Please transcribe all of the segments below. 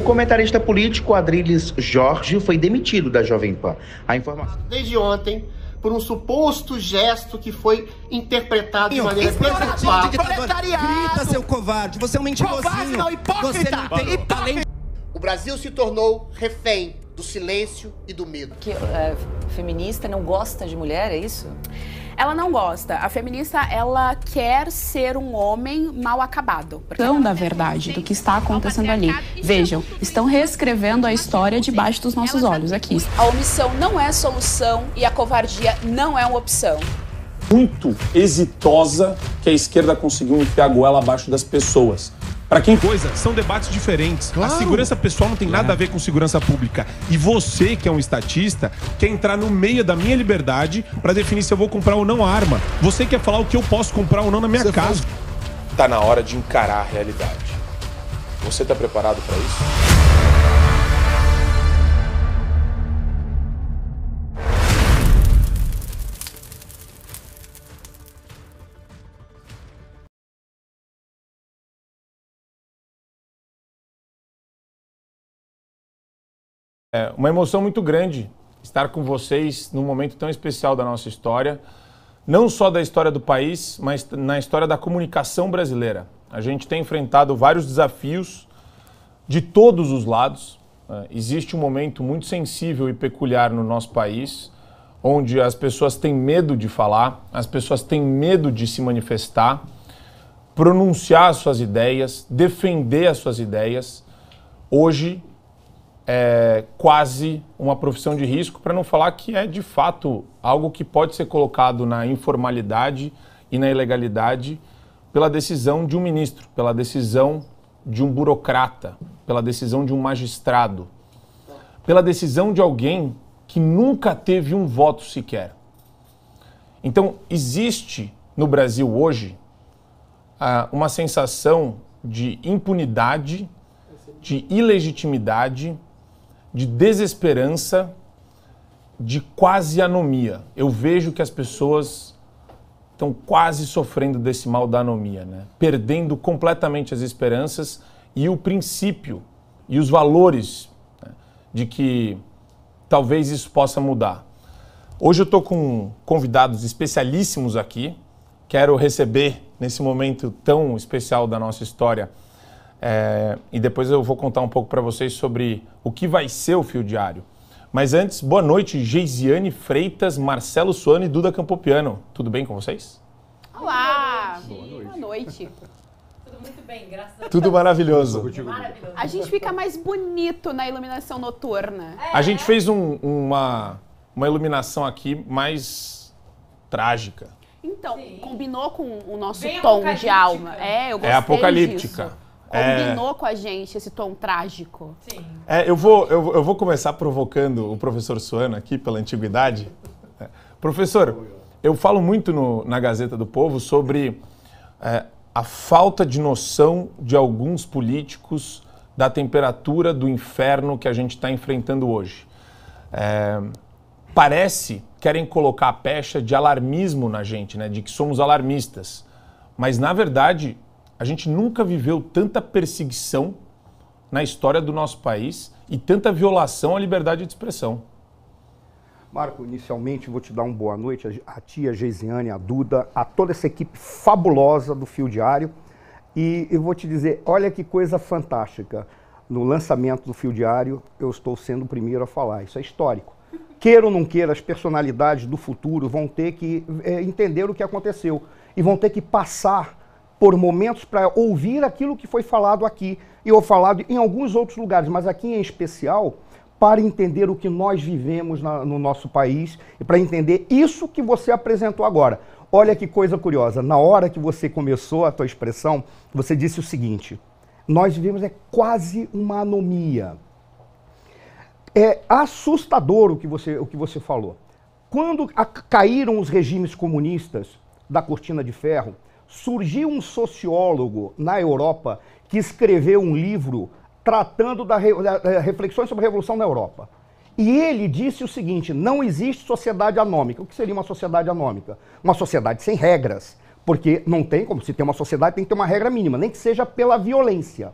O comentarista político Adriles Jorge foi demitido da Jovem Pan. A informação. Desde ontem, por um suposto gesto que foi interpretado de maneira tá preocupada. Grita, seu covarde, você é um mentirosinho. Covarde não, hipócrita. Não tem... hipócrita. O Brasil se tornou refém do silêncio e do medo. Que, é, feminista não gosta de mulher, é isso? Ela não gosta. A feminista, ela quer ser um homem mal acabado. Então, da é verdade, do que está é acontecendo ali. Vejam, é estão reescrevendo a história debaixo dos nossos olhos aqui. A omissão não é solução e a covardia não é uma opção muito exitosa que a esquerda conseguiu enfiar a goela abaixo das pessoas. Para quem coisa, são debates diferentes. Claro. A segurança pessoal não tem é. nada a ver com segurança pública. E você, que é um estatista, quer entrar no meio da minha liberdade para definir se eu vou comprar ou não a arma. Você quer falar o que eu posso comprar ou não na minha você casa. Faz... Tá na hora de encarar a realidade. Você tá preparado para isso? É uma emoção muito grande estar com vocês num momento tão especial da nossa história, não só da história do país, mas na história da comunicação brasileira. A gente tem enfrentado vários desafios de todos os lados. É, existe um momento muito sensível e peculiar no nosso país, onde as pessoas têm medo de falar, as pessoas têm medo de se manifestar, pronunciar suas ideias, defender as suas ideias. Hoje, é, quase uma profissão de risco, para não falar que é de fato algo que pode ser colocado na informalidade e na ilegalidade pela decisão de um ministro, pela decisão de um burocrata, pela decisão de um magistrado, pela decisão de alguém que nunca teve um voto sequer. Então, existe no Brasil hoje ah, uma sensação de impunidade, de ilegitimidade de desesperança, de quase anomia. Eu vejo que as pessoas estão quase sofrendo desse mal da anomia, né? perdendo completamente as esperanças e o princípio e os valores né? de que talvez isso possa mudar. Hoje eu estou com convidados especialíssimos aqui. Quero receber, nesse momento tão especial da nossa história, é, e depois eu vou contar um pouco para vocês sobre o que vai ser o Fio Diário. Mas antes, boa noite, Geisiane Freitas, Marcelo Suano e Duda Campopiano. Tudo bem com vocês? Olá! Boa noite. Boa noite. Tudo muito bem, graças a Deus. Tudo maravilhoso. maravilhoso. A gente fica mais bonito na iluminação noturna. É. A gente fez um, uma, uma iluminação aqui mais trágica. Então, Sim. combinou com o nosso Bem tom de alma. É, eu gostei É apocalíptica. Disso combinou é... com a gente esse tom trágico. Sim. É, eu, vou, eu, eu, vou começar provocando o professor Suano aqui pela antiguidade. É. Professor, eu falo muito no, na Gazeta do Povo sobre é, a falta de noção de alguns políticos da temperatura do inferno que a gente está enfrentando hoje. É, parece querem colocar a pecha de alarmismo na gente, né? de que somos alarmistas. Mas, na verdade, a gente nunca viveu tanta perseguição na história do nosso país e tanta violação à liberdade de expressão. Marco, inicialmente vou te dar uma boa noite, à tia Geisiane, à Duda, a toda essa equipe fabulosa do Fio Diário. E eu vou te dizer, olha que coisa fantástica. No lançamento do Fio Diário, eu estou sendo o primeiro a falar. Isso é histórico. Queira ou não queira, as personalidades do futuro vão ter que é, entender o que aconteceu e vão ter que passar por momentos para ouvir aquilo que foi falado aqui e ou falado em alguns outros lugares, mas aqui em especial para entender o que nós vivemos na, no nosso país e para entender isso que você apresentou agora. Olha que coisa curiosa, na hora que você começou a tua expressão, você disse o seguinte: nós vivemos é quase uma anomia. É assustador o que você, o que você falou. Quando a, caíram os regimes comunistas da cortina de ferro, surgiu um sociólogo na Europa que escreveu um livro tratando da, re, da reflexões sobre a revolução na Europa. E ele disse o seguinte: não existe sociedade anômica. O que seria uma sociedade anômica? Uma sociedade sem regras, porque não tem como se tem uma sociedade tem que ter uma regra mínima, nem que seja pela violência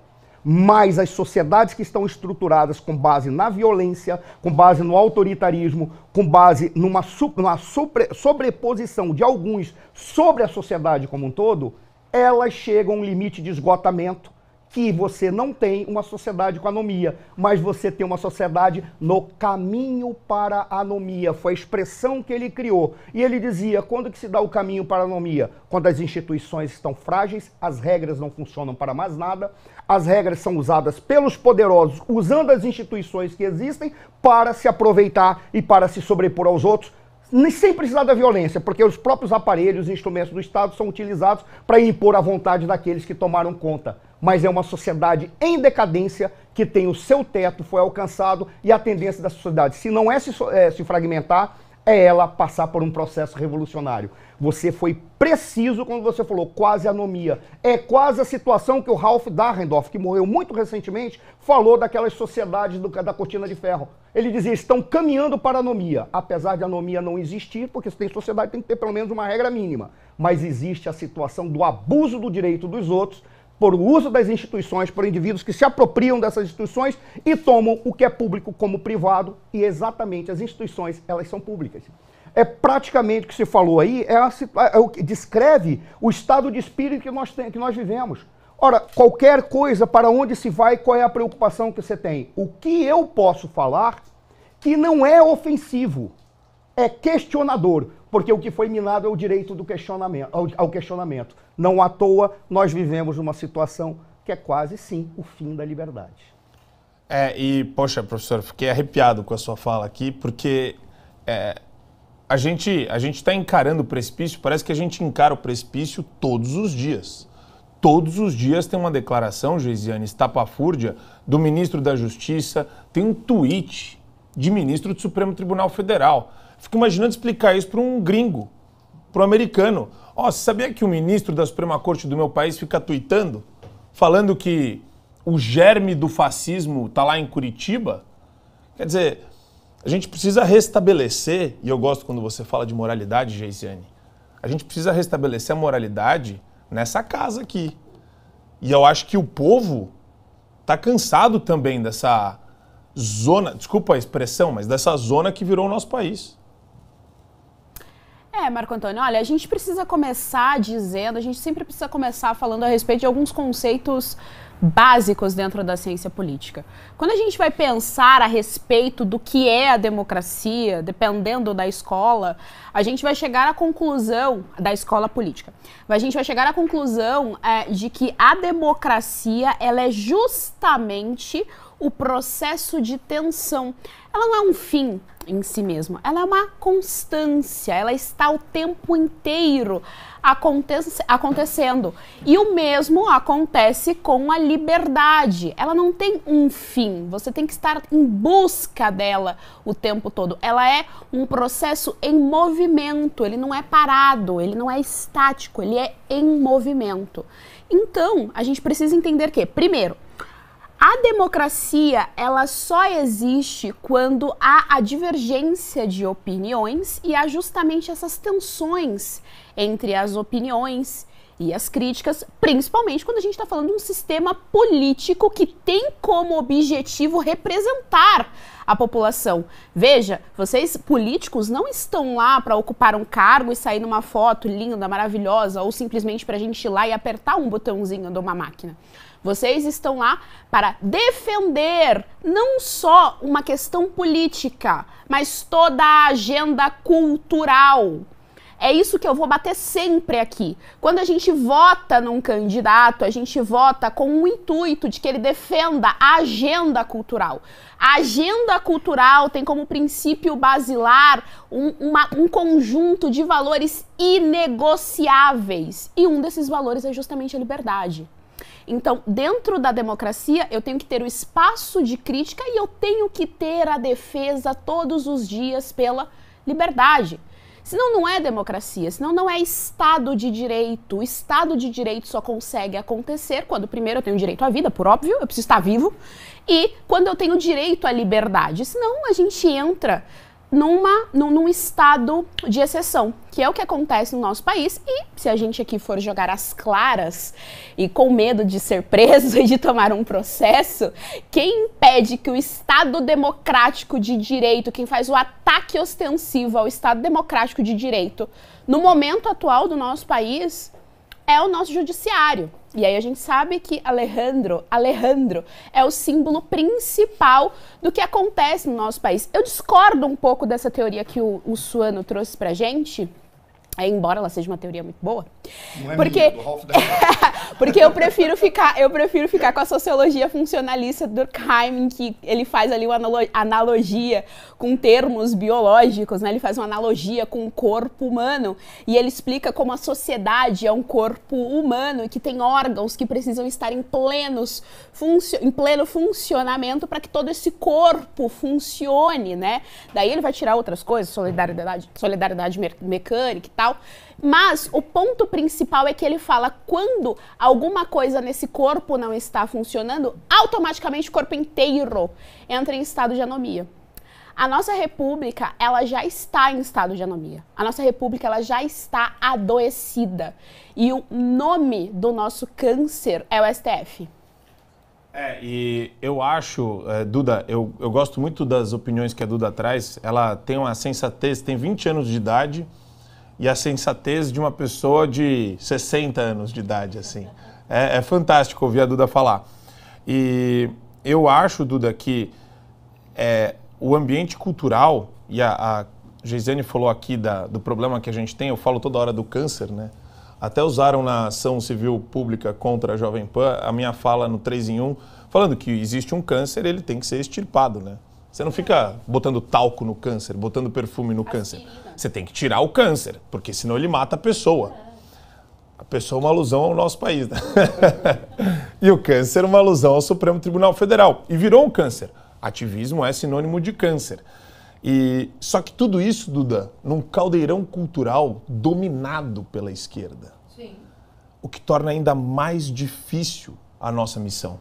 mas as sociedades que estão estruturadas com base na violência, com base no autoritarismo, com base numa, numa sobre, sobreposição de alguns sobre a sociedade como um todo, elas chegam a um limite de esgotamento que você não tem uma sociedade com anomia, mas você tem uma sociedade no caminho para a anomia. Foi a expressão que ele criou. E ele dizia: quando que se dá o caminho para a anomia? Quando as instituições estão frágeis, as regras não funcionam para mais nada, as regras são usadas pelos poderosos, usando as instituições que existem para se aproveitar e para se sobrepor aos outros sem precisar da violência, porque os próprios aparelhos e instrumentos do Estado são utilizados para impor a vontade daqueles que tomaram conta mas é uma sociedade em decadência que tem o seu teto, foi alcançado e a tendência da sociedade, se não é se, é, se fragmentar, é ela passar por um processo revolucionário. Você foi preciso quando você falou quase anomia. É quase a situação que o Ralph Dahrendorf, que morreu muito recentemente, falou daquelas sociedades do, da cortina de ferro. Ele dizia, estão caminhando para anomia. Apesar de anomia não existir, porque se tem sociedade tem que ter pelo menos uma regra mínima. Mas existe a situação do abuso do direito dos outros por uso das instituições, por indivíduos que se apropriam dessas instituições e tomam o que é público como privado, e exatamente as instituições, elas são públicas. É praticamente o que se falou aí, é, a, é o que descreve o estado de espírito que nós, tem, que nós vivemos. Ora, qualquer coisa, para onde se vai, qual é a preocupação que você tem? O que eu posso falar que não é ofensivo, é questionador. Porque o que foi minado é o direito do questionamento, ao questionamento. Não à toa nós vivemos uma situação que é quase sim o fim da liberdade. É, e poxa, professor, fiquei arrepiado com a sua fala aqui, porque é, a gente a gente está encarando o precipício. Parece que a gente encara o precipício todos os dias. Todos os dias tem uma declaração, Geisiane, estapafúrdia, do ministro da Justiça, tem um tweet de ministro do Supremo Tribunal Federal. Fico imaginando explicar isso para um gringo, para um americano. Ó, oh, sabia que o ministro da Suprema Corte do meu país fica tweetando, falando que o germe do fascismo está lá em Curitiba? Quer dizer, a gente precisa restabelecer, e eu gosto quando você fala de moralidade, Geisiane, a gente precisa restabelecer a moralidade nessa casa aqui. E eu acho que o povo está cansado também dessa zona, desculpa a expressão, mas dessa zona que virou o nosso país. É, Marco Antônio, olha, a gente precisa começar dizendo, a gente sempre precisa começar falando a respeito de alguns conceitos básicos dentro da ciência política. Quando a gente vai pensar a respeito do que é a democracia, dependendo da escola, a gente vai chegar à conclusão da escola política. A gente vai chegar à conclusão é, de que a democracia ela é justamente o processo de tensão. Ela não é um fim em si mesmo. ela é uma constância, ela está o tempo inteiro acontecendo. E o mesmo acontece com a liberdade. Ela não tem um fim, você tem que estar em busca dela o tempo todo. Ela é um processo em movimento, ele não é parado, ele não é estático, ele é em movimento. Então, a gente precisa entender que, primeiro, a democracia, ela só existe quando há a divergência de opiniões e há justamente essas tensões entre as opiniões e as críticas, principalmente quando a gente está falando de um sistema político que tem como objetivo representar a população. Veja, vocês políticos não estão lá para ocupar um cargo e sair numa foto linda, maravilhosa, ou simplesmente para a gente ir lá e apertar um botãozinho de uma máquina. Vocês estão lá para defender não só uma questão política, mas toda a agenda cultural. É isso que eu vou bater sempre aqui. Quando a gente vota num candidato, a gente vota com o intuito de que ele defenda a agenda cultural. A agenda cultural tem como princípio basilar um, uma, um conjunto de valores inegociáveis. E um desses valores é justamente a liberdade. Então, dentro da democracia, eu tenho que ter o espaço de crítica e eu tenho que ter a defesa todos os dias pela liberdade. Senão não é democracia, senão não é Estado de direito. O Estado de direito só consegue acontecer quando, primeiro, eu tenho direito à vida, por óbvio, eu preciso estar vivo, e quando eu tenho direito à liberdade. Senão a gente entra numa, num, num, estado de exceção, que é o que acontece no nosso país. E se a gente aqui for jogar as claras e com medo de ser preso e de tomar um processo, quem impede que o Estado democrático de direito, quem faz o ataque ostensivo ao Estado democrático de direito, no momento atual do nosso país, é o nosso judiciário. E aí a gente sabe que Alejandro, Alejandro é o símbolo principal do que acontece no nosso país. Eu discordo um pouco dessa teoria que o, o Suano trouxe pra gente, embora ela seja uma teoria muito boa, não é porque minha, porque eu prefiro ficar eu prefiro ficar com a sociologia funcionalista do Durkheim que ele faz ali uma analogia com termos biológicos né ele faz uma analogia com o corpo humano e ele explica como a sociedade é um corpo humano que tem órgãos que precisam estar em plenos em pleno funcionamento para que todo esse corpo funcione né daí ele vai tirar outras coisas solidariedade solidariedade mecânica e tal mas o ponto principal é que ele fala quando alguma coisa nesse corpo não está funcionando, automaticamente o corpo inteiro entra em estado de anomia. A nossa república, ela já está em estado de anomia. A nossa república, ela já está adoecida. E o nome do nosso câncer é o STF. É, e eu acho, é, Duda, eu, eu gosto muito das opiniões que a Duda traz. Ela tem uma sensatez, tem 20 anos de idade e a sensatez de uma pessoa de 60 anos de idade, assim. É, é fantástico ouvir a Duda falar. E eu acho, Duda, que é, o ambiente cultural, e a, a falou aqui da, do problema que a gente tem, eu falo toda hora do câncer, né? Até usaram na ação civil pública contra a Jovem Pan a minha fala no 3 em 1, falando que existe um câncer, ele tem que ser extirpado, né? Você não fica botando talco no câncer, botando perfume no câncer. Você tem que tirar o câncer, porque senão ele mata a pessoa. A pessoa é uma alusão ao nosso país. Né? e o câncer é uma alusão ao Supremo Tribunal Federal. E virou um câncer. Ativismo é sinônimo de câncer. E só que tudo isso, Duda, num caldeirão cultural dominado pela esquerda. Sim. O que torna ainda mais difícil a nossa missão.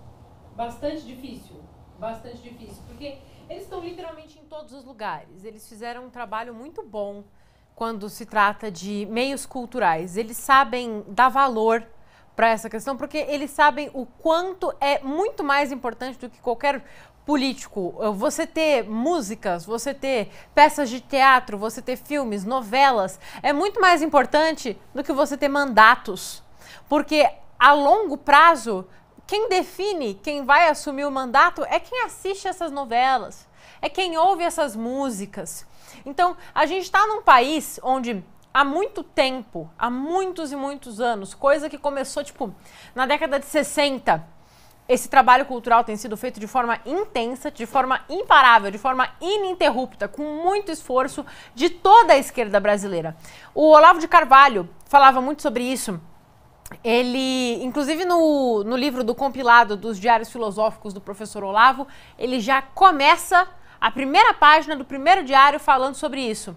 Bastante difícil. Bastante difícil, porque eles estão literalmente em todos os lugares. Eles fizeram um trabalho muito bom quando se trata de meios culturais. Eles sabem dar valor para essa questão porque eles sabem o quanto é muito mais importante do que qualquer político. Eh, você ter músicas, você ter peças de teatro, você ter filmes, novelas, é muito mais importante do que você ter mandatos. Porque a longo prazo quem define quem vai assumir o mandato é quem assiste essas novelas, é quem ouve essas músicas. Então, a gente está num país onde há muito tempo, há muitos e muitos anos, coisa que começou tipo na década de 60. Esse trabalho cultural tem sido feito de forma intensa, de forma imparável, de forma ininterrupta, com muito esforço de toda a esquerda brasileira. O Olavo de Carvalho falava muito sobre isso ele, inclusive no, no livro do compilado dos Diários Filosóficos do professor Olavo, ele já começa a primeira página do primeiro diário falando sobre isso.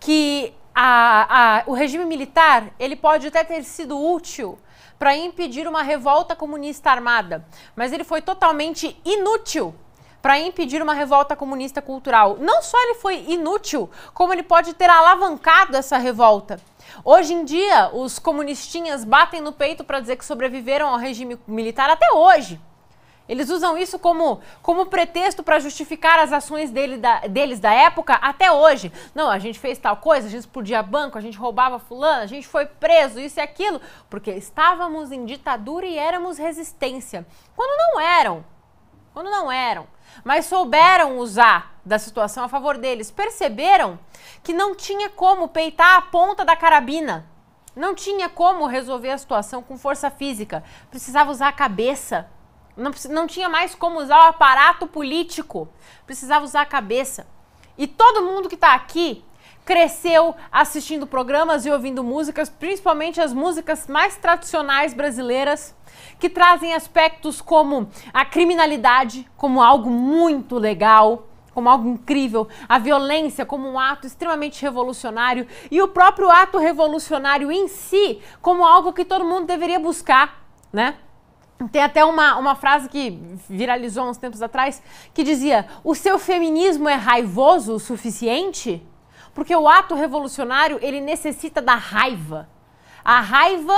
Que a, a, o regime militar ele pode até ter sido útil para impedir uma revolta comunista armada, mas ele foi totalmente inútil para impedir uma revolta comunista cultural. Não só ele foi inútil, como ele pode ter alavancado essa revolta. Hoje em dia, os comunistinhas batem no peito para dizer que sobreviveram ao regime militar até hoje. Eles usam isso como, como pretexto para justificar as ações dele da, deles da época até hoje. Não, a gente fez tal coisa, a gente explodia banco, a gente roubava fulano, a gente foi preso, isso e aquilo, porque estávamos em ditadura e éramos resistência. Quando não eram. Quando não eram mas souberam usar da situação a favor deles. Perceberam que não tinha como peitar a ponta da carabina. Não tinha como resolver a situação com força física. Precisava usar a cabeça. Não, não tinha mais como usar o aparato político. Precisava usar a cabeça. E todo mundo que está aqui cresceu assistindo programas e ouvindo músicas, principalmente as músicas mais tradicionais brasileiras, que trazem aspectos como a criminalidade como algo muito legal, como algo incrível, a violência como um ato extremamente revolucionário e o próprio ato revolucionário em si como algo que todo mundo deveria buscar, né? Tem até uma, uma frase que viralizou uns tempos atrás que dizia: O seu feminismo é raivoso o suficiente? Porque o ato revolucionário, ele necessita da raiva. A raiva,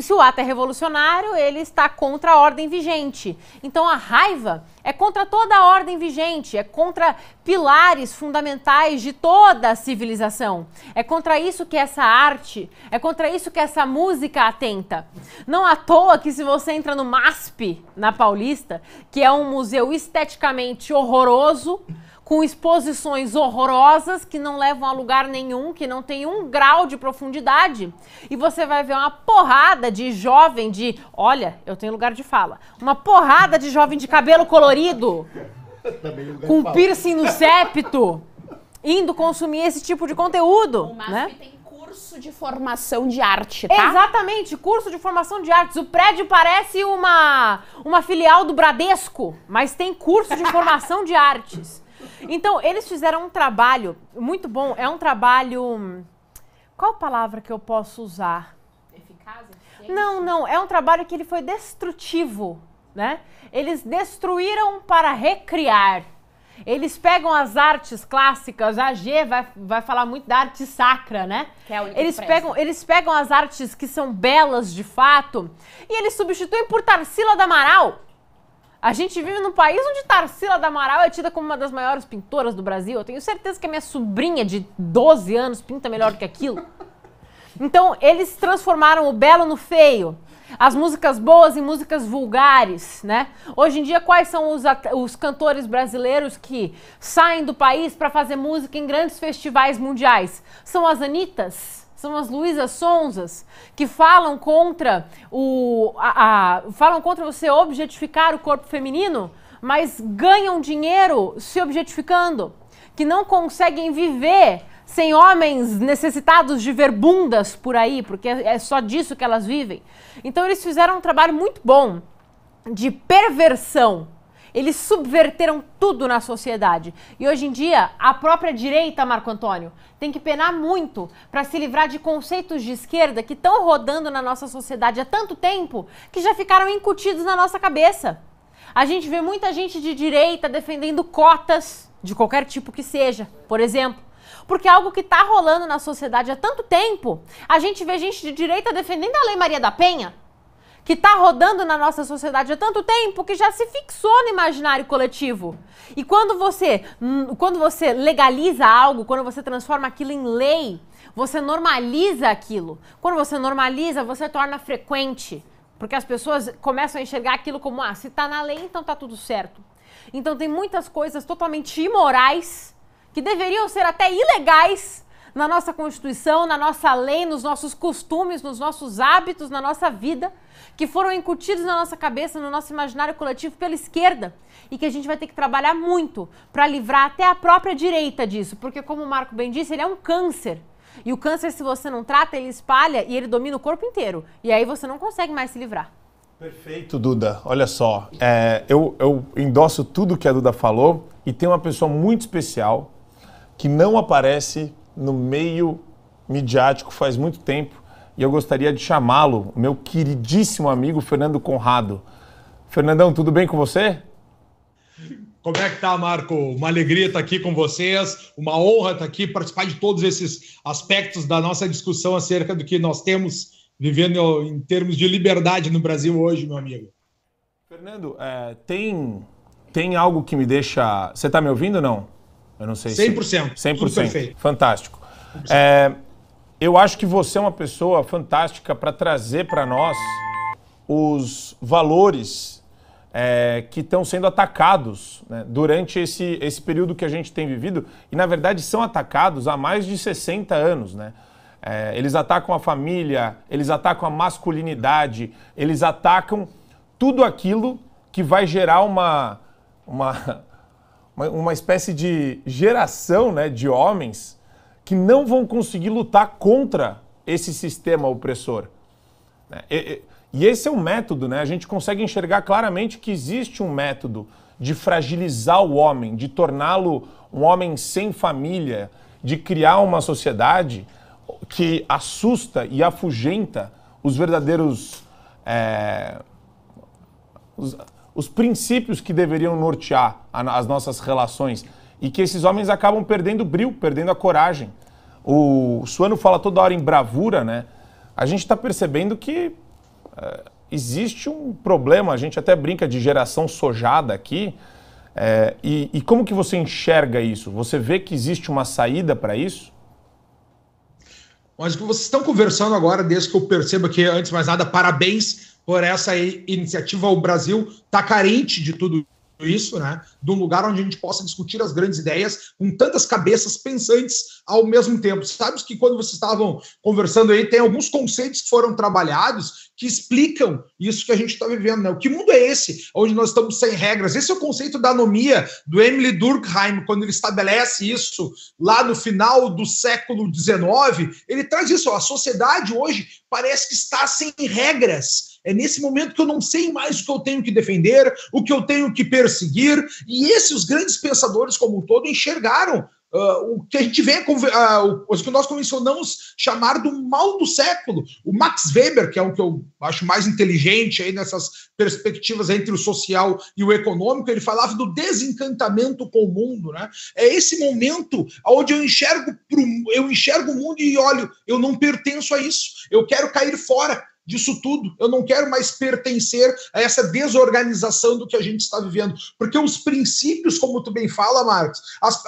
se o ato é revolucionário, ele está contra a ordem vigente. Então a raiva é contra toda a ordem vigente, é contra pilares fundamentais de toda a civilização. É contra isso que essa arte, é contra isso que essa música atenta. Não à toa que se você entra no MASP, na Paulista, que é um museu esteticamente horroroso, com exposições horrorosas que não levam a lugar nenhum, que não tem um grau de profundidade. E você vai ver uma porrada de jovem de. Olha, eu tenho lugar de fala. Uma porrada de jovem de cabelo colorido, com piercing no septo, indo consumir esse tipo de conteúdo. O né? tem curso de formação de arte, tá? Exatamente, curso de formação de artes. O prédio parece uma, uma filial do Bradesco, mas tem curso de formação de artes. Então, eles fizeram um trabalho muito bom. É um trabalho. Qual palavra que eu posso usar? Eficaz? Não, não. É um trabalho que ele foi destrutivo, né? Eles destruíram para recriar. Eles pegam as artes clássicas, a G vai, vai falar muito da arte sacra, né? Que é a única eles pegam, eles pegam as artes que são belas de fato e eles substituem por Tarsila da Amaral. A gente vive num país onde Tarsila da Amaral é tida como uma das maiores pintoras do Brasil. Eu tenho certeza que a minha sobrinha de 12 anos pinta melhor do que aquilo. Então, eles transformaram o belo no feio. As músicas boas em músicas vulgares, né? Hoje em dia, quais são os, os cantores brasileiros que saem do país para fazer música em grandes festivais mundiais? São as Anitas? são as Luísas Sonzas, que falam contra o. A, a, falam contra você objetificar o corpo feminino, mas ganham dinheiro se objetificando, que não conseguem viver sem homens necessitados de ver bundas por aí, porque é, é só disso que elas vivem. Então eles fizeram um trabalho muito bom de perversão eles subverteram tudo na sociedade. E hoje em dia, a própria direita, Marco Antônio, tem que penar muito para se livrar de conceitos de esquerda que estão rodando na nossa sociedade há tanto tempo que já ficaram incutidos na nossa cabeça. A gente vê muita gente de direita defendendo cotas, de qualquer tipo que seja, por exemplo. Porque algo que está rolando na sociedade há tanto tempo, a gente vê gente de direita defendendo a Lei Maria da Penha, que está rodando na nossa sociedade há tanto tempo que já se fixou no imaginário coletivo. E quando você, hum, quando você legaliza algo, quando você transforma aquilo em lei, você normaliza aquilo. Quando você normaliza, você torna frequente. Porque as pessoas começam a enxergar aquilo como, ah, se está na lei, então tá tudo certo. Então tem muitas coisas totalmente imorais, que deveriam ser até ilegais, na nossa Constituição, na nossa lei, nos nossos costumes, nos nossos hábitos, na nossa vida, que foram incutidos na nossa cabeça, no nosso imaginário coletivo pela esquerda e que a gente vai ter que trabalhar muito para livrar até a própria direita disso, porque como o Marco bem disse, ele é um câncer. E o câncer, se você não trata, ele espalha e ele domina o corpo inteiro. E aí você não consegue mais se livrar. Perfeito, Duda. Olha só, é, eu, eu endosso tudo que a Duda falou e tem uma pessoa muito especial que não aparece no meio midiático faz muito tempo e eu gostaria de chamá-lo, meu queridíssimo amigo Fernando Conrado. Fernandão, tudo bem com você? Como é que tá, Marco? Uma alegria estar tá aqui com vocês, uma honra estar tá aqui, participar de todos esses aspectos da nossa discussão acerca do que nós temos vivendo em termos de liberdade no Brasil hoje, meu amigo. Fernando, é, tem, tem algo que me deixa. Você está me ouvindo ou não? Eu não sei 100%. Se... 100%. perfeito. Fantástico. 100%. É, eu acho que você é uma pessoa fantástica para trazer para nós os valores é, que estão sendo atacados né, durante esse, esse período que a gente tem vivido. E, na verdade, são atacados há mais de 60 anos, né? É, eles atacam a família, eles atacam a masculinidade, eles atacam tudo aquilo que vai gerar uma, uma, uma, uma espécie de geração né, de homens que não vão conseguir lutar contra esse sistema opressor. Né? E, e esse é o método, né? A gente consegue enxergar claramente que existe um método de fragilizar o homem, de torná-lo um homem sem família, de criar uma sociedade que assusta e afugenta os verdadeiros. É, os, os princípios que deveriam nortear as nossas relações e que esses homens acabam perdendo o brilho, perdendo a coragem. O Suano fala toda hora em bravura, né? A gente está percebendo que eh, existe um problema, a gente até brinca de geração sojada aqui. É, e, e como que você enxerga isso? Você vê que existe uma saída para isso? Mas que vocês estão conversando agora, desde que eu perceba que, antes de mais nada, parabéns por essa iniciativa. O Brasil está carente de tudo isso, né? De um lugar onde a gente possa discutir as grandes ideias com tantas cabeças pensantes ao mesmo tempo. Sabe que quando vocês estavam conversando aí, tem alguns conceitos que foram trabalhados que explicam isso que a gente está vivendo, né? O que mundo é esse, onde nós estamos sem regras? Esse é o conceito da anomia do Emily Durkheim, quando ele estabelece isso lá no final do século XIX, ele traz isso, ó, a sociedade hoje parece que está sem regras é nesse momento que eu não sei mais o que eu tenho que defender, o que eu tenho que perseguir. E esses grandes pensadores, como um todo, enxergaram Uh, o que a gente vê, uh, o que nós convencionamos chamar do mal do século. O Max Weber, que é o que eu acho mais inteligente aí nessas perspectivas entre o social e o econômico, ele falava do desencantamento com o mundo, né? É esse momento onde eu enxergo pro, eu enxergo o mundo e olho, eu não pertenço a isso, eu quero cair fora disso tudo. Eu não quero mais pertencer a essa desorganização do que a gente está vivendo. Porque os princípios, como tu bem fala, Marcos, as,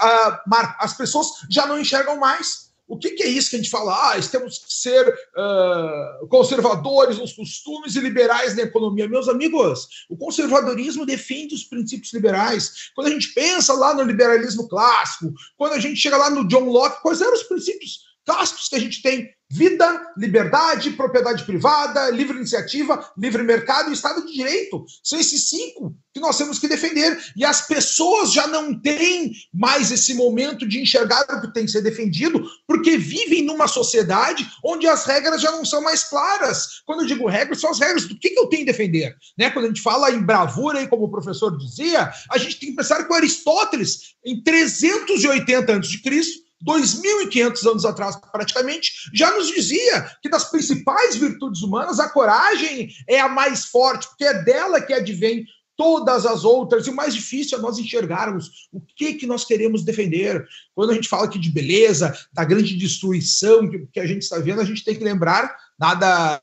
Mar, as pessoas já não enxergam mais. O que, que, é isso que a gente fala? Ah, temos que ser uh, conservadores nos costumes e liberais na economia. Meus amigos, o conservadorismo defende os princípios liberais. Quando a gente pensa lá no liberalismo clássico, quando a gente chega lá no John Locke, quais eram os princípios clássicos que a gente tem? Vida, liberdade, propriedade privada, livre iniciativa, livre mercado e Estado de Direito. São esses cinco que nós temos que defender. E as pessoas já não têm mais esse momento de enxergar o que tem que ser defendido, porque vivem numa sociedade onde as regras já não são mais claras. Quando eu digo regras, são as regras do que, que eu tenho que defender. Né? Quando a gente fala em bravura, como o professor dizia, a gente tem que pensar que Aristóteles, em 380 a.C., 2.500 anos atrás, praticamente, já nos dizia que das principais virtudes humanas, a coragem é a mais forte, porque é dela que advém todas as outras, e o mais difícil é nós enxergarmos o que que nós queremos defender. Quando a gente fala aqui de beleza, da grande destruição que, que a gente está vendo, a gente tem que lembrar nada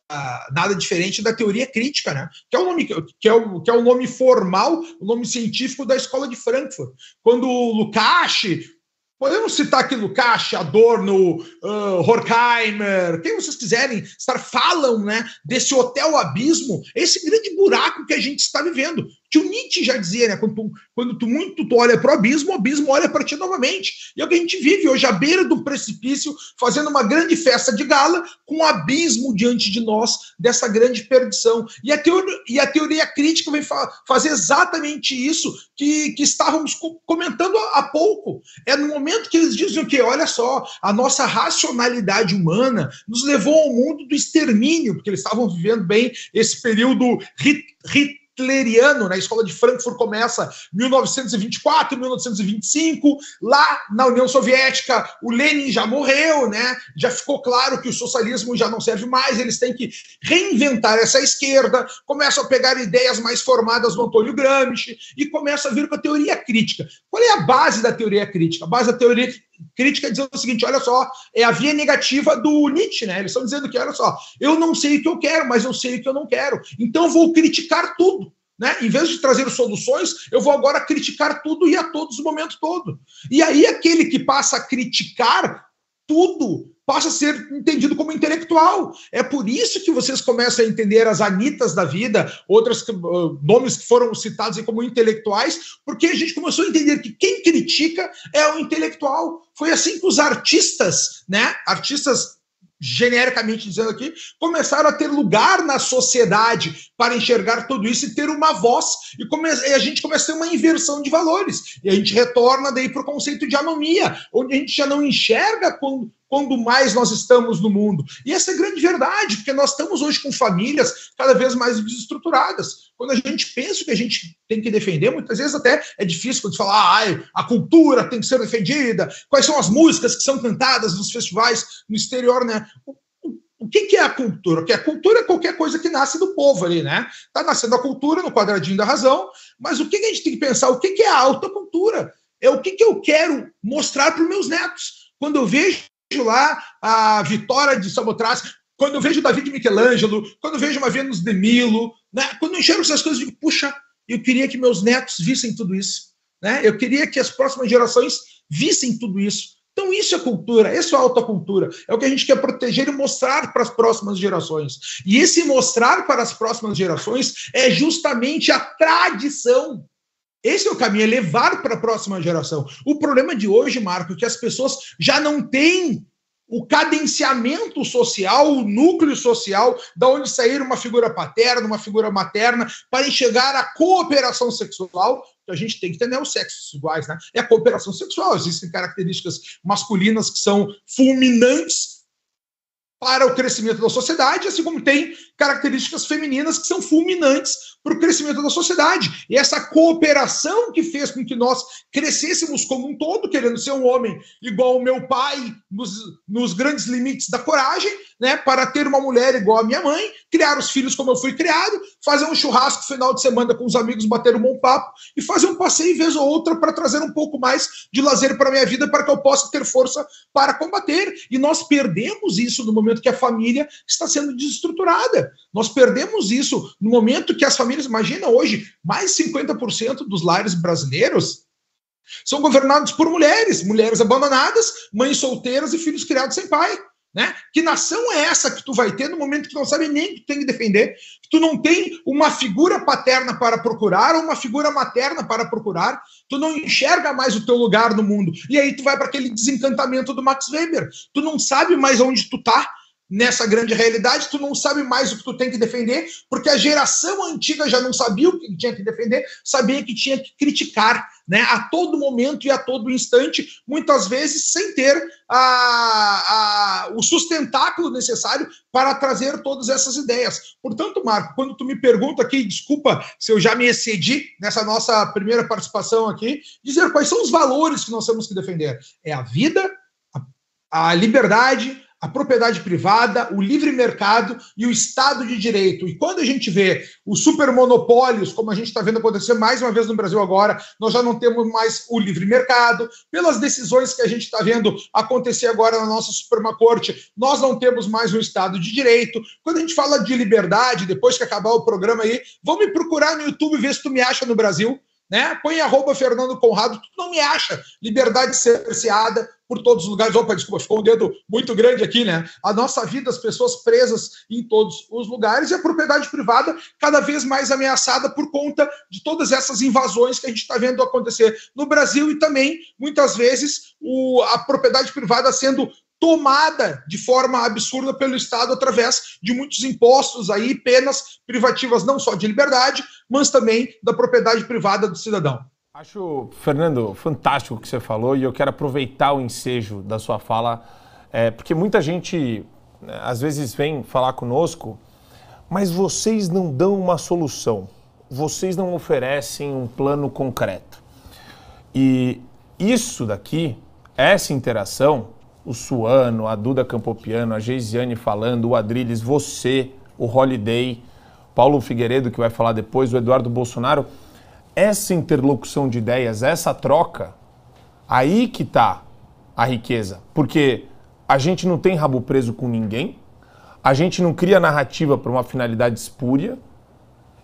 nada diferente da teoria crítica, né? Que é o nome que é o, que é o nome formal, o nome científico da escola de Frankfurt. Quando o Lukács, Podemos citar aqui Lukács, Adorno, uh, Horkheimer, quem vocês quiserem, estar falam né, desse hotel abismo, esse grande buraco que a gente está vivendo que o Nietzsche já dizia, né? Quando tu, quando tu muito tu olha para o abismo, o abismo olha para ti novamente. E é o que a gente vive hoje, à beira do precipício, fazendo uma grande festa de gala, com o um abismo diante de nós dessa grande perdição. E a teoria, e a teoria crítica vem fa fazer exatamente isso que, que estávamos co comentando há pouco. É no momento que eles dizem o quê? Olha só, a nossa racionalidade humana nos levou ao mundo do extermínio, porque eles estavam vivendo bem esse período ritual. rit hitleriano, na escola de Frankfurt começa 1924, 1925, lá na União Soviética o Lenin já morreu, né? Já ficou claro que o socialismo já não serve mais, eles têm que reinventar essa esquerda, começam a pegar ideias mais formadas do Antônio Gramsci e começa a vir com a teoria crítica. Qual é a base da teoria crítica? A base da teoria crítica dizendo o seguinte: olha só, é a via negativa do Nietzsche, né? Eles estão dizendo que, olha só, eu não sei o que eu quero, mas eu sei o que eu não quero. Então vou criticar tudo. Né? Em vez de trazer soluções, eu vou agora criticar tudo e a todos o momento todo. E aí, aquele que passa a criticar tudo passa a ser entendido como intelectual. É por isso que vocês começam a entender as Anitas da vida, outros uh, ah, nomes que foram citados como intelectuais, porque a gente começou a entender que quem critica é o intelectual. Foi assim que os artistas, né, artistas genericamente dizendo aqui, começaram a ter lugar na sociedade para enxergar tudo isso e ter uma voz. E, e a gente começa a ter uma inversão de valores. E a gente retorna daí para o conceito de anomia, onde a gente já não enxerga quando quando mais nós estamos no mundo. E essa é grande verdade, porque nós estamos hoje com famílias cada vez mais desestruturadas. Quando a gente pensa que a gente tem que defender, muitas vezes até é difícil quando falar, ah, a cultura tem que ser defendida, quais são as músicas que são cantadas nos festivais no exterior, né? O que, é a cultura? que a cultura é qualquer coisa que nasce do povo ali, né? Está nascendo a cultura no quadradinho da razão, mas o que, a gente tem que pensar? O que, que é a alta cultura? É o que, eu quero mostrar para os meus netos. Quando eu vejo lá a vitória de Samotrace, quando eu vejo Davi de Michelangelo, quando eu vejo uma Vênus de Milo, né? quando eu enxergo essas coisas, eu digo, puxa, eu queria que meus netos vissem tudo isso. Né? Eu queria que as próximas gerações vissem tudo isso. Então, isso é cultura, isso é alta cultura. É o que a gente quer proteger e mostrar para as próximas gerações. E esse mostrar para as próximas gerações é justamente a tradição esse é o caminho, é levar para a próxima geração. O problema de hoje, Marco, é que as pessoas já não têm o cadenciamento social, o núcleo social, da onde sair uma figura paterna, uma figura materna, para enxergar a cooperação sexual. Então a gente tem que entender os sexos iguais, né? É a cooperação sexual. Existem características masculinas que são fulminantes para o crescimento da sociedade, assim como tem características femininas que são fulminantes para o crescimento da sociedade. E essa cooperação que fez com que nós crescêssemos como um todo, querendo ser um homem igual ao meu pai, nos, nos grandes limites da coragem, né, para ter uma mulher igual a minha mãe, criar os filhos como eu fui criado, fazer um churrasco final de semana com os amigos, bater um bom papo e fazer um passeio vez ou outra para trazer um pouco mais de lazer para minha vida, para que eu possa ter força para combater. E nós perdemos isso no momento que a família está sendo desestruturada. Nós perdemos isso no momento que as famílias, imagina hoje, mais 50% dos lares brasileiros são governados por mulheres, mulheres abandonadas, mães solteiras e filhos criados sem pai. Né? Que nação é essa que tu vai ter no momento que tu não sabe nem que tu tem que defender, que tu não tem uma figura paterna para procurar ou uma figura materna para procurar, tu não enxerga mais o teu lugar no mundo. E aí tu vai para aquele desencantamento do Max Weber. Tu não sabe mais onde tu tá, nessa grande realidade, tu não sabe mais o que tu tem que defender, porque a geração antiga já não sabia o que tinha que defender, sabia que tinha que criticar, né, a todo momento e a todo instante, muitas vezes sem ter a, a, o sustentáculo necessário para trazer todas essas ideias. Portanto, Marco, quando tu me pergunta aqui, desculpa se eu já me excedi nessa nossa primeira participação aqui, dizer quais são os valores que nós temos que defender. É a vida, a, a liberdade, a propriedade privada, o livre mercado e o Estado de Direito. E quando a gente vê os supermonopólios, como a gente está vendo acontecer mais uma vez no Brasil agora, nós já não temos mais o livre mercado. Pelas decisões que a gente está vendo acontecer agora na nossa Suprema Corte, nós não temos mais o Estado de Direito. Quando a gente fala de liberdade, depois que acabar o programa aí, vão me procurar no YouTube ver se tu me acha no Brasil né? Põe arroba Fernando Conrado, tu não me acha. Liberdade cerceada por todos os lugares. Opa, desculpa, ficou um dedo muito grande aqui, né? A nossa vida, as pessoas presas em todos os lugares e a propriedade privada cada vez mais ameaçada por conta de todas essas invasões que a gente está vendo acontecer no Brasil e também, muitas vezes, o, a propriedade privada sendo tomada de forma absurda pelo Estado através de muitos impostos aí, penas privativas não só de liberdade, mas também da propriedade privada do cidadão. Acho, Fernando, fantástico o que você falou e eu quero aproveitar o ensejo da sua fala, é, porque muita gente né, às vezes vem falar conosco, mas vocês não dão uma solução, vocês não oferecem um plano concreto. E isso daqui, essa interação, o Suano, a Duda Campopiano, a Geisiane falando, o Adriles, você, o Holiday, Paulo Figueiredo, que vai falar depois, o Eduardo Bolsonaro. Essa interlocução de ideias, essa troca, aí que está a riqueza. Porque a gente não tem rabo preso com ninguém, a gente não cria narrativa para uma finalidade espúria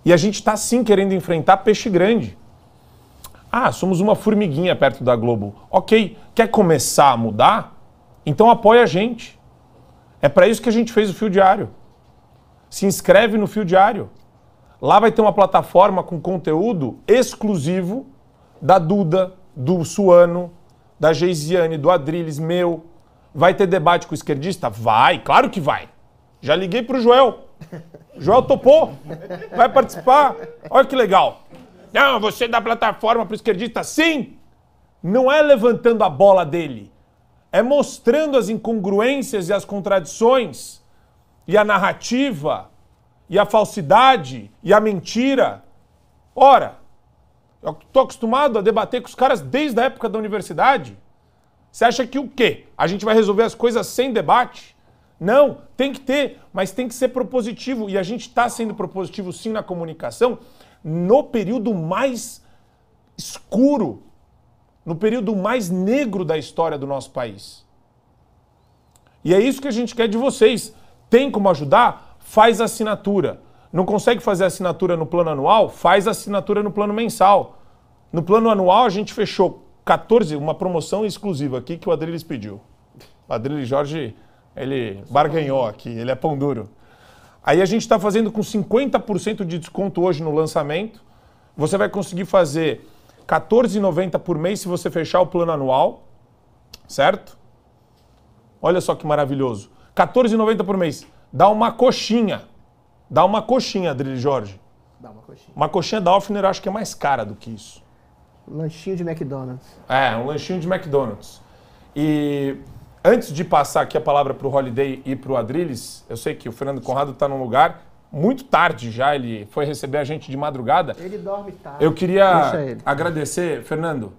e a gente está sim querendo enfrentar peixe grande. Ah, somos uma formiguinha perto da Globo. Ok, quer começar a mudar? Então apoia a gente. É para isso que a gente fez o Fio Diário. Se inscreve no Fio Diário. Lá vai ter uma plataforma com conteúdo exclusivo da Duda, do Suano, da Geisiane, do Adriles, meu. Vai ter debate com o esquerdista? Vai, claro que vai. Já liguei para o Joel. Joel topou. Vai participar. Olha que legal. Não, você dá plataforma para o esquerdista? Sim! Não é levantando a bola dele é mostrando as incongruências e as contradições, e a narrativa, e a falsidade, e a mentira. Ora, eu estou acostumado a debater com os caras desde a época da universidade. Você acha que o quê? A gente vai resolver as coisas sem debate? Não, tem que ter, mas tem que ser propositivo. E a gente está sendo propositivo sim na comunicação no período mais escuro no período mais negro da história do nosso país. E é isso que a gente quer de vocês. Tem como ajudar? Faz assinatura. Não consegue fazer assinatura no plano anual? Faz assinatura no plano mensal. No plano anual a gente fechou 14, uma promoção exclusiva aqui que o Adriles pediu. O Adriles Jorge, ele barganhou aqui, ele é pão duro. Aí a gente está fazendo com 50% de desconto hoje no lançamento. Você vai conseguir fazer R$14,90 por mês se você fechar o plano anual, certo? Olha só que maravilhoso. R$14,90 por mês. Dá uma coxinha. Dá uma coxinha, Adrilho Jorge. Dá uma coxinha. Uma coxinha da Offner eu acho que é mais cara do que isso. Um lanchinho de McDonald's. É, um lanchinho de McDonald's. E antes de passar aqui a palavra para o Holiday e para o Adrilles, eu sei que o Fernando Conrado está num lugar, muito tarde já, ele foi receber a gente de madrugada. Ele dorme tarde. Eu queria agradecer, Fernando,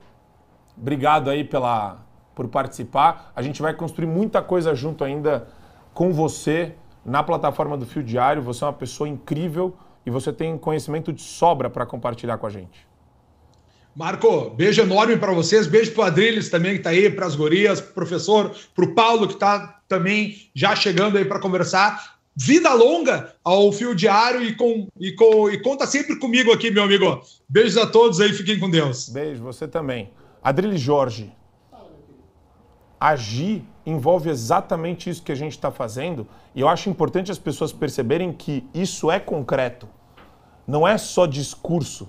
obrigado aí pela, por participar. A gente vai construir muita coisa junto ainda com você na plataforma do Fio Diário. Você é uma pessoa incrível e você tem conhecimento de sobra para compartilhar com a gente. Marco, beijo enorme para vocês, beijo para o Adriles também que está aí, para as gorias, professor, para o Paulo que está também já chegando aí para conversar vida longa ao Fio Diário e, com, e, com, e conta sempre comigo aqui, meu amigo. Beijos a todos aí, fiquem com Deus. Beijo, você também. Adril Jorge, agir envolve exatamente isso que a gente está fazendo e eu acho importante as pessoas perceberem que isso é concreto. Não é só discurso.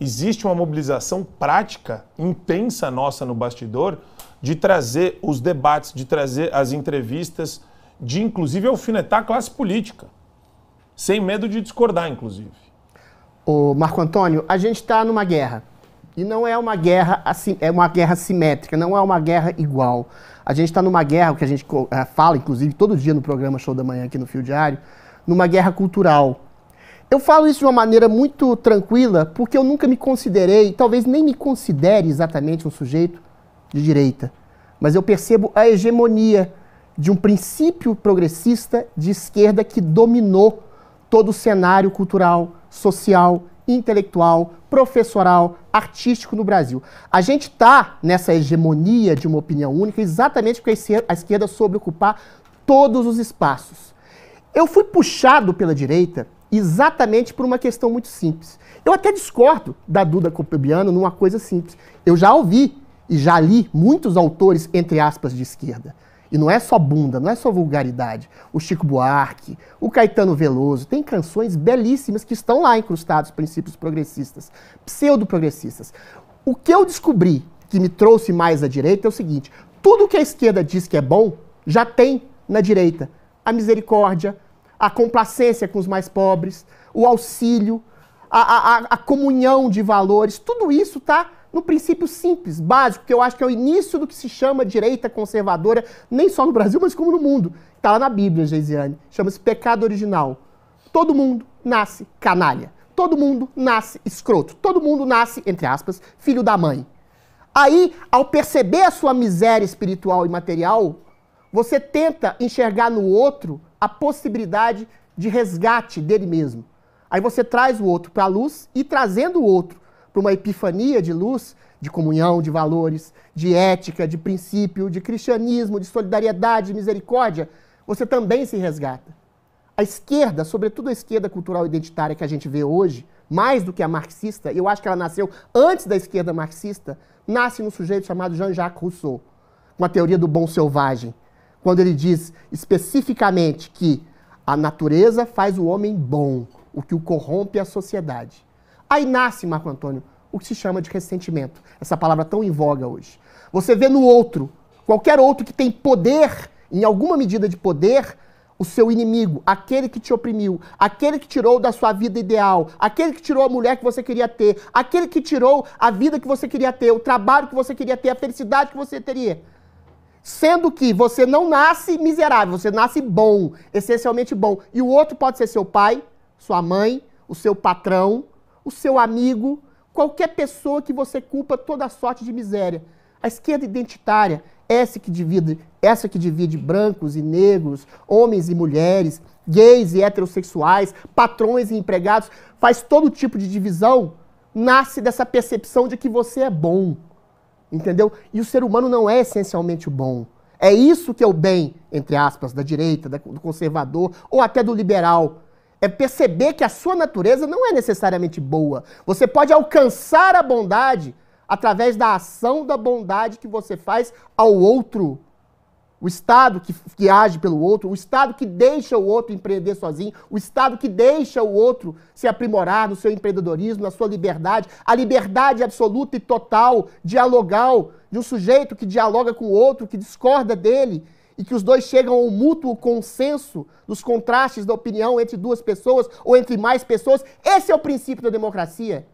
Existe uma mobilização prática, intensa nossa no bastidor, de trazer os debates, de trazer as entrevistas, de inclusive alfinetar a classe política, sem medo de discordar, inclusive. O Marco Antônio, a gente está numa guerra e não é uma guerra assim, é uma guerra simétrica, não é uma guerra igual. A gente está numa guerra, o que a gente eh, fala, inclusive, todo dia no programa Show da Manhã aqui no Fio Diário, numa guerra cultural. Eu falo isso de uma maneira muito tranquila, porque eu nunca me considerei, talvez nem me considere exatamente um sujeito de direita, mas eu percebo a hegemonia de um princípio progressista de esquerda que dominou todo o cenário cultural, social, intelectual, professoral, artístico no Brasil. A gente está nessa hegemonia de uma opinião única exatamente porque a esquerda soube ocupar todos os espaços. Eu fui puxado pela direita exatamente por uma questão muito simples. Eu até discordo da Duda Copebiano numa coisa simples. Eu já ouvi e já li muitos autores, entre aspas, de esquerda. E não é só bunda, não é só vulgaridade. O Chico Buarque, o Caetano Veloso, tem canções belíssimas que estão lá incrustados princípios progressistas, pseudo-progressistas. O que eu descobri que me trouxe mais à direita é o seguinte: tudo que a esquerda diz que é bom já tem na direita. A misericórdia, a complacência com os mais pobres, o auxílio, a, a, a comunhão de valores, tudo isso está no princípio simples, básico, que eu acho que é o início do que se chama direita conservadora, nem só no Brasil, mas como no mundo. Está lá na Bíblia, Geisiane. Chama-se pecado original. Todo mundo nasce canalha. Todo mundo nasce escroto. Todo mundo nasce, entre aspas, filho da mãe. Aí, ao perceber a sua miséria espiritual e material, você tenta enxergar no outro a possibilidade de resgate dele mesmo. Aí você traz o outro para a luz e trazendo o outro para uma epifania de luz, de comunhão, de valores, de ética, de princípio, de cristianismo, de solidariedade, de misericórdia, você também se resgata. A esquerda, sobretudo a esquerda cultural identitária que a gente vê hoje, mais do que a marxista, eu acho que ela nasceu antes da esquerda marxista, nasce num sujeito chamado Jean-Jacques Rousseau, com a teoria do bom selvagem, quando ele diz especificamente que a natureza faz o homem bom, o que o corrompe é a sociedade. Aí nasce, Marco Antônio, o que se chama de ressentimento, essa palavra tão em voga hoje. Você vê no outro, qualquer outro que tem poder, em alguma medida de poder, o seu inimigo, aquele que te oprimiu, aquele que tirou da sua vida ideal, aquele que tirou a mulher que você queria ter, aquele que tirou a vida que você queria ter, o trabalho que você queria ter, a felicidade que você teria. Sendo que você não nasce miserável, você nasce bom, essencialmente bom. E o outro pode ser seu pai, sua mãe, o seu patrão, o seu amigo, qualquer pessoa que você culpa toda sorte de miséria. A esquerda identitária, essa que divide, essa que divide brancos e negros, homens e mulheres, gays e heterossexuais, patrões e empregados, faz todo tipo de divisão, nasce dessa percepção de que você é bom. Entendeu? E o ser humano não é essencialmente bom. É isso que é o bem, entre aspas, da direita, do conservador ou até do liberal é perceber que a sua natureza não é necessariamente boa. Você pode alcançar a bondade através da ação da bondade que você faz ao outro. O Estado que, que age pelo outro, o Estado que deixa o outro empreender sozinho, o Estado que deixa o outro se aprimorar no seu empreendedorismo, na sua liberdade, a liberdade absoluta e total, dialogal, de um sujeito que dialoga com o outro, que discorda dele, e que os dois chegam ao mútuo consenso dos contrastes da opinião entre duas pessoas ou entre mais pessoas. Esse é o princípio da democracia.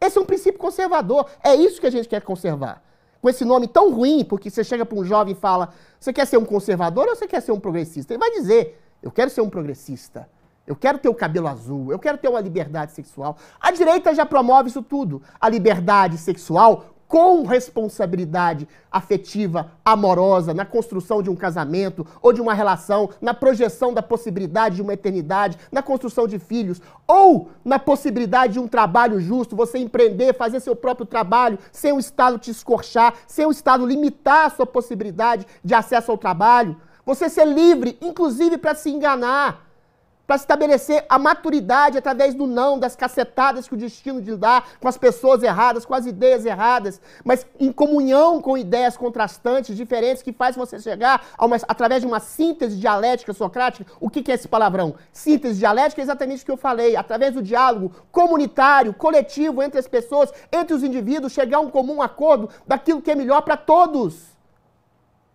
Esse é um princípio conservador. É isso que a gente quer conservar. Com esse nome tão ruim, porque você chega para um jovem e fala: você quer ser um conservador ou você quer ser um progressista? Ele vai dizer: eu quero ser um progressista. Eu quero ter o cabelo azul, eu quero ter uma liberdade sexual. A direita já promove isso tudo. A liberdade sexual com responsabilidade afetiva, amorosa, na construção de um casamento ou de uma relação, na projeção da possibilidade de uma eternidade, na construção de filhos, ou na possibilidade de um trabalho justo, você empreender, fazer seu próprio trabalho, sem o Estado te escorchar, sem o Estado limitar a sua possibilidade de acesso ao trabalho. Você ser livre, inclusive para se enganar para estabelecer a maturidade através do não, das cacetadas que o destino lhe dá, com as pessoas erradas, com as ideias erradas, mas em comunhão com ideias contrastantes, diferentes, que faz você chegar uma, através de uma síntese dialética socrática. O que, que é esse palavrão? Síntese dialética é exatamente o que eu falei, através do diálogo comunitário, coletivo entre as pessoas, entre os indivíduos, chegar a um comum acordo daquilo que é melhor para todos.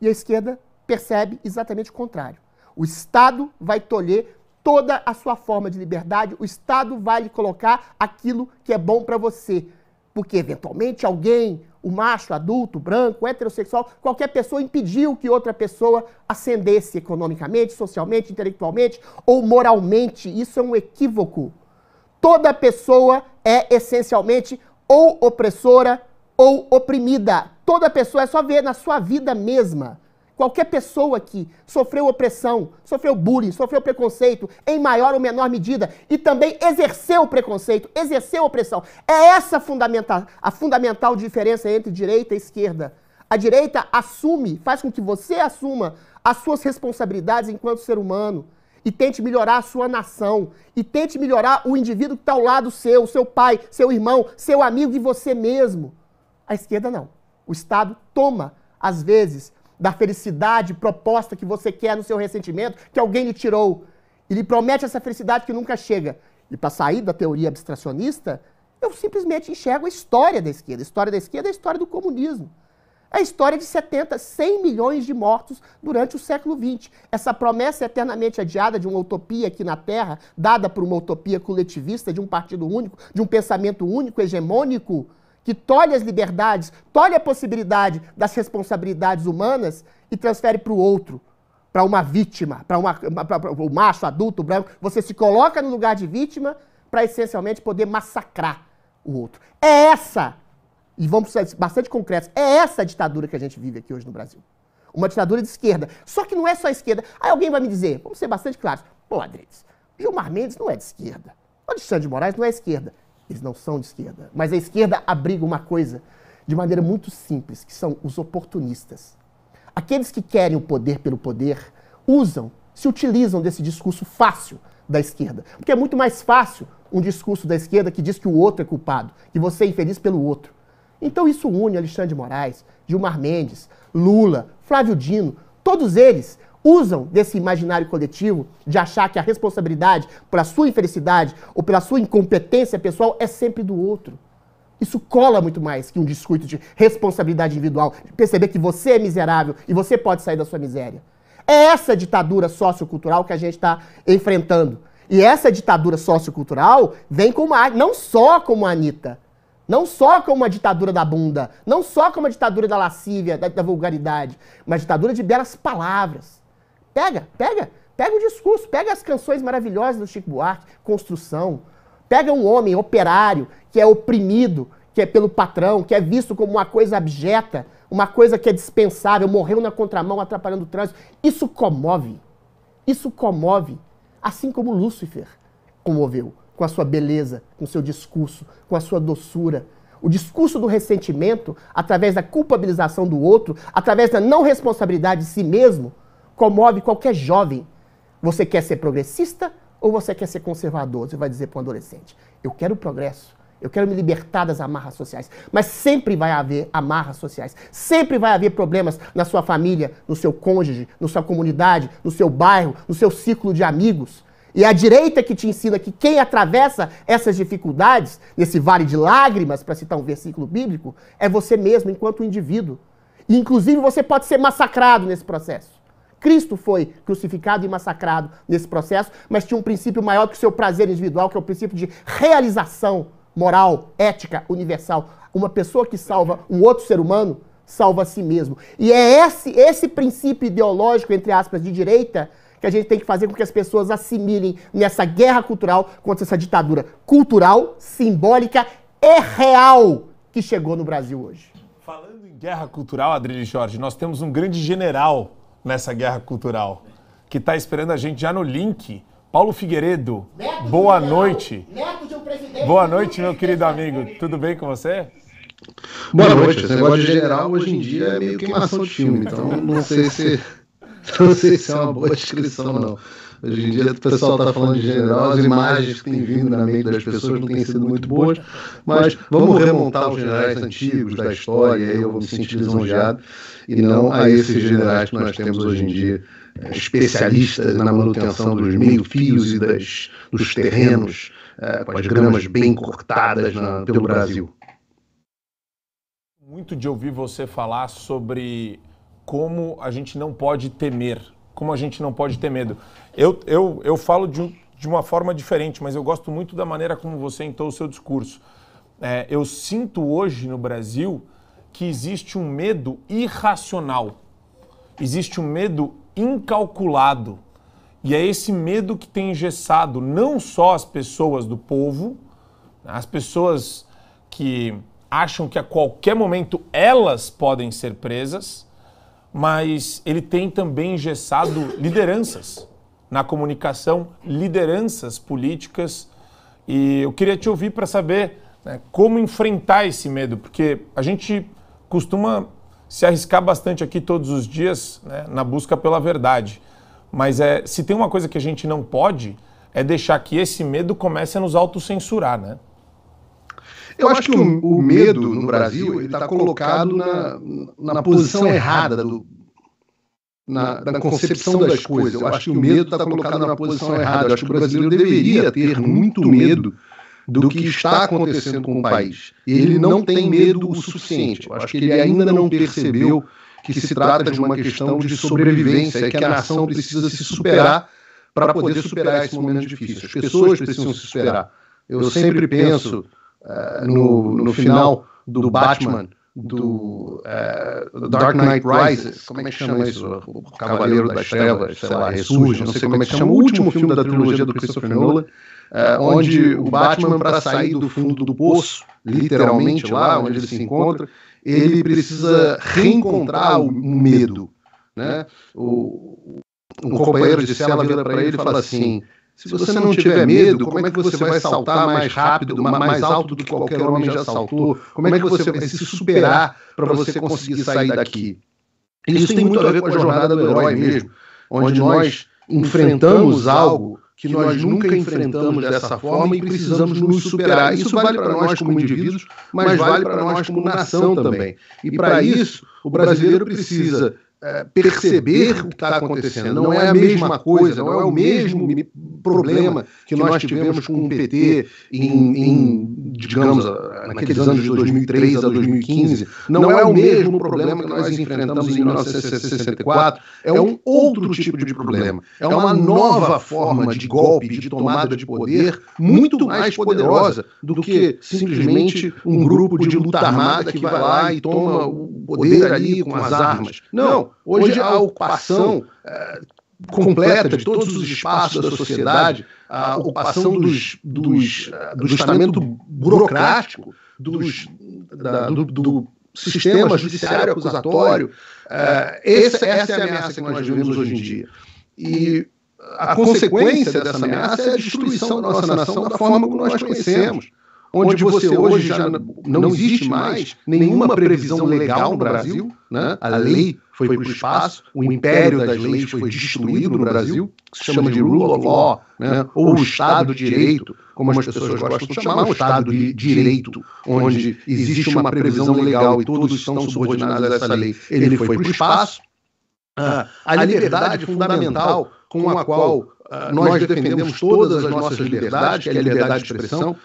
E a esquerda percebe exatamente o contrário. O Estado vai tolher toda a sua forma de liberdade, o Estado vai lhe colocar aquilo que é bom para você. Porque, eventualmente, alguém, o macho, adulto, branco, heterossexual, qualquer pessoa impediu que outra pessoa ascendesse economicamente, socialmente, intelectualmente ou moralmente. Isso é um equívoco. Toda pessoa é essencialmente ou opressora ou oprimida. Toda pessoa é só ver na sua vida mesma. Qualquer pessoa que sofreu opressão, sofreu bullying, sofreu preconceito, em maior ou menor medida, e também exerceu preconceito, exerceu opressão. É essa fundamenta a fundamental diferença entre direita e esquerda. A direita assume, faz com que você assuma as suas responsabilidades enquanto ser humano e tente melhorar a sua nação, e tente melhorar o indivíduo que está ao lado seu, seu pai, seu irmão, seu amigo e você mesmo. A esquerda não. O Estado toma, às vezes, da felicidade proposta que você quer no seu ressentimento, que alguém lhe tirou. ele promete essa felicidade que nunca chega. E para sair da teoria abstracionista, eu simplesmente enxergo a história da esquerda. A história da esquerda é a história do comunismo. É a história de 70, 100 milhões de mortos durante o século XX. Essa promessa eternamente adiada de uma utopia aqui na Terra, dada por uma utopia coletivista, de um partido único, de um pensamento único, hegemônico, que tolhe as liberdades, tolhe a possibilidade das responsabilidades humanas e transfere para o outro, para uma vítima, para o macho, adulto, branco. Você se coloca no lugar de vítima para essencialmente poder massacrar o outro. É essa, e vamos ser bastante concretos, é essa a ditadura que a gente vive aqui hoje no Brasil. Uma ditadura de esquerda. Só que não é só esquerda. Aí alguém vai me dizer, vamos ser bastante claros, pô, Adriles, Gilmar Mendes não é de esquerda. O Alexandre de Moraes não é esquerda. Eles não são de esquerda. Mas a esquerda abriga uma coisa de maneira muito simples, que são os oportunistas. Aqueles que querem o poder pelo poder usam, se utilizam desse discurso fácil da esquerda. Porque é muito mais fácil um discurso da esquerda que diz que o outro é culpado, que você é infeliz pelo outro. Então isso une Alexandre de Moraes, Gilmar Mendes, Lula, Flávio Dino, todos eles usam desse imaginário coletivo de achar que a responsabilidade pela sua infelicidade ou pela sua incompetência pessoal é sempre do outro. Isso cola muito mais que um discurso de responsabilidade individual, de perceber que você é miserável e você pode sair da sua miséria. É essa ditadura sociocultural que a gente está enfrentando. E essa ditadura sociocultural vem com uma, não só como a Anitta, não só como a ditadura da bunda, não só como a ditadura da lascívia, da, da vulgaridade, mas ditadura de belas palavras. Pega, pega, pega o discurso, pega as canções maravilhosas do Chico Buarque, Construção. Pega um homem operário que é oprimido, que é pelo patrão, que é visto como uma coisa abjeta, uma coisa que é dispensável, morreu na contramão atrapalhando o trânsito. Isso comove. Isso comove, assim como Lúcifer comoveu com a sua beleza, com seu discurso, com a sua doçura, o discurso do ressentimento, através da culpabilização do outro, através da não responsabilidade de si mesmo, comove qualquer jovem. Você quer ser progressista ou você quer ser conservador? Você vai dizer para um adolescente: eu quero progresso, eu quero me libertar das amarras sociais. Mas sempre vai haver amarras sociais. Sempre vai haver problemas na sua família, no seu cônjuge, na sua comunidade, no seu bairro, no seu círculo de amigos. E a direita que te ensina que quem atravessa essas dificuldades, nesse vale de lágrimas, para citar um versículo bíblico, é você mesmo, enquanto indivíduo. E, inclusive, você pode ser massacrado nesse processo. Cristo foi crucificado e massacrado nesse processo, mas tinha um princípio maior que o seu prazer individual, que é o princípio de realização moral, ética, universal. Uma pessoa que salva um outro ser humano salva a si mesmo. E é esse, esse princípio ideológico, entre aspas, de direita, que a gente tem que fazer com que as pessoas assimilem nessa guerra cultural contra essa ditadura cultural, simbólica e real que chegou no Brasil hoje. Falando em guerra cultural, Adriano Jorge, nós temos um grande general nessa guerra cultural, que está esperando a gente já no link. Paulo Figueiredo, Neto boa noite. Um boa noite, meu querido amigo. Tudo bem com você? Boa, boa noite. Esse negócio de geral hoje em dia é, é meio queimação de filme, então, então não sei se é não sei se é uma boa descrição, não. Hoje em dia o pessoal está falando de general, as imagens que têm vindo na mente das pessoas não têm sido muito boas, mas vamos remontar os generais antigos da história, aí eu vou me sentir lisonjeado, e não a esses generais que nós temos hoje em dia, eh, especialistas na manutenção dos meio-fios e das, dos terrenos, eh, com as gramas bem cortadas na, pelo Brasil. Muito de ouvir você falar sobre como a gente não pode temer como a gente não pode ter medo. Eu, eu, eu falo de, um, de uma forma diferente, mas eu gosto muito da maneira como você entrou o seu discurso. É, eu sinto hoje no Brasil que existe um medo irracional, existe um medo incalculado. E é esse medo que tem engessado não só as pessoas do povo, as pessoas que acham que a qualquer momento elas podem ser presas, mas ele tem também engessado lideranças na comunicação, lideranças políticas. E eu queria te ouvir para saber né, como enfrentar esse medo, porque a gente costuma se arriscar bastante aqui todos os dias né, na busca pela verdade. Mas é, se tem uma coisa que a gente não pode, é deixar que esse medo comece a nos autocensurar, né? Eu, acho, acho que o, o, medo no Brasil está tá colocado na, na posição errada, do, na, na concepção das coisas. Eu acho que o medo está tá colocado na posição errada. Eu acho que o brasileiro deveria ter muito medo do que está acontecendo com o país. E ele não tem medo o suficiente. Eu acho que ele ainda não percebeu que se trata de uma questão de sobrevivência, que a nação precisa se superar para poder superar esse momento difícil. As pessoas precisam se superar. Eu sempre penso eh, no, no final do Batman, do uh, Dark Knight Rises, como é que chama isso? O Cavaleiro das Trevas, sei lá, Ressurge, não sei como é que chama, o último filme da trilogia do Christopher Nolan, uh, onde o Batman, para sair do fundo do poço, literalmente lá onde ele se encontra, ele precisa reencontrar o medo. Né? O, um companheiro de cela vira para ele e fala assim: se você não tiver medo, como é que você vai saltar mais rápido, mais alto do que qualquer homem já saltou? Como é que você vai se superar para você conseguir sair daqui? Isso tem muito a ver com a jornada do herói mesmo, onde nós enfrentamos algo que nós nunca enfrentamos dessa forma e precisamos nos superar. Isso vale para nós como indivíduos, mas vale para nós como nação também. E para isso, o brasileiro precisa eh, perceber o que está acontecendo. Não é a mesma coisa, não é o mesmo problema que nós tivemos com o PT em, em digamos, naqueles anos de 2003 a 2015, não é, é o mesmo problema que nós enfrentamos em 1964, é, é um outro tipo, tipo de problema. É, é uma nova forma de golpe, de tomada de poder, muito mais poderosa do que simplesmente um grupo de luta armada que vai lá e toma o poder ali com as armas. Não, hoje a ocupação completa de todos os espaços da sociedade, a ocupação dos, dos, do estamento burocrático, dos, da, do, do, sistema judiciário acusatório. É, essa, essa é a é ameaça que nós vivemos hoje em dia. E a consequência dessa ameaça é a é destruição da nossa nação da forma como nós conhecemos onde você hoje já não existe mais nenhuma previsão legal no Brasil, né? né? a lei foi para o espaço, o império das leis foi destruído no Brasil, que se chama de rule of law, né? né? ou o Estado de Direito, como as pessoas gostam de chamar, o Estado de Direito, onde existe uma previsão legal e todos estão subordinados a essa lei. Ele foi para o espaço, ah, a liberdade fundamental com a qual ah, nós defendemos todas as nossas liberdades, é que é a liberdade de expressão,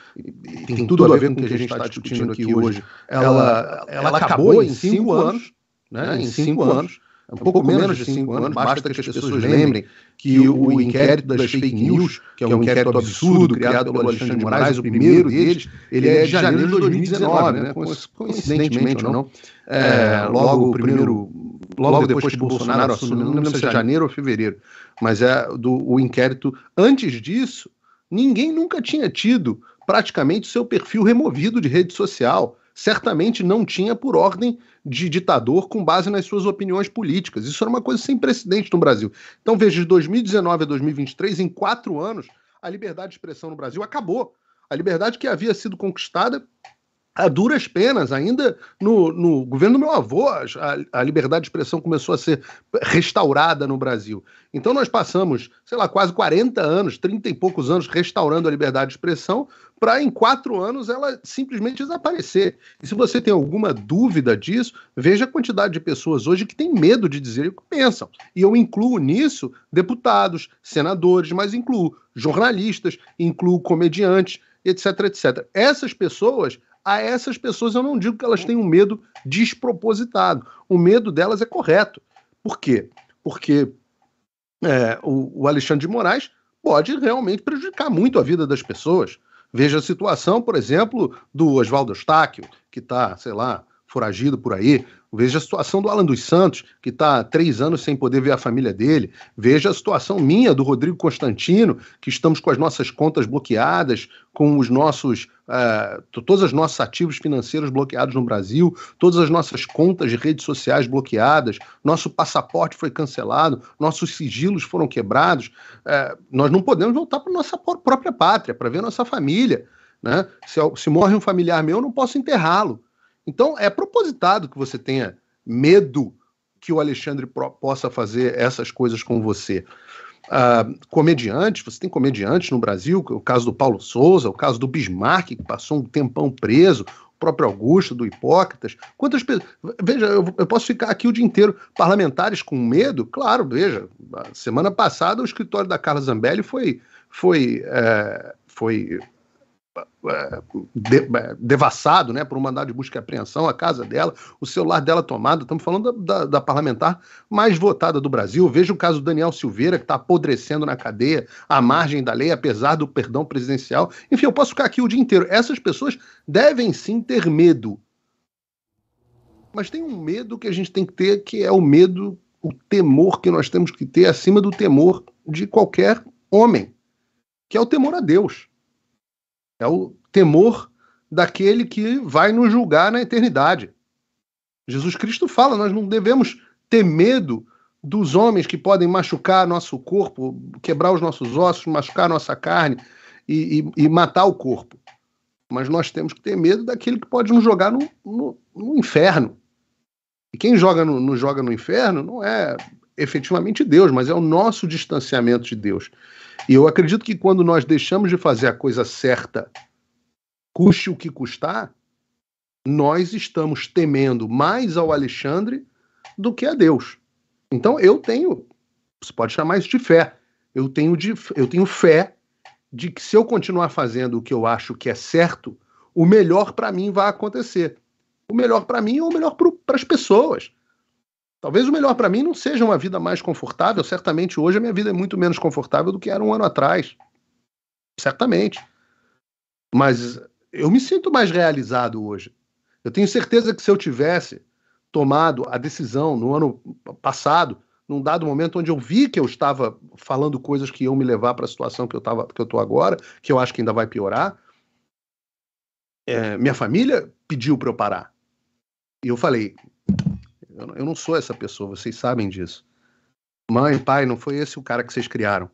tem tudo a ver com o que a gente está discutindo aqui hoje. Ela, ela acabou em cinco anos, né, né? Em cinco anos, um pouco menos de cinco anos, basta que as pessoas lembrem que o inquérito das fake news, que é, é um inquérito absurdo criado pelo Alexandre de Moraes, o primeiro deles, ele é de janeiro de 2019, né? Coincidentemente ou não, é, logo o primeiro logo, logo depois, depois que Bolsonaro assumiu, não lembro se é é janeiro ou fevereiro, mas é do o inquérito. Antes disso, ninguém nunca tinha tido praticamente seu perfil removido de rede social. Certamente não tinha por ordem de ditador com base nas suas opiniões políticas. Isso era uma coisa sem precedente no Brasil. Então, veja, de 2019 a 2023, em quatro anos, a liberdade de expressão no Brasil acabou. A liberdade que havia sido conquistada a duras penas, ainda no, no governo do meu avô, a, a, liberdade de expressão começou a ser restaurada no Brasil. Então nós passamos, sei lá, quase 40 anos, 30 e poucos anos restaurando a liberdade de expressão, para em quatro anos ela simplesmente desaparecer. E se você tem alguma dúvida disso, veja a quantidade de pessoas hoje que tem medo de dizer o que pensam. E eu incluo nisso deputados, senadores, mas incluo jornalistas, incluo comediantes, etc, etc. Essas pessoas a essas pessoas eu não digo que elas têm um medo despropositado. O medo delas é correto. Por quê? Porque é, o, o Alexandre de Moraes pode realmente prejudicar muito a vida das pessoas. Veja a situação, por exemplo, do Oswaldo Eustáquio, que está, sei lá, foragido por aí, Veja a situação do Alan dos Santos, que está há três anos sem poder ver a família dele. Veja a situação minha, do Rodrigo Constantino, que estamos com as nossas contas bloqueadas, com os nossos. Uh, eh, todos os nossos ativos financeiros bloqueados no Brasil, todas as nossas contas de redes sociais bloqueadas, nosso passaporte foi cancelado, nossos sigilos foram quebrados. Uh, nós não podemos voltar para nossa própria pátria, para ver nossa família. Né? Se, se morre um familiar meu, eu não posso enterrá-lo. Então é propositado que você tenha medo que o Alexandre possa fazer essas coisas com você. Uh, comediantes, você tem comediantes no Brasil, o caso do Paulo Souza, o caso do Bismarck, que passou um tempão preso, o próprio Augusto, do Hipócritas. Quantas pessoas. Veja, eu, eu, posso ficar aqui o dia inteiro. Parlamentares com medo? Claro, veja. Semana passada o escritório da Carla Zambelli foi, foi, é, foi é, é, de, é, devassado né, por um mandado de busca e apreensão, a casa dela, o celular dela tomado. Estamos falando da, da, da parlamentar mais votada do Brasil. Veja o caso do Daniel Silveira, que está apodrecendo na cadeia, à margem da lei, apesar do perdão presidencial. Enfim, eu posso ficar aqui o dia inteiro. Essas pessoas devem sim ter medo. Mas tem um medo que a gente tem que ter, que é o medo, o temor que nós temos que ter acima do temor de qualquer homem, que é o temor a Deus. É o temor daquele que vai nos julgar na eternidade. Jesus Cristo fala: nós não devemos ter medo dos homens que podem machucar nosso corpo, quebrar os nossos ossos, machucar nossa carne e, e, e matar o corpo. Mas nós temos que ter medo daquele que pode nos jogar no, no, no inferno. E quem joga no, joga no inferno não é efetivamente Deus, mas é o nosso distanciamento de Deus. E eu acredito que quando nós deixamos de fazer a coisa certa, custe o que custar, nós estamos temendo mais ao Alexandre do que a Deus. Então eu tenho, você pode chamar isso de fé. Eu tenho, de, eu tenho fé de que se eu continuar fazendo o que eu acho que é certo, o melhor para mim vai acontecer. O melhor para mim é o melhor para as pessoas. Talvez o melhor para mim não seja uma vida mais confortável. Certamente hoje a minha vida é muito menos confortável do que era um ano atrás. Certamente. Mas eu me sinto mais realizado hoje. Eu tenho certeza que se eu tivesse tomado a decisão no ano passado, num dado momento onde eu vi que eu estava falando coisas que iam me levar para a situação que eu tava, que eu tô agora, que eu acho que ainda vai piorar, é, minha família pediu para eu parar. E eu falei, eu, eu não sou essa pessoa, vocês sabem disso. Mãe, pai, não foi esse o cara que vocês criaram.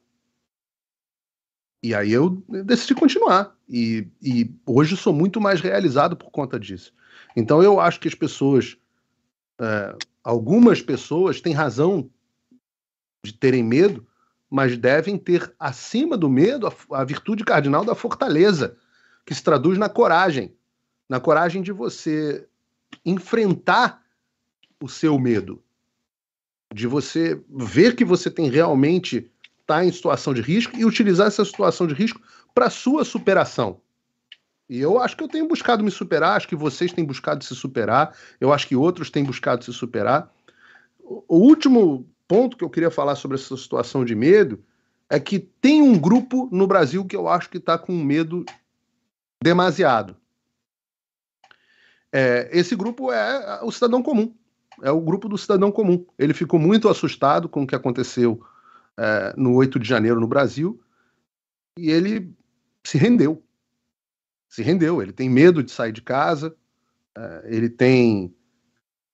E aí eu decidi continuar. E, e hoje sou muito mais realizado por conta disso. Então eu acho que as pessoas, é, algumas pessoas têm razão de terem medo, mas devem ter acima do medo a, a virtude cardinal da fortaleza, que se traduz na coragem. Na coragem de você enfrentar o seu medo, de você ver que você tem realmente está em situação de risco e utilizar essa situação de risco para sua superação. E eu acho que eu tenho buscado me superar, acho que vocês têm buscado se superar, eu acho que outros têm buscado se superar. O último ponto que eu queria falar sobre essa situação de medo é que tem um grupo no Brasil que eu acho que está com medo demasiado. É, esse grupo é o cidadão comum é o grupo do cidadão comum. Ele ficou muito assustado com o que aconteceu é, no 8 de janeiro no Brasil e ele se rendeu. Se rendeu. Ele tem medo de sair de casa, é, ele tem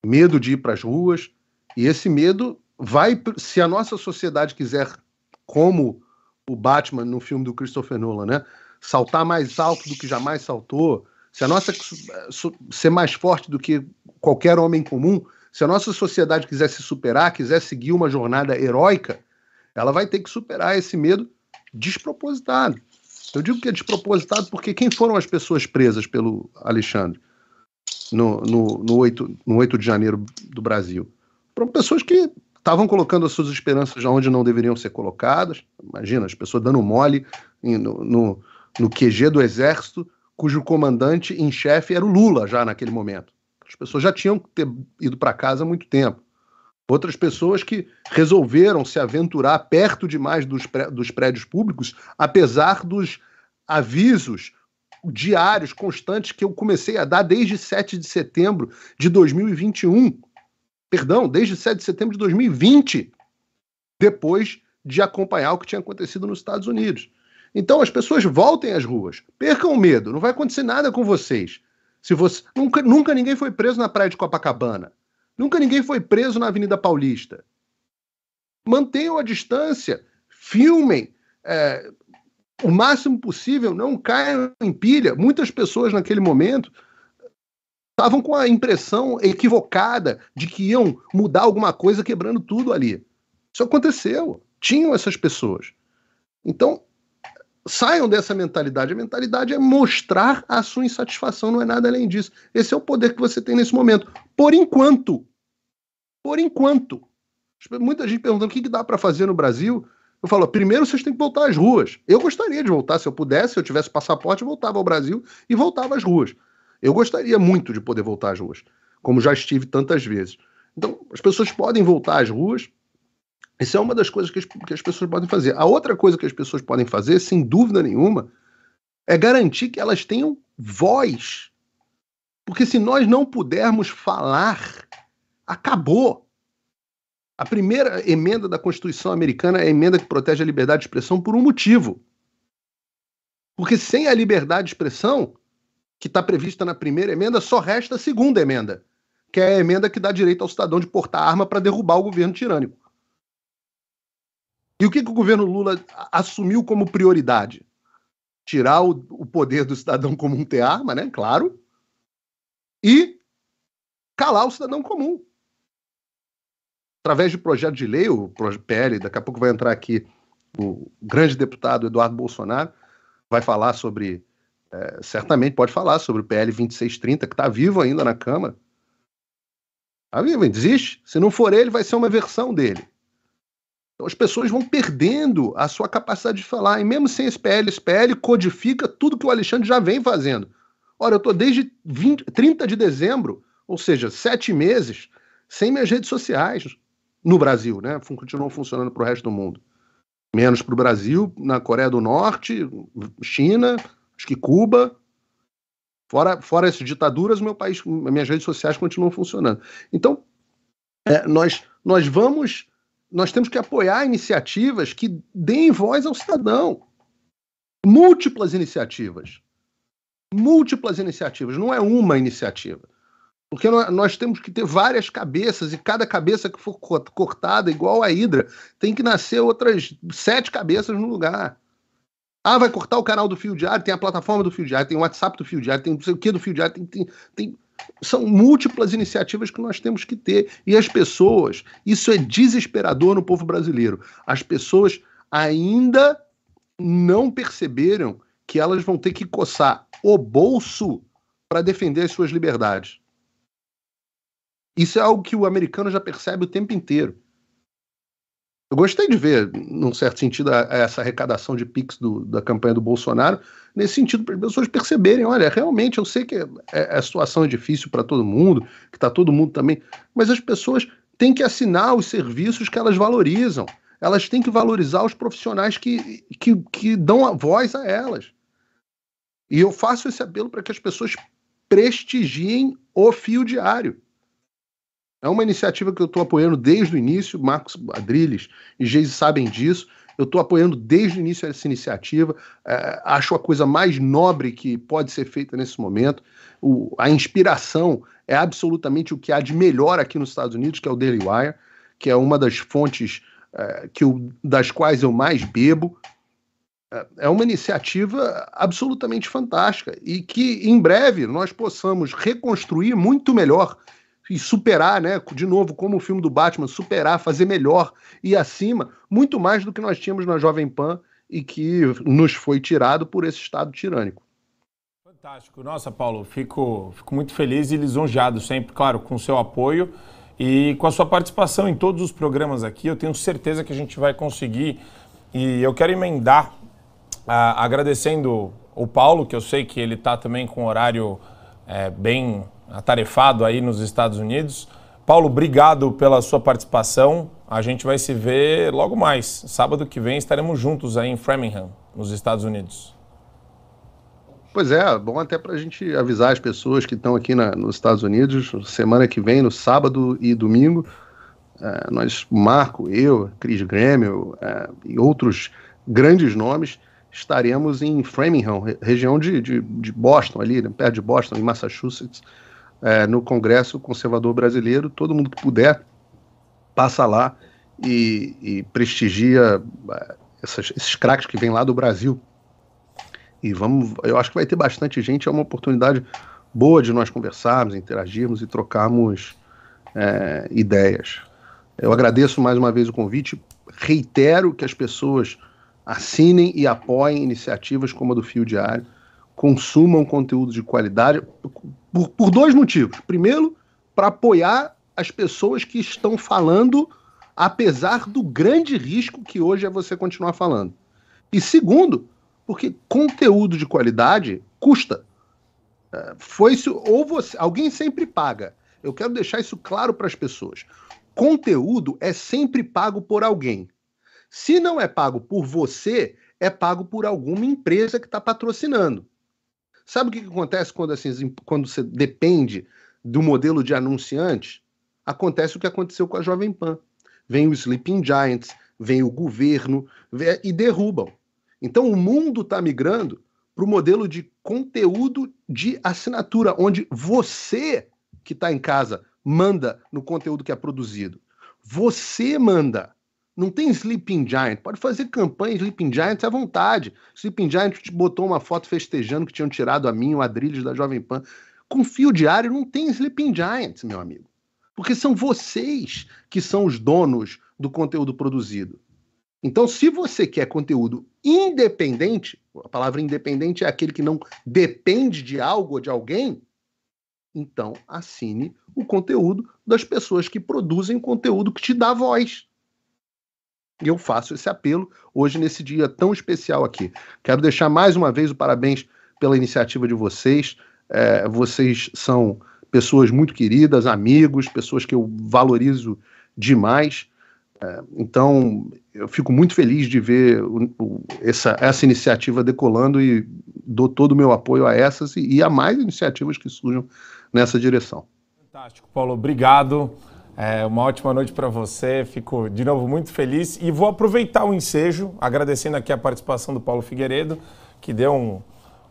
medo de ir para as ruas e esse medo vai. Se a nossa sociedade quiser, como o Batman no filme do Christopher Nolan, né? Saltar mais alto do que jamais saltou, se a nossa é, ser mais forte do que qualquer homem comum, se a nossa sociedade quiser se superar, quiser seguir uma jornada heróica, ela vai ter que superar esse medo despropositado. Eu digo que é despropositado porque quem foram as pessoas presas pelo Alexandre no, no, no, 8, no 8 de janeiro do Brasil? Foram pessoas que estavam colocando as suas esperanças onde não deveriam ser colocadas. Imagina, as pessoas dando mole no, no, no QG do Exército, cujo comandante em chefe era o Lula já naquele momento. As pessoas já tinham que ter ido para casa há muito tempo. Outras pessoas que resolveram se aventurar perto demais dos, dos prédios públicos, apesar dos avisos diários constantes que eu comecei a dar desde 7 de setembro de 2021. Perdão, desde 7 de setembro de 2020, depois de acompanhar o que tinha acontecido nos Estados Unidos. Então as pessoas voltem às ruas, percam o medo, não vai acontecer nada com vocês. Se você nunca, nunca ninguém foi preso na praia de Copacabana. Nunca ninguém foi preso na Avenida Paulista. Mantenham a distância, filmem é, o máximo possível, não caiam em pilha. Muitas pessoas naquele momento estavam com a impressão equivocada de que iam mudar alguma coisa quebrando tudo ali. Isso aconteceu. Tinham essas pessoas. Então, saiam dessa mentalidade. A mentalidade é mostrar a sua insatisfação, não é nada além disso. Esse é o poder que você tem nesse momento. Por enquanto. Por enquanto. Muita gente perguntando o que, dá para fazer no Brasil. Eu falo, primeiro vocês têm que voltar às ruas. Eu gostaria de voltar, se eu pudesse, se eu tivesse passaporte, eu voltava ao Brasil e voltava às ruas. Eu gostaria muito de poder voltar às ruas, como já estive tantas vezes. Então, as pessoas podem voltar às ruas, isso é uma das coisas que as, que as pessoas podem fazer. A outra coisa que as pessoas podem fazer, sem dúvida nenhuma, é garantir que elas tenham voz. Porque se nós não pudermos falar, acabou. A primeira emenda da Constituição americana é a emenda que protege a liberdade de expressão por um motivo. Porque sem a liberdade de expressão, que está prevista na primeira emenda, só resta a segunda emenda, que é a emenda que dá direito ao cidadão de portar arma para derrubar o governo tirânico. E o que, que o governo Lula assumiu como prioridade? Tirar o, o poder do cidadão comum ter arma, né? Claro. E calar o cidadão comum. Através de projeto de lei, o PL, daqui a pouco vai entrar aqui o grande deputado Eduardo Bolsonaro, vai falar sobre, é, certamente pode falar sobre o PL 2630, que está vivo ainda na Câmara. Está vivo, existe. Se não for ele, vai ser uma versão dele. Então as pessoas vão perdendo a sua capacidade de falar. E mesmo sem SPL, SPL codifica tudo que o Alexandre já vem fazendo. Ora, eu estou desde 20, 30 de dezembro, ou seja, sete meses, sem minhas redes sociais no Brasil, né? Continuam funcionando para o resto do mundo. Menos para o Brasil, na Coreia do Norte, China, acho que Cuba. Fora, fora essas ditaduras, meu país, minhas redes sociais continuam funcionando. Então, é, nós, nós vamos nós temos que apoiar iniciativas que deem voz ao cidadão. Múltiplas iniciativas. Múltiplas iniciativas, não é uma iniciativa. Porque nós temos que ter várias cabeças, e cada cabeça que for cortada, igual a Hidra, tem que nascer outras sete cabeças no lugar. Ah, vai cortar o canal do Fio Diário, tem a plataforma do Fio Diário, tem o WhatsApp do Fio Diário, tem não sei o que do Fio Diário, tem, tem, tem são múltiplas iniciativas que nós temos que ter. E as pessoas, isso é desesperador no povo brasileiro. As pessoas ainda não perceberam que elas vão ter que coçar o bolso para defender as suas liberdades. Isso é algo que o americano já percebe o tempo inteiro. Eu gostei de ver, num certo sentido, a, a essa arrecadação de Pix do, da campanha do Bolsonaro, nesse sentido, para as pessoas perceberem: olha, realmente eu sei que é, é, a situação é difícil para todo mundo, que está todo mundo também, mas as pessoas têm que assinar os serviços que elas valorizam. Elas têm que valorizar os profissionais que, que, que dão a voz a elas. E eu faço esse apelo para que as pessoas prestigiem o fio diário. É uma iniciativa que eu estou apoiando desde o início, Marcos Adriles e Geise sabem disso. Eu estou apoiando desde o início essa iniciativa. É, acho a coisa mais nobre que pode ser feita nesse momento. O, a inspiração é absolutamente o que há de melhor aqui nos Estados Unidos, que é o Daily Wire, que é uma das fontes é, que eu, das quais eu mais bebo. É, é uma iniciativa absolutamente fantástica e que em breve nós possamos reconstruir muito melhor e superar, né? De novo, como o filme do Batman, superar, fazer melhor e acima, muito mais do que nós tínhamos na Jovem Pan e que nos foi tirado por esse Estado tirânico. Fantástico. Nossa, Paulo, fico, fico muito feliz e lisonjeado sempre, claro, com o seu apoio e com a sua participação em todos os programas aqui. Eu tenho certeza que a gente vai conseguir. E eu quero emendar ah, agradecendo o Paulo, que eu sei que ele está também com um horário eh, bem atarefado aí nos Estados Unidos. Paulo, obrigado pela sua participação. A gente vai se ver logo mais. Sábado que vem estaremos juntos aí em Framingham, nos Estados Unidos. Pois é, bom até para a gente avisar as pessoas que estão aqui na, nos Estados Unidos, semana que vem, no sábado e domingo, uh, nós, Marco, eu, Cris Grêmio é, e outros grandes nomes, estaremos em Framingham, região de, de, de Boston ali, perto de Boston, em Massachusetts, é, no Congresso Conservador Brasileiro. Todo mundo que puder, passa lá e, e prestigia é, essas, esses craques que vêm lá do Brasil. E vamos, eu acho que vai ter bastante gente, é uma oportunidade boa de nós conversarmos, interagirmos e trocarmos é, ideias. Eu agradeço mais uma vez o convite, reitero que as pessoas assinem e apoiem iniciativas como a do Fio Diário consumam conteúdo de qualidade por, por dois motivos. Primeiro, para apoiar as pessoas que estão falando, apesar do grande risco que hoje é você continuar falando. E segundo, porque conteúdo de qualidade custa. É, foi isso, ou você, alguém sempre paga. Eu quero deixar isso claro para as pessoas. Conteúdo é sempre pago por alguém. Se não é pago por você, é pago por alguma empresa que está patrocinando. Sabe o que, que acontece quando, assim, quando você depende do modelo de anunciante? Acontece o que aconteceu com a Jovem Pan. Vem o Sleeping Giants, vem o governo vem, e derrubam. Então o mundo está migrando para o modelo de conteúdo de assinatura, onde você que está em casa manda no conteúdo que é produzido. Você manda. Não tem Sleeping Giant. Pode fazer campanha Sleeping Giants à vontade. Sleeping Giant te botou uma foto festejando que tinham tirado a mim, o Adrilles da Jovem Pan. Com fio diário não tem Sleeping Giants, meu amigo. Porque são vocês que são os donos do conteúdo produzido. Então, se você quer conteúdo independente, a palavra independente é aquele que não depende de algo ou de alguém, então assine o conteúdo das pessoas que produzem conteúdo que te dá voz. E eu faço esse apelo hoje nesse dia tão especial aqui. Quero deixar mais uma vez o parabéns pela iniciativa de vocês. É, vocês são pessoas muito queridas, amigos, pessoas que eu valorizo demais. É, então, eu fico muito feliz de ver o, o, essa, essa iniciativa decolando e dou todo o meu apoio a essas e, e a mais iniciativas que surjam nessa direção. Fantástico, Paulo. Obrigado. É, uma ótima noite para você, fico de novo muito feliz e vou aproveitar o ensejo, agradecendo aqui a participação do Paulo Figueiredo, que deu um,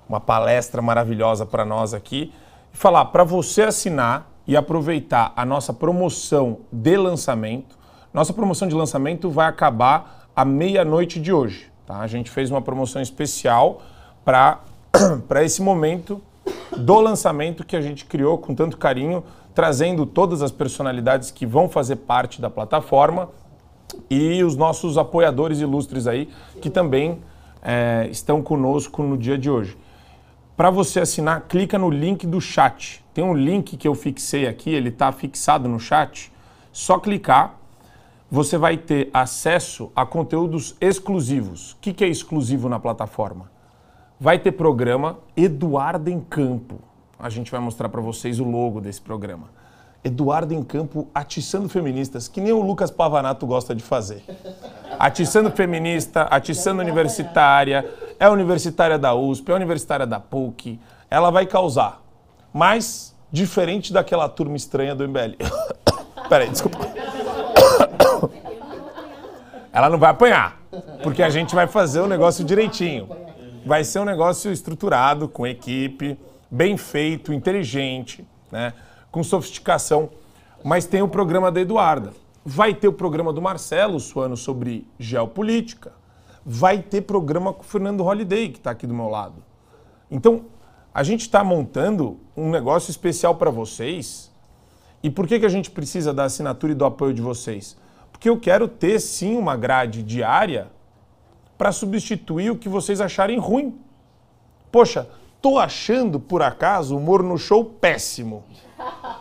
uma palestra maravilhosa para nós aqui, e falar para você assinar e aproveitar a nossa promoção de lançamento. Nossa promoção de lançamento vai acabar à meia-noite de hoje. Tá? A gente fez uma promoção especial para esse momento do lançamento que a gente criou com tanto carinho trazendo todas as personalidades que vão fazer parte da plataforma e os nossos apoiadores ilustres aí, que também é, estão conosco no dia de hoje. Para você assinar, clica no link do chat. Tem um link que eu fixei aqui, ele está fixado no chat. Só clicar, você vai ter acesso a conteúdos exclusivos. O que, que é exclusivo na plataforma? Vai ter programa Eduardo em Campo a gente vai mostrar para vocês o logo desse programa. Eduardo em campo atiçando feministas, que nem o Lucas Pavanato gosta de fazer. Atiçando feminista, atiçando universitária, é universitária da USP, é universitária da PUC. Ela vai causar. Mas, diferente daquela turma estranha do MBL. Peraí, desculpa. Ela não vai apanhar, porque a gente vai fazer o negócio direitinho. Vai ser um negócio estruturado, com equipe bem feito, inteligente, né? com sofisticação. Mas tem o programa da Eduarda. Vai ter o programa do Marcelo Suano sobre geopolítica. Vai ter programa com o Fernando Holliday, que está aqui do meu lado. Então, a gente está montando um negócio especial para vocês. E por que, que a gente precisa da assinatura e do apoio de vocês? Porque eu quero ter sim uma grade diária para substituir o que vocês acharem ruim. Poxa, Tô achando, por acaso, o Morno Show péssimo.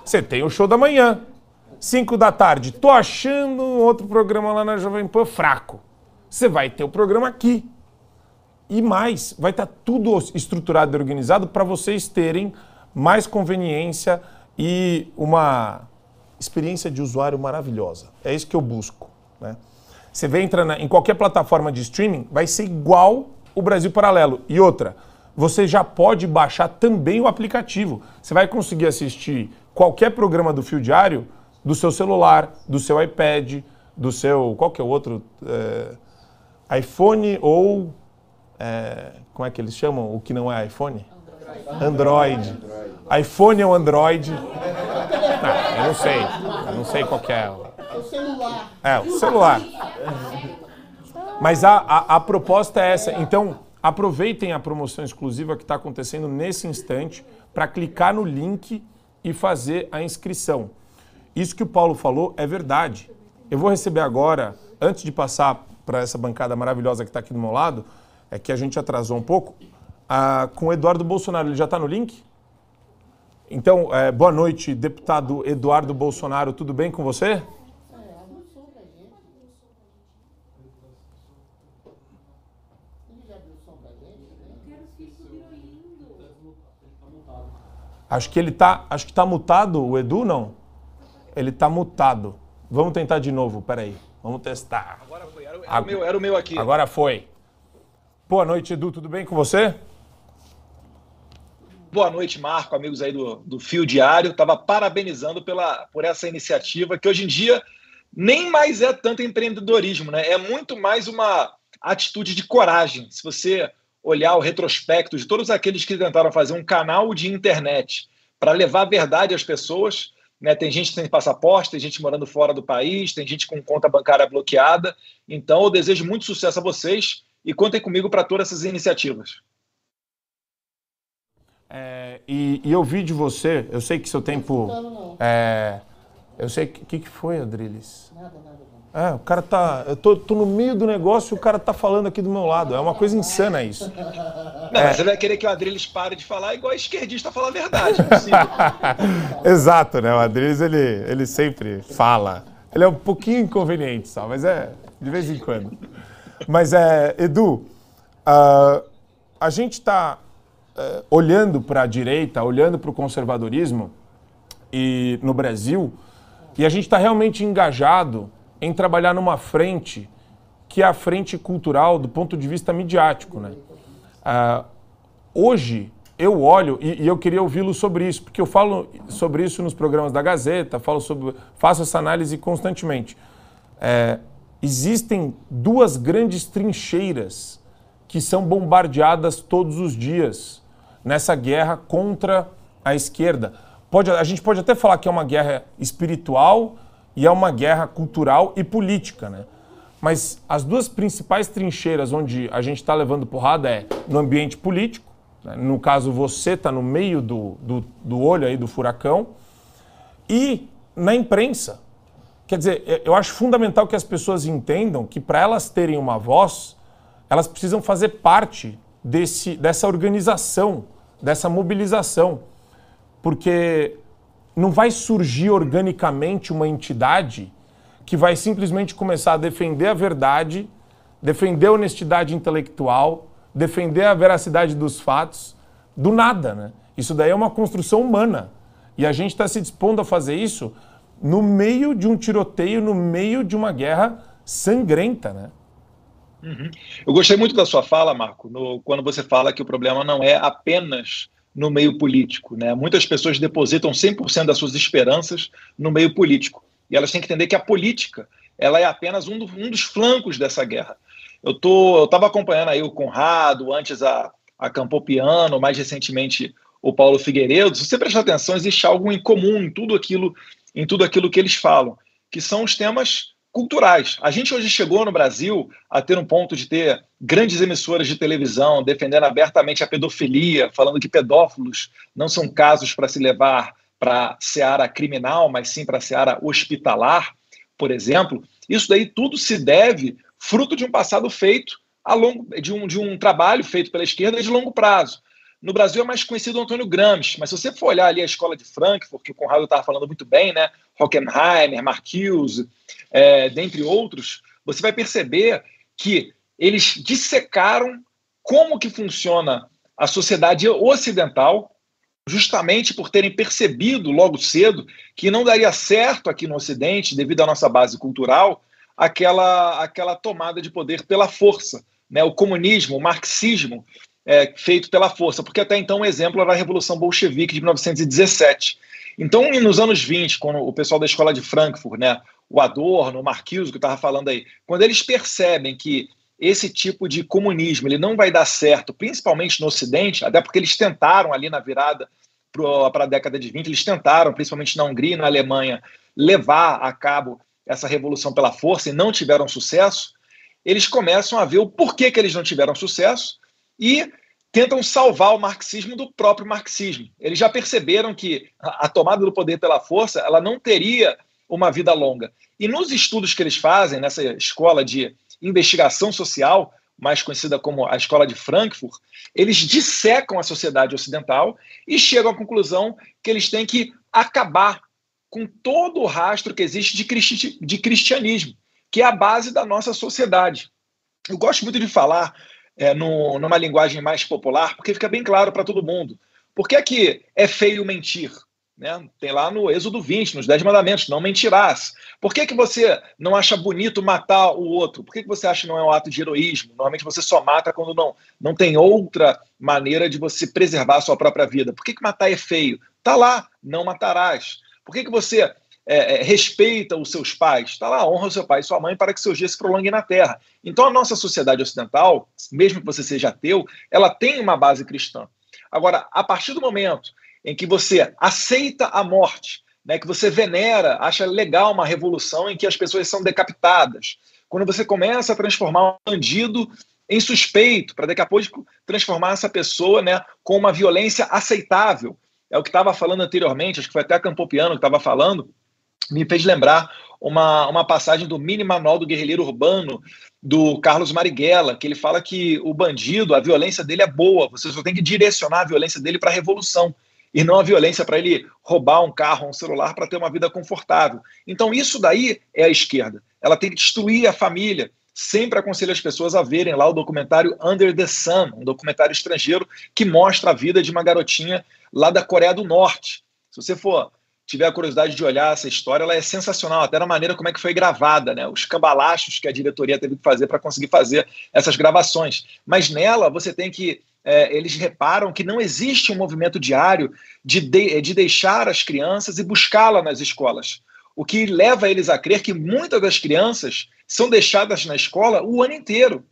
Você tem o show da manhã, 5 da tarde. Tô achando outro programa lá na Jovem Pan fraco. Você vai ter o programa aqui. E mais, vai estar tá tudo estruturado e organizado para vocês terem mais conveniência e uma experiência de usuário maravilhosa. É isso que eu busco. Né? Você vem entra na, em qualquer plataforma de streaming, vai ser igual o Brasil Paralelo. E outra, você já pode baixar também o aplicativo. Você vai conseguir assistir qualquer programa do Fio Diário do seu celular, do seu iPad, do seu qualquer é outro é, iPhone ou é, como é que eles chamam o que não é iPhone? Android. Android. iPhone ou é Android? Não, eu não sei. Eu não sei qual que é. é. O celular. É, o celular. Mas a, a, a proposta é essa. Então, Aproveitem a promoção exclusiva que está acontecendo nesse instante para clicar no link e fazer a inscrição. Isso que o Paulo falou é verdade. Eu vou receber agora, antes de passar para essa bancada maravilhosa que está aqui do meu lado, é que a gente atrasou um pouco, a, com o Eduardo Bolsonaro. Ele já está no link? Então, é, boa noite, deputado Eduardo Bolsonaro. Tudo bem com você? Acho que ele tá, acho que tá mutado o Edu, não? Ele tá mutado. Vamos tentar de novo, peraí. Vamos testar. Agora foi, era, o, era o meu, era o meu aqui. Agora foi. Boa noite, Edu, tudo bem com você? Boa noite, Marco, amigos aí do, do Fio Diário. Estava parabenizando pela, por essa iniciativa, que hoje em dia nem mais é tanto empreendedorismo, né? É muito mais uma atitude de coragem. Se você olhar o retrospecto de todos aqueles que tentaram fazer um canal de internet para levar a verdade às pessoas. Né? Tem gente sem passaporte, tem gente morando fora do país, tem gente com conta bancária bloqueada. Então, eu desejo muito sucesso a vocês e contem comigo para todas essas iniciativas. É, e, e, eu vi de você, eu sei que seu tempo. Não, não. É, eu sei que. O que, que foi, Adriles? Nada. É, o cara tá. Eu tô, tô, no meio do negócio e o cara tá falando aqui do meu lado. É uma coisa insana isso. Não, é. você vai querer que o Adriles pare de falar igual esquerdista fala a verdade, é Exato, né? O Adriles ele, ele sempre fala. Ele é um pouquinho inconveniente só, mas é de vez em quando. Mas é, Edu, uh, a gente está uh, eh, olhando para a direita, olhando para o conservadorismo e no Brasil, e a gente está realmente engajado em trabalhar numa frente que é a frente cultural do ponto de vista midiático. Né? Ah, hoje, eu olho e, e eu queria ouvi-lo sobre isso, porque eu falo sobre isso nos programas da Gazeta, falo sobre, faço essa análise constantemente. É, existem duas grandes trincheiras que são bombardeadas todos os dias nessa guerra contra a esquerda. Pode, a gente pode até falar que é uma guerra espiritual e é uma guerra cultural e política, né? Mas as duas principais trincheiras onde a gente está levando porrada é no ambiente político, né? no caso você está no meio do, do, do olho aí do furacão, e na imprensa. Quer dizer, eu acho fundamental que as pessoas entendam que para elas terem uma voz, elas precisam fazer parte desse, dessa organização, dessa mobilização. Porque não vai surgir organicamente uma entidade que vai simplesmente começar a defender a verdade, defender a honestidade intelectual, defender a veracidade dos fatos, do nada, né? Isso daí é uma construção humana. E a gente está se dispondo a fazer isso no meio de um tiroteio, no meio de uma guerra sangrenta, né? Uhum. Eu gostei muito da sua fala, Marco, no, quando você fala que o problema não é apenas no meio político. Né? Muitas pessoas depositam 100% das suas esperanças no meio político. E elas têm que entender que a política ela é apenas um, do, um dos flancos dessa guerra. Eu estava acompanhando aí o Conrado, antes a, a Campopiano, mais recentemente o Paulo Figueiredo. Se você prestar atenção, existe algo em comum em tudo aquilo, em tudo aquilo que eles falam, que são os temas culturais. A gente hoje chegou no Brasil a ter um ponto de ter grandes emissoras de televisão defendendo abertamente a pedofilia, falando que pedófilos não são casos para se levar para a seara criminal, mas sim para a seara hospitalar, por exemplo. Isso daí tudo se deve fruto de um passado feito a longo de um, de um trabalho feito pela esquerda de longo prazo. No Brasil é mais conhecido o Antônio Gramsci, mas se você for olhar ali a escola de Frankfurt, que o Conrado estava falando muito bem, né? Hockenheimer, Marquise, é, dentre outros, você vai perceber que eles dissecaram como que funciona a sociedade ocidental, justamente por terem percebido logo cedo que não daria certo aqui no Ocidente, devido à nossa base cultural, aquela, aquela tomada de poder pela força. Né? O comunismo, o marxismo, é, feito pela força, porque até então o um exemplo era a Revolução Bolchevique de 1917, então, nos anos 20, quando o pessoal da escola de Frankfurt, né, o Adorno, o Marquise, que eu estava falando aí, quando eles percebem que esse tipo de comunismo ele não vai dar certo, principalmente no Ocidente, até porque eles tentaram ali na virada para a década de 20, eles tentaram, principalmente na Hungria e na Alemanha, levar a cabo essa revolução pela força e não tiveram sucesso, eles começam a ver o porquê que eles não tiveram sucesso e tentam salvar o marxismo do próprio marxismo. Eles já perceberam que a tomada do poder pela força, ela não teria uma vida longa. E nos estudos que eles fazem nessa escola de investigação social, mais conhecida como a escola de Frankfurt, eles dissecam a sociedade ocidental e chegam à conclusão que eles têm que acabar com todo o rastro que existe de, cristi de cristianismo, que é a base da nossa sociedade. Eu gosto muito de falar é, no, numa linguagem mais popular, porque fica bem claro para todo mundo. Por que é que é feio mentir? Né? Tem lá no Êxodo 20, nos Dez Mandamentos, não mentirás. Por que, é que você não acha bonito matar o outro? Por que, é que você acha que não é um ato de heroísmo? Normalmente você só mata quando não, não tem outra maneira de você preservar a sua própria vida. Por que, é que matar é feio? Tá lá, não matarás. Por que, que você é, é, respeita os seus pais, está lá, honra o seu pai e sua mãe para que seus dias se prolonguem na Terra. Então a nossa sociedade ocidental, mesmo que você seja ateu, ela tem uma base cristã. Agora, a partir do momento em que você aceita a morte, né, que você venera, acha legal uma revolução em que as pessoas são decapitadas, quando você começa a transformar um bandido em suspeito, para daqui a pouco transformar essa pessoa né, com uma violência aceitável. É o que estava falando anteriormente, acho que foi até a Campopiano que estava falando, me fez lembrar uma, uma passagem do mini manual do guerrilheiro urbano do Carlos Marighella, que ele fala que o bandido, a violência dele é boa, você só tem que direcionar a violência dele para a revolução e não a violência para ele roubar um carro, um celular para ter uma vida confortável. Então isso daí é a esquerda. Ela tem que destruir a família. Sempre aconselho as pessoas a verem lá o documentário Under the Sun, um documentário estrangeiro que mostra a vida de uma garotinha lá da Coreia do Norte. Se você for tiver a curiosidade de olhar essa história, ela é sensacional, até na maneira como é que foi gravada, né? Os cambalachos que a diretoria teve que fazer para conseguir fazer essas gravações. Mas nela você tem que é, eles reparam que não existe um movimento diário de, de, de deixar as crianças e buscá-la nas escolas. O que leva eles a crer que muitas das crianças são deixadas na escola o ano inteiro.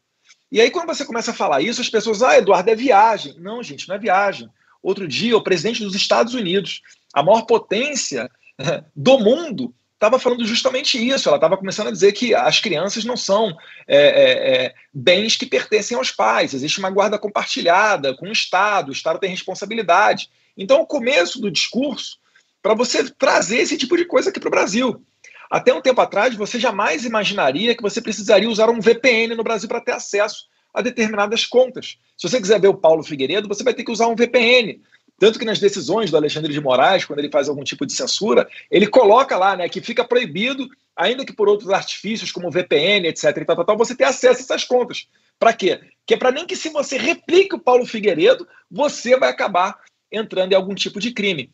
E aí, quando você começa a falar isso, as pessoas, ah, Eduardo, é viagem. Não, gente, não é viagem. Outro dia, o presidente dos Estados Unidos a maior potência né, do mundo, estava falando justamente isso. Ela estava começando a dizer que as crianças não são é, é, é, bens que pertencem aos pais. Existe uma guarda compartilhada com o Estado, o Estado tem responsabilidade. Então, o começo do discurso para você trazer esse tipo de coisa aqui para o Brasil. Até um tempo atrás, você jamais imaginaria que você precisaria usar um VPN no Brasil para ter acesso a determinadas contas. Se você quiser ver o Paulo Figueiredo, você vai ter que usar um VPN. Tanto que nas decisões do Alexandre de Moraes, quando ele faz algum tipo de censura, ele coloca lá né, que fica proibido, ainda que por outros artifícios, como VPN, etc., e tal, tal, tal, você ter acesso a essas contas. Para quê? Que é para nem que se você replique o Paulo Figueiredo, você vai acabar entrando em algum tipo de crime.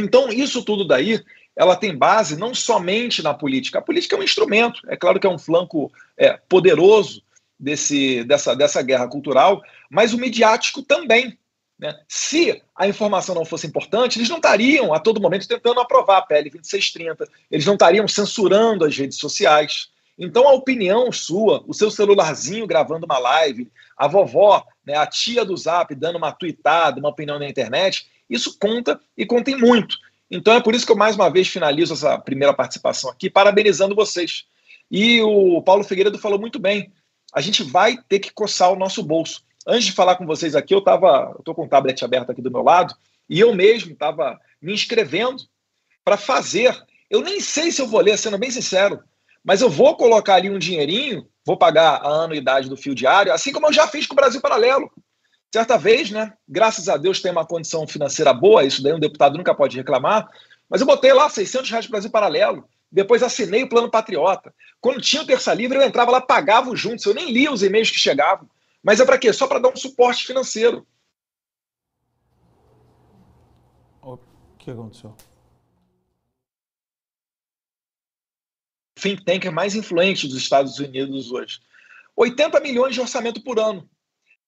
Então, isso tudo daí, ela tem base não somente na política. A política é um instrumento, é claro que é um flanco é, poderoso desse, dessa, dessa guerra cultural, mas o midiático também. Né? Se a informação não fosse importante, eles não estariam a todo momento tentando aprovar a PL 2630, eles não estariam censurando as redes sociais. Então, a opinião sua, o seu celularzinho gravando uma live, a vovó, né, a tia do zap dando uma tweetada, uma opinião na internet, isso conta e em muito. Então, é por isso que eu mais uma vez finalizo essa primeira participação aqui, parabenizando vocês. E o Paulo Figueiredo falou muito bem: a gente vai ter que coçar o nosso bolso antes de falar com vocês aqui, eu estava, estou com o tablet aberto aqui do meu lado, e eu mesmo estava me inscrevendo para fazer. Eu nem sei se eu vou ler, sendo bem sincero, mas eu vou colocar ali um dinheirinho, vou pagar a anuidade do fio diário, assim como eu já fiz com o Brasil Paralelo. Certa vez, né? Graças a Deus tem uma condição financeira boa, isso daí um deputado nunca pode reclamar. Mas eu botei lá 600 reais do Brasil Paralelo, depois assinei o Plano Patriota. Quando tinha o Terça Livre, eu entrava lá, pagava juntos, eu nem lia os e-mails que chegavam. Mas é para quê? Só para dar um suporte financeiro. O que aconteceu? Think é mais influente dos Estados Unidos hoje. 80 milhões de orçamento por ano.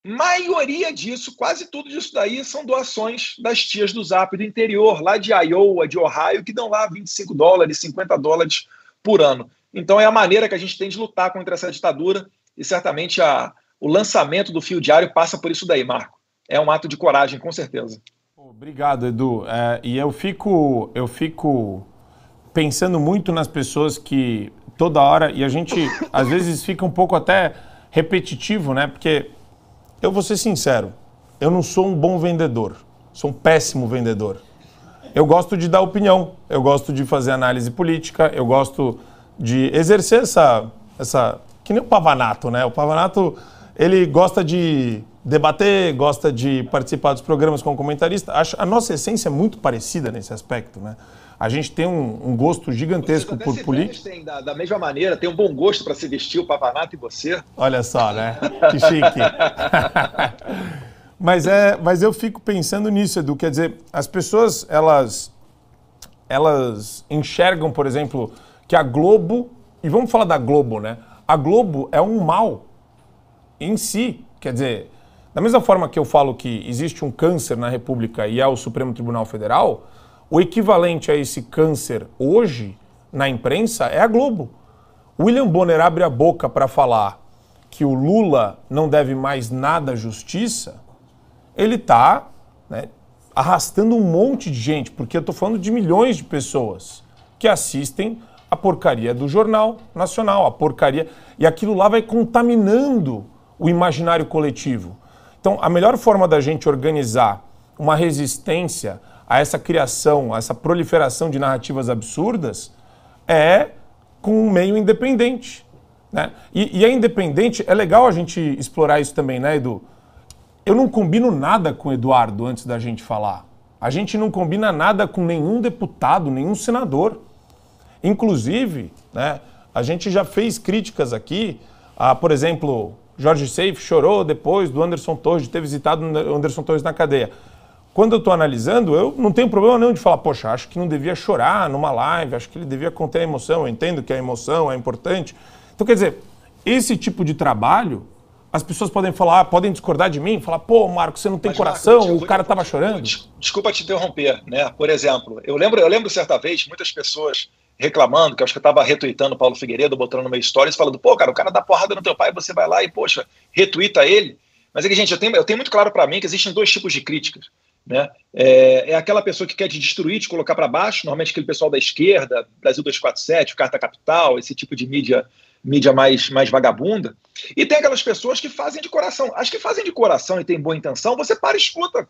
Maioria disso, quase tudo disso daí, são doações das tias do Zap do interior, lá de Iowa, de Ohio, que dão lá 25 dólares, 50 dólares por ano. Então é a maneira que a gente tem de lutar contra essa ditadura e certamente a, o lançamento do fio diário passa por isso daí, Marco. É um ato de coragem, com certeza. Obrigado, Edu. É, e eu fico, eu fico pensando muito nas pessoas que toda hora, e a gente às vezes fica um pouco até repetitivo, né? Porque eu vou ser sincero, eu não sou um bom vendedor, sou um péssimo vendedor. Eu gosto de dar opinião, eu gosto de fazer análise política, eu gosto de exercer essa, essa que nem o pavanato, né? O pavanato ele gosta de debater, gosta de participar dos programas como comentarista. Acho a nossa essência é muito parecida nesse aspecto, né? A gente tem um, um gosto gigantesco por política. da, da mesma maneira, tem um bom gosto para se vestir, o Pavanato e você. Olha só, né? Que chique. mas, é, mas eu fico pensando nisso, Edu. Quer dizer, as pessoas, elas, elas enxergam, por exemplo, que a Globo... E vamos falar da Globo, né? A Globo é um mal em si, quer dizer, da mesma forma que eu falo que existe um câncer na República e é o Supremo Tribunal Federal, o equivalente a esse câncer hoje na imprensa é a Globo. William Bonner abre a boca para falar que o Lula não deve mais nada à justiça, ele está né, arrastando um monte de gente, porque eu estou falando de milhões de pessoas que assistem a porcaria do Jornal Nacional, a porcaria. E aquilo lá vai contaminando o imaginário coletivo. Então, a melhor forma da gente organizar uma resistência a essa criação, a essa proliferação de narrativas absurdas, é com um meio independente. Né? E, e é independente, é legal a gente explorar isso também, né, Edu? Eu não combino nada com o Eduardo antes da gente falar. A gente não combina nada com nenhum deputado, nenhum senador. Inclusive, né, a gente já fez críticas aqui a, por exemplo, Jorge Seif chorou depois do Anderson Torres, de ter visitado o Anderson Torres na cadeia. Quando eu estou analisando, eu não tenho problema nenhum de falar, poxa, acho que não devia chorar numa live, acho que ele devia conter a emoção, eu entendo que a emoção é importante. Então, quer dizer, esse tipo de trabalho, as pessoas podem falar, ah, podem discordar de mim, falar, pô, Marco, você não tem Mas, coração, Marco, o cara tá estava chorando. Desculpa te interromper, né? Por exemplo, eu lembro, eu lembro certa vez, muitas pessoas reclamando, que eu acho que eu estava retweetando o Paulo Figueiredo, botando no meu stories, falando, pô, cara, o cara dá porrada no teu pai, você vai lá e, poxa, retweeta ele. Mas é que, gente, eu tenho, eu tenho muito claro para mim que existem dois tipos de críticas. Né? É, é aquela pessoa que quer te destruir, te colocar para baixo, normalmente aquele pessoal da esquerda, Brasil 247, Carta Capital, esse tipo de mídia mídia mais, mais vagabunda. E tem aquelas pessoas que fazem de coração. As que fazem de coração e têm boa intenção, você para e escuta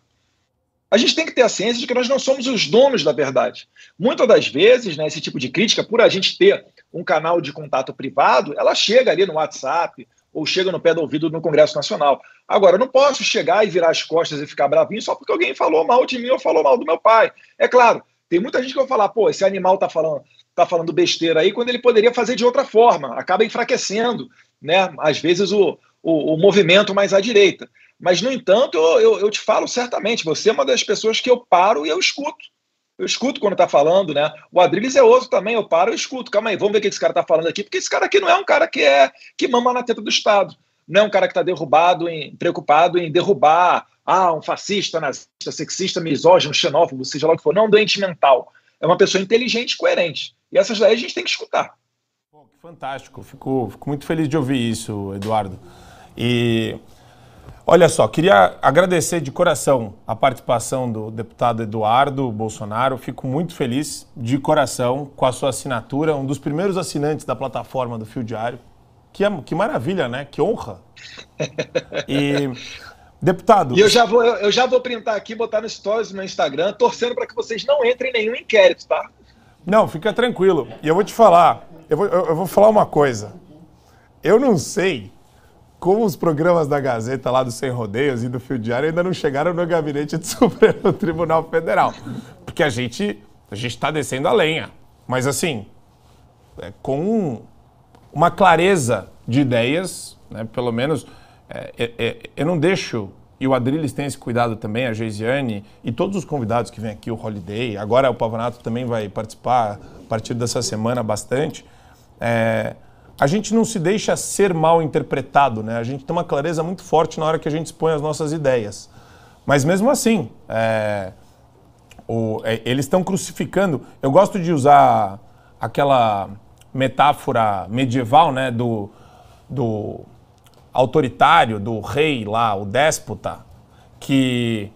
a gente tem que ter a ciência de que nós não somos os donos da verdade. Muitas das vezes, né, esse tipo de crítica, por a gente ter um canal de contato privado, ela chega ali no WhatsApp ou chega no pé do ouvido no Congresso Nacional. Agora, eu não posso chegar e virar as costas e ficar bravinho só porque alguém falou mal de mim ou falou mal do meu pai. É claro, tem muita gente que vai falar, pô, esse animal tá falando, tá falando besteira aí, quando ele poderia fazer de outra forma, acaba enfraquecendo, né? Às vezes o, o, o movimento mais à direita. Mas, no entanto, eu, eu, eu te falo certamente, você é uma das pessoas que eu paro e eu escuto. Eu escuto quando está falando, né? O Adrilles é outro também, eu paro e escuto. Calma aí, vamos ver o que esse cara está falando aqui, porque esse cara aqui não é um cara que é que mama na teta do Estado. Não é um cara que está derrubado, em, preocupado em derrubar ah, um fascista, nazista, sexista, misógino, xenófobo, seja lá o que for. Não é um doente mental. É uma pessoa inteligente coerente. E essas daí a gente tem que escutar. fantástico. Fico, fico muito feliz de ouvir isso, Eduardo. E Olha só, queria agradecer de coração a participação do deputado Eduardo Bolsonaro. Fico muito feliz de coração com a sua assinatura, um dos primeiros assinantes da plataforma do Fio Diário. Que, que maravilha, né? Que honra. E, deputado. E eu já vou, eu já vou printar aqui, botar no stories no meu Instagram, torcendo para que vocês não entrem em nenhum inquérito, tá? Não, fica tranquilo. E eu vou te falar, eu vou, eu vou falar uma coisa. Eu não sei como os programas da Gazeta lá do Sem Rodeios e do Fio Diário ainda não chegaram no gabinete do Supremo Tribunal Federal. Porque a gente a está descendo a lenha. Mas assim, é, com uma clareza de ideias, né? pelo menos é, é, é, eu não deixo, e o Adriles tem esse cuidado também, a Geisiane e todos os convidados que vêm aqui, o Holiday, agora o Pavanato também vai participar a partir dessa semana bastante. É, a gente não se deixa ser mal interpretado, né? A gente tem uma clareza muito forte na hora que a gente expõe as nossas ideias. Mas mesmo assim, é, o, é, eles estão crucificando. Eu gosto de usar aquela metáfora medieval, né? Do, do autoritário, do rei lá, o déspota, que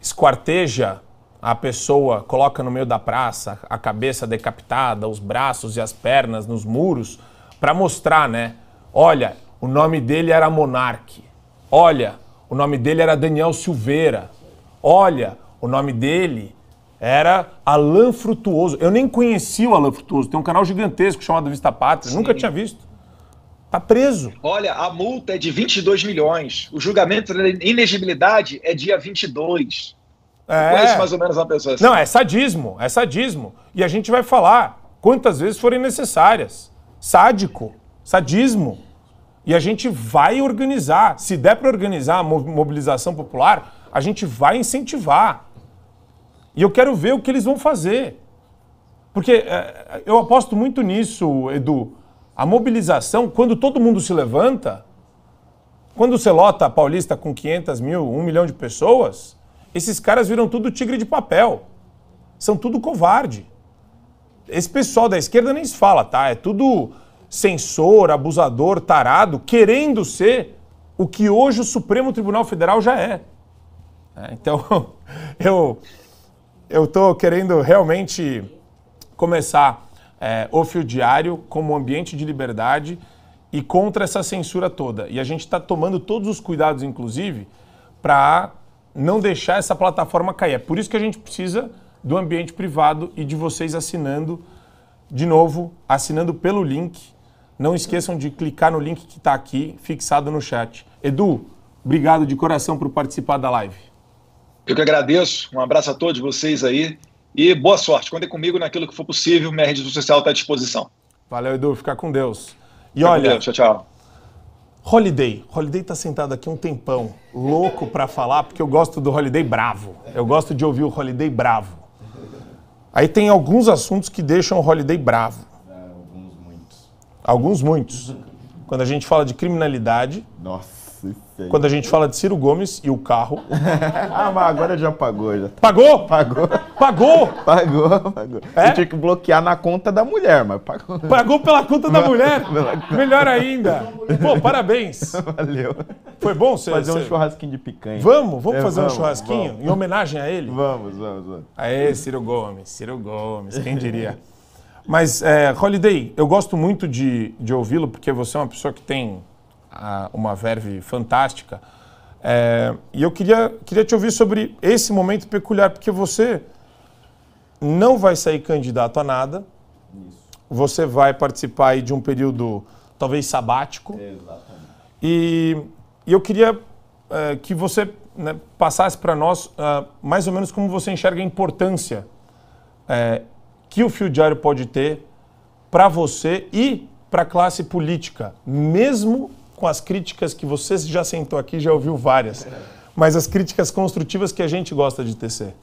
esquarteja a pessoa, coloca no meio da praça a cabeça decapitada, os braços e as pernas nos muros para mostrar, né? Olha, o nome dele era Monarque. Olha, o nome dele era Daniel Silveira. Olha, o nome dele era Alain Frutuoso. Eu nem conheci o Alain Frutuoso. Tem um canal gigantesco chamado Vista Pátria. Sim. Nunca tinha visto. Tá preso. Olha, a multa é de 22 milhões. O julgamento de inegibilidade é dia 22. É. mais ou menos uma pessoa assim. Não, é sadismo. É sadismo. E a gente vai falar quantas vezes forem necessárias sádico, sadismo. E a gente vai organizar. Se der para organizar a mobilização popular, a gente vai incentivar. E eu quero ver o que eles vão fazer. Porque eh, eu aposto muito nisso, Edu. A mobilização, quando todo mundo se levanta, quando você lota a Paulista com 500 mil, 1 milhão de pessoas, esses caras viram tudo tigre de papel. São tudo covarde. Esse pessoal da esquerda nem se fala, tá? É tudo censor, abusador, tarado, querendo ser o que hoje o Supremo Tribunal Federal já é. é então, eu eu estou querendo realmente começar é, o Fio Diário como ambiente de liberdade e contra essa censura toda. E a gente está tomando todos os cuidados, inclusive, para não deixar essa plataforma cair. É por isso que a gente precisa do ambiente privado e de vocês assinando, de novo, assinando pelo link. Não esqueçam de clicar no link que está aqui, fixado no chat. Edu, obrigado de coração por participar da live. Eu que agradeço. Um abraço a todos vocês aí e boa sorte. Contem comigo naquilo que for possível. Minha rede social está à disposição. Valeu, Edu. Fica com Deus. E Fica olha. Deus. Tchau, tchau. Holiday. Holiday está sentado aqui um tempão, louco para falar, porque eu gosto do Holiday bravo. Eu gosto de ouvir o Holiday bravo. Aí tem alguns assuntos que deixam o Holiday bravo. É, alguns muitos. Alguns muitos. Quando a gente fala de criminalidade. Nossa. Quando a gente fala de Ciro Gomes e o carro. ah, mas agora já pagou. Já. Tá. Pagou? Pagou. Pagou? Pagou, pagou. É? Eu tinha que bloquear na conta da mulher, mas pagou. Pagou pela conta da mulher? Melhor ainda. Pô, parabéns. Valeu. Foi bom você fazer um churrasquinho de picanha. Vamos, vamos é, fazer vamos, um churrasquinho vamos. em homenagem a ele? Vamos, vamos, vamos. Aê, Ciro Gomes, Ciro Gomes, quem diria? Mas, é, Holiday, eu gosto muito de, de ouvi-lo porque você é uma pessoa que tem uma verve fantástica. É, e eu queria, queria te ouvir sobre esse momento peculiar, porque você não vai sair candidato a nada. Isso. Você vai participar de um período talvez sabático. Exatamente. E, e eu queria é, que você né, passasse para nós ah, mais ou menos como você enxerga a importância é, que o Fio Diário pode ter para você e para a classe política, mesmo com as críticas que você já sentou aqui, já ouviu várias, mas as críticas construtivas que a gente gosta de tecer.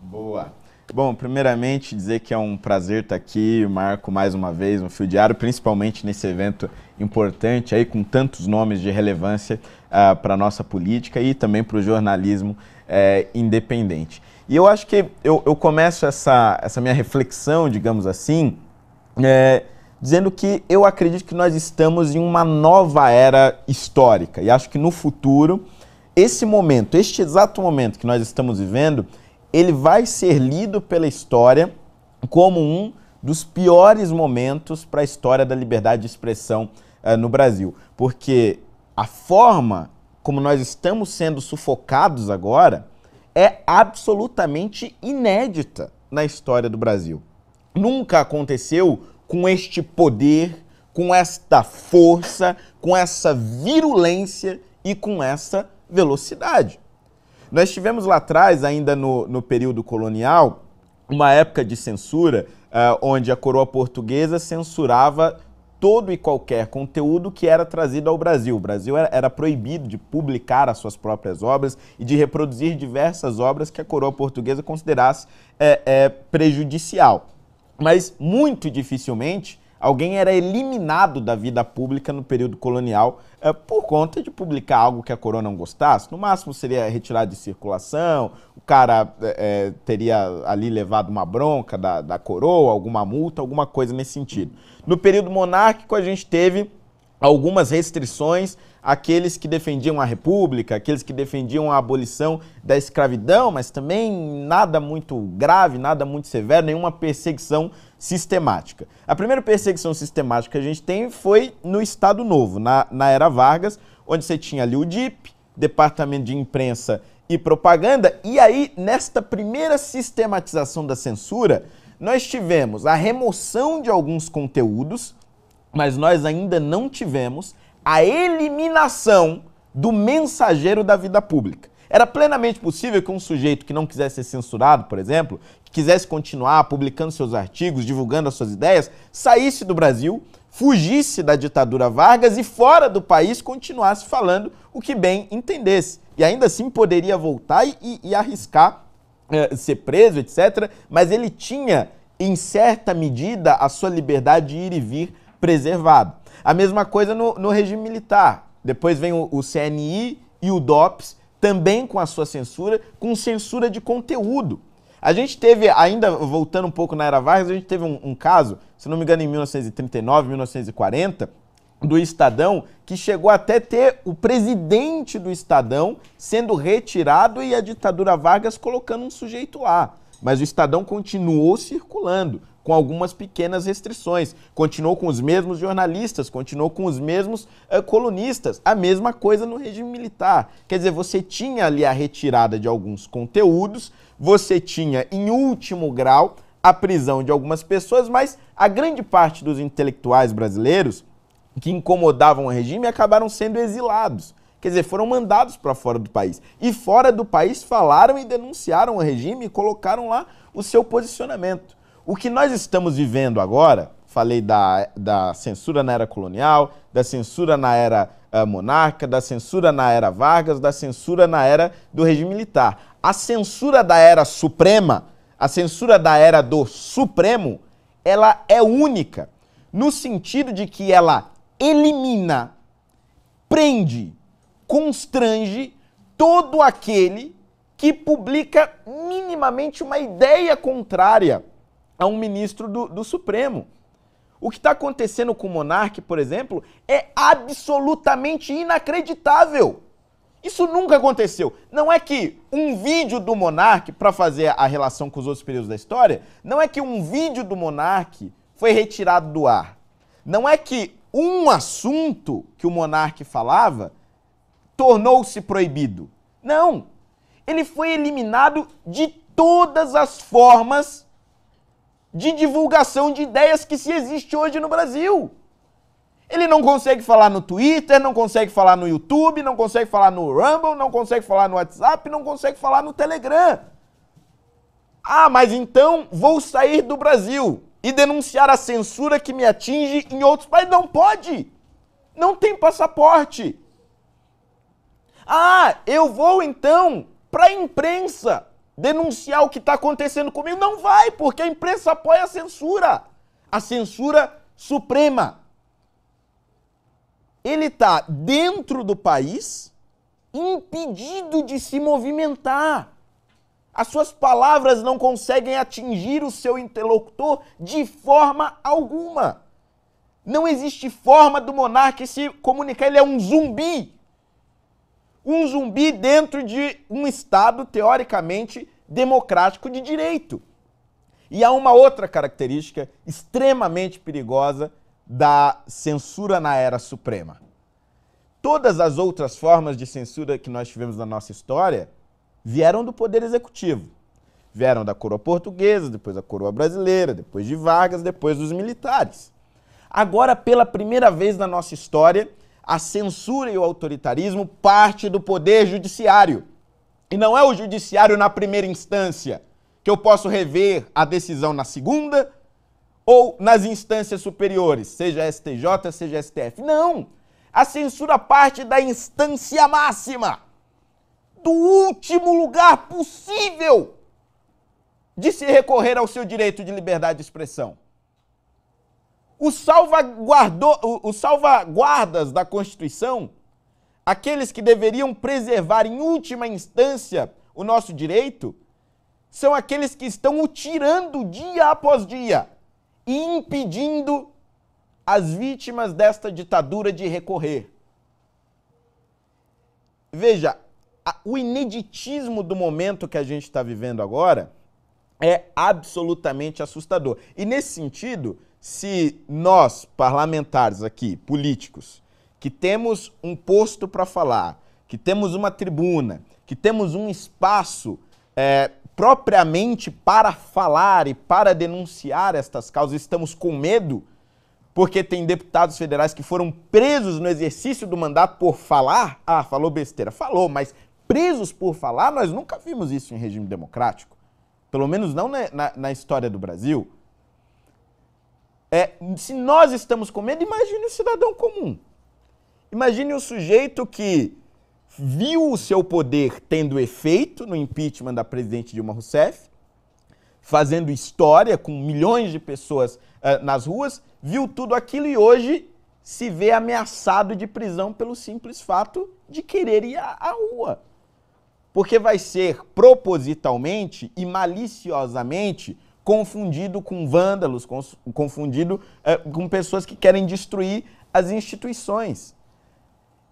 Boa. Bom, primeiramente dizer que é um prazer estar aqui, Marco, mais uma vez, no Fio Diário, principalmente nesse evento importante aí com tantos nomes de relevância uh, ah, para a nossa política e também para o jornalismo uh, independente. E eu acho que eu, eu começo essa, essa minha reflexão, digamos assim, é, dizendo que eu acredito que nós estamos em uma nova era histórica e acho que no futuro esse momento, este exato momento que nós estamos vivendo, ele vai ser lido pela história como um dos piores momentos para a história da liberdade de expressão uh, no Brasil, porque a forma como nós estamos sendo sufocados agora é absolutamente inédita na história do Brasil. Nunca aconteceu com este poder, com esta força, com essa virulência e com essa velocidade. Nós tivemos lá atrás, ainda no, no período colonial, uma época de censura uh, onde a coroa portuguesa censurava todo e qualquer conteúdo que era trazido ao Brasil. O Brasil era, era, proibido de publicar as suas próprias obras e de reproduzir diversas obras que a coroa portuguesa considerasse é, é, prejudicial mas muito dificilmente alguém era eliminado da vida pública no período colonial eh, por conta de publicar algo que a coroa não gostasse. No máximo seria retirado de circulação, o cara eh, eh, teria ali levado uma bronca da, da coroa, alguma multa, alguma coisa nesse sentido. No período monárquico, a gente teve algumas restrições àqueles que defendiam a república, aqueles que defendiam a abolição da escravidão, mas também nada muito grave, nada muito severo, nenhuma perseguição sistemática. A primeira perseguição sistemática que a gente tem foi no Estado Novo, na, na Era Vargas, onde você tinha ali o DIP, Departamento de Imprensa e Propaganda, e aí, nesta primeira sistematização da censura, nós tivemos a remoção de alguns conteúdos, mas nós ainda não tivemos a eliminação do mensageiro da vida pública. Era plenamente possível que um sujeito que não quisesse ser censurado, por exemplo, que quisesse continuar publicando seus artigos, divulgando as suas ideias, saísse do Brasil, fugisse da ditadura Vargas e fora do país continuasse falando o que bem entendesse. E ainda assim poderia voltar e, e arriscar eh, ser preso, etc. Mas ele tinha, em certa medida, a sua liberdade de ir e vir preservado. A mesma coisa no, no regime militar. Depois vem o, o CNI e o DOPS, também com a sua censura, com censura de conteúdo. A gente teve, ainda voltando um pouco na era Vargas, a gente teve um, um caso, se não me engano, em 1939, 1940, do Estadão, que chegou até ter o presidente do Estadão sendo retirado e a ditadura Vargas colocando um sujeito lá. Mas o Estadão continuou circulando com algumas pequenas restrições. Continuou com os mesmos jornalistas, continuou com os mesmos uh, colunistas. A mesma coisa no regime militar. Quer dizer, você tinha ali a retirada de alguns conteúdos, você tinha, em último grau, a prisão de algumas pessoas, mas a grande parte dos intelectuais brasileiros que incomodavam o regime acabaram sendo exilados. Quer dizer, foram mandados para fora do país. E fora do país falaram e denunciaram o regime e colocaram lá o seu posicionamento. O que nós estamos vivendo agora, falei da, da censura na era colonial, da censura na era uh, monarca, da censura na era Vargas, da censura na era do regime militar. A censura da era suprema, a censura da era do Supremo, ela é única, no sentido de que ela elimina, prende, constrange todo aquele que publica minimamente uma ideia contrária a um ministro do, do Supremo. O que está acontecendo com o monarca, por exemplo, é absolutamente inacreditável. Isso nunca aconteceu. Não é que um vídeo do monarca, para fazer a relação com os outros períodos da história, não é que um vídeo do monarca foi retirado do ar. Não é que um assunto que o monarca falava tornou-se proibido. Não. Ele foi eliminado de todas as formas de divulgação de ideias que se existe hoje no Brasil. Ele não consegue falar no Twitter, não consegue falar no YouTube, não consegue falar no Rumble, não consegue falar no WhatsApp, não consegue falar no Telegram. Ah, mas então vou sair do Brasil e denunciar a censura que me atinge em outros países. Não pode! Não tem passaporte. Ah, eu vou então para a imprensa denunciar o que está acontecendo comigo. Não vai, porque a imprensa apoia a censura. A censura suprema. Ele está dentro do país, impedido de se movimentar. As suas palavras não conseguem atingir o seu interlocutor de forma alguma. Não existe forma do monarca se comunicar, ele é um zumbi um zumbi dentro de um Estado teoricamente democrático de direito. E há uma outra característica extremamente perigosa da censura na era suprema. Todas as outras formas de censura que nós tivemos na nossa história vieram do poder executivo. Vieram da coroa portuguesa, depois da coroa brasileira, depois de Vargas, depois dos militares. Agora, pela primeira vez na nossa história, a censura e o autoritarismo parte do poder judiciário. E não é o judiciário na primeira instância que eu posso rever a decisão na segunda ou nas instâncias superiores, seja STJ, seja STF. Não! A censura parte da instância máxima, do último lugar possível de se recorrer ao seu direito de liberdade de expressão. O, salvaguardo, o, salvaguardas da Constituição, aqueles que deveriam preservar em última instância o nosso direito, são aqueles que estão o tirando dia após dia e impedindo as vítimas desta ditadura de recorrer. Veja, o ineditismo do momento que a gente está vivendo agora é absolutamente assustador. E nesse sentido, se nós, parlamentares aqui, políticos, que temos um posto para falar, que temos uma tribuna, que temos um espaço é, propriamente para falar e para denunciar estas causas, estamos com medo, porque tem deputados federais que foram presos no exercício do mandato por falar. Ah, falou besteira. Falou, mas presos por falar, nós nunca vimos isso em regime democrático. Pelo menos não na, na, na história do Brasil. É, se nós estamos comendo, imagine o cidadão comum. Imagine o sujeito que viu o seu poder tendo efeito no impeachment da presidente Dilma Rousseff, fazendo história com milhões de pessoas uh, nas ruas, viu tudo aquilo e hoje se vê ameaçado de prisão pelo simples fato de querer ir à, à rua. Porque vai ser propositalmente e maliciosamente confundido com vândalos, confundido é, com pessoas que querem destruir as instituições.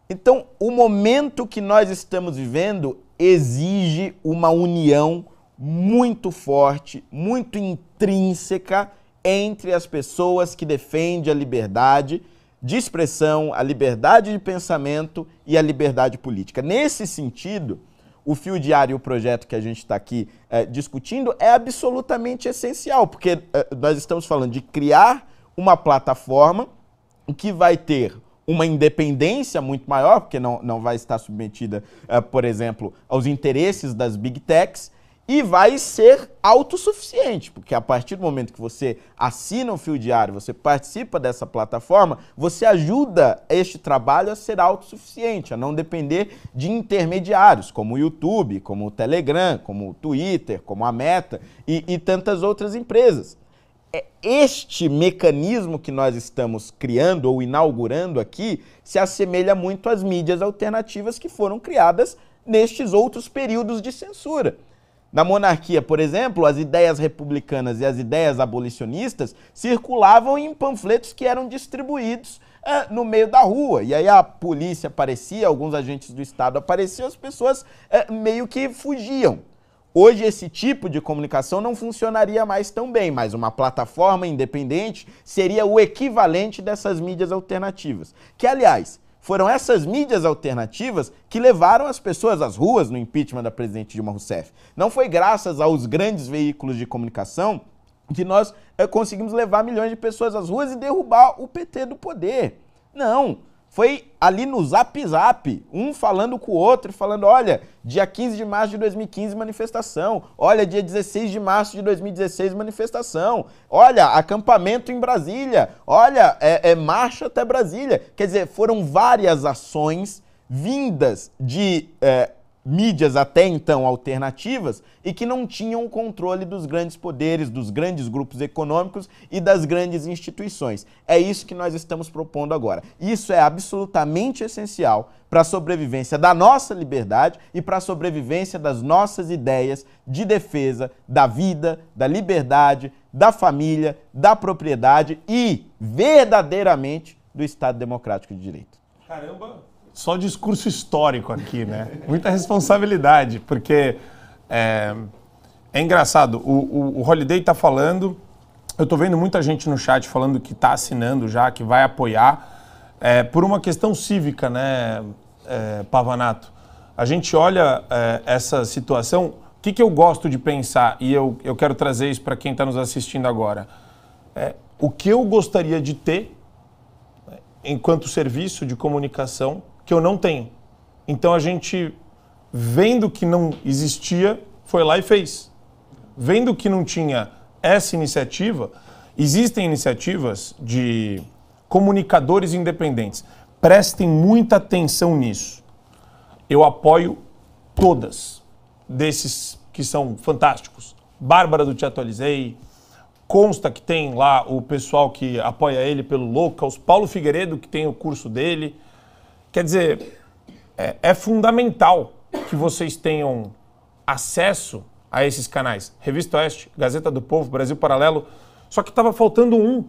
Então, o momento que nós estamos vivendo exige uma união muito forte, muito intrínseca entre as pessoas que defendem a liberdade de expressão, a liberdade de pensamento e a liberdade política. Nesse sentido, o fio diário e o projeto que a gente está aqui é, discutindo é absolutamente essencial, porque é, nós estamos falando de criar uma plataforma que vai ter uma independência muito maior, porque não, não vai estar submetida, é, por exemplo, aos interesses das big techs, e vai ser autossuficiente, porque a partir do momento que você assina o Fio Diário, você participa dessa plataforma, você ajuda este trabalho a ser autossuficiente, a não depender de intermediários, como o YouTube, como o Telegram, como o Twitter, como a Meta e, e tantas outras empresas. É este mecanismo que nós estamos criando ou inaugurando aqui se assemelha muito às mídias alternativas que foram criadas nestes outros períodos de censura. Na monarquia, por exemplo, as ideias republicanas e as ideias abolicionistas circulavam em panfletos que eram distribuídos eh, no meio da rua. E aí a polícia aparecia, alguns agentes do Estado apareciam, as pessoas eh, meio que fugiam. Hoje esse tipo de comunicação não funcionaria mais tão bem, mas uma plataforma independente seria o equivalente dessas mídias alternativas. Que, aliás, foram essas mídias alternativas que levaram as pessoas às ruas no impeachment da presidente Dilma Rousseff. Não foi graças aos grandes veículos de comunicação que nós é, conseguimos levar milhões de pessoas às ruas e derrubar o PT do poder. Não foi ali no zap zap, um falando com o outro, falando: olha, dia 15 de março de 2015, manifestação. Olha, dia 16 de março de 2016, manifestação. Olha, acampamento em Brasília. Olha, é, é marcha até Brasília. Quer dizer, foram várias ações vindas de. É, mídias até então alternativas e que não tinham o controle dos grandes poderes, dos grandes grupos econômicos e das grandes instituições. É isso que nós estamos propondo agora. Isso é absolutamente essencial para a sobrevivência da nossa liberdade e para a sobrevivência das nossas ideias de defesa da vida, da liberdade, da família, da propriedade e verdadeiramente do Estado Democrático de Direito. Caramba, só discurso histórico aqui, né? Muita responsabilidade, porque é, é engraçado. O, o, o Holiday está falando, eu estou vendo muita gente no chat falando que está assinando já, que vai apoiar, é, por uma questão cívica, né, é, Pavanato? A gente olha é, essa situação. O que, que eu gosto de pensar, e eu, eu quero trazer isso para quem está nos assistindo agora. É, o que eu gostaria de ter né, enquanto serviço de comunicação que eu não tenho. Então a gente, vendo que não existia, foi lá e fez. Vendo que não tinha essa iniciativa, existem iniciativas de comunicadores independentes. Prestem muita atenção nisso. Eu apoio todas desses que são fantásticos. Bárbara do Te Atualizei, consta que tem lá o pessoal que apoia ele pelo Loucas, Paulo Figueiredo, que tem o curso dele. Quer dizer, é, é fundamental que vocês tenham acesso a esses canais. Revista Oeste, Gazeta do Povo, Brasil Paralelo. Só que estava faltando um,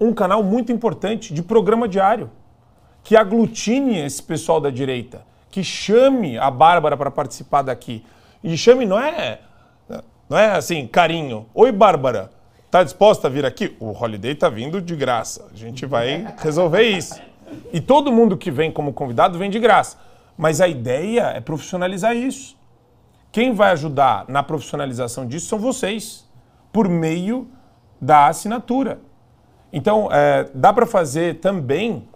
um canal muito importante de programa diário, que aglutine esse pessoal da direita, que chame a Bárbara para participar daqui. E chame não é, não é assim, carinho. Oi, Bárbara, tá disposta a vir aqui? O Holiday tá vindo de graça. A gente vai resolver isso. E todo mundo que vem como convidado vem de graça. Mas a ideia é profissionalizar isso. Quem vai ajudar na profissionalização disso são vocês, por meio da assinatura. Então, é, dá para fazer também,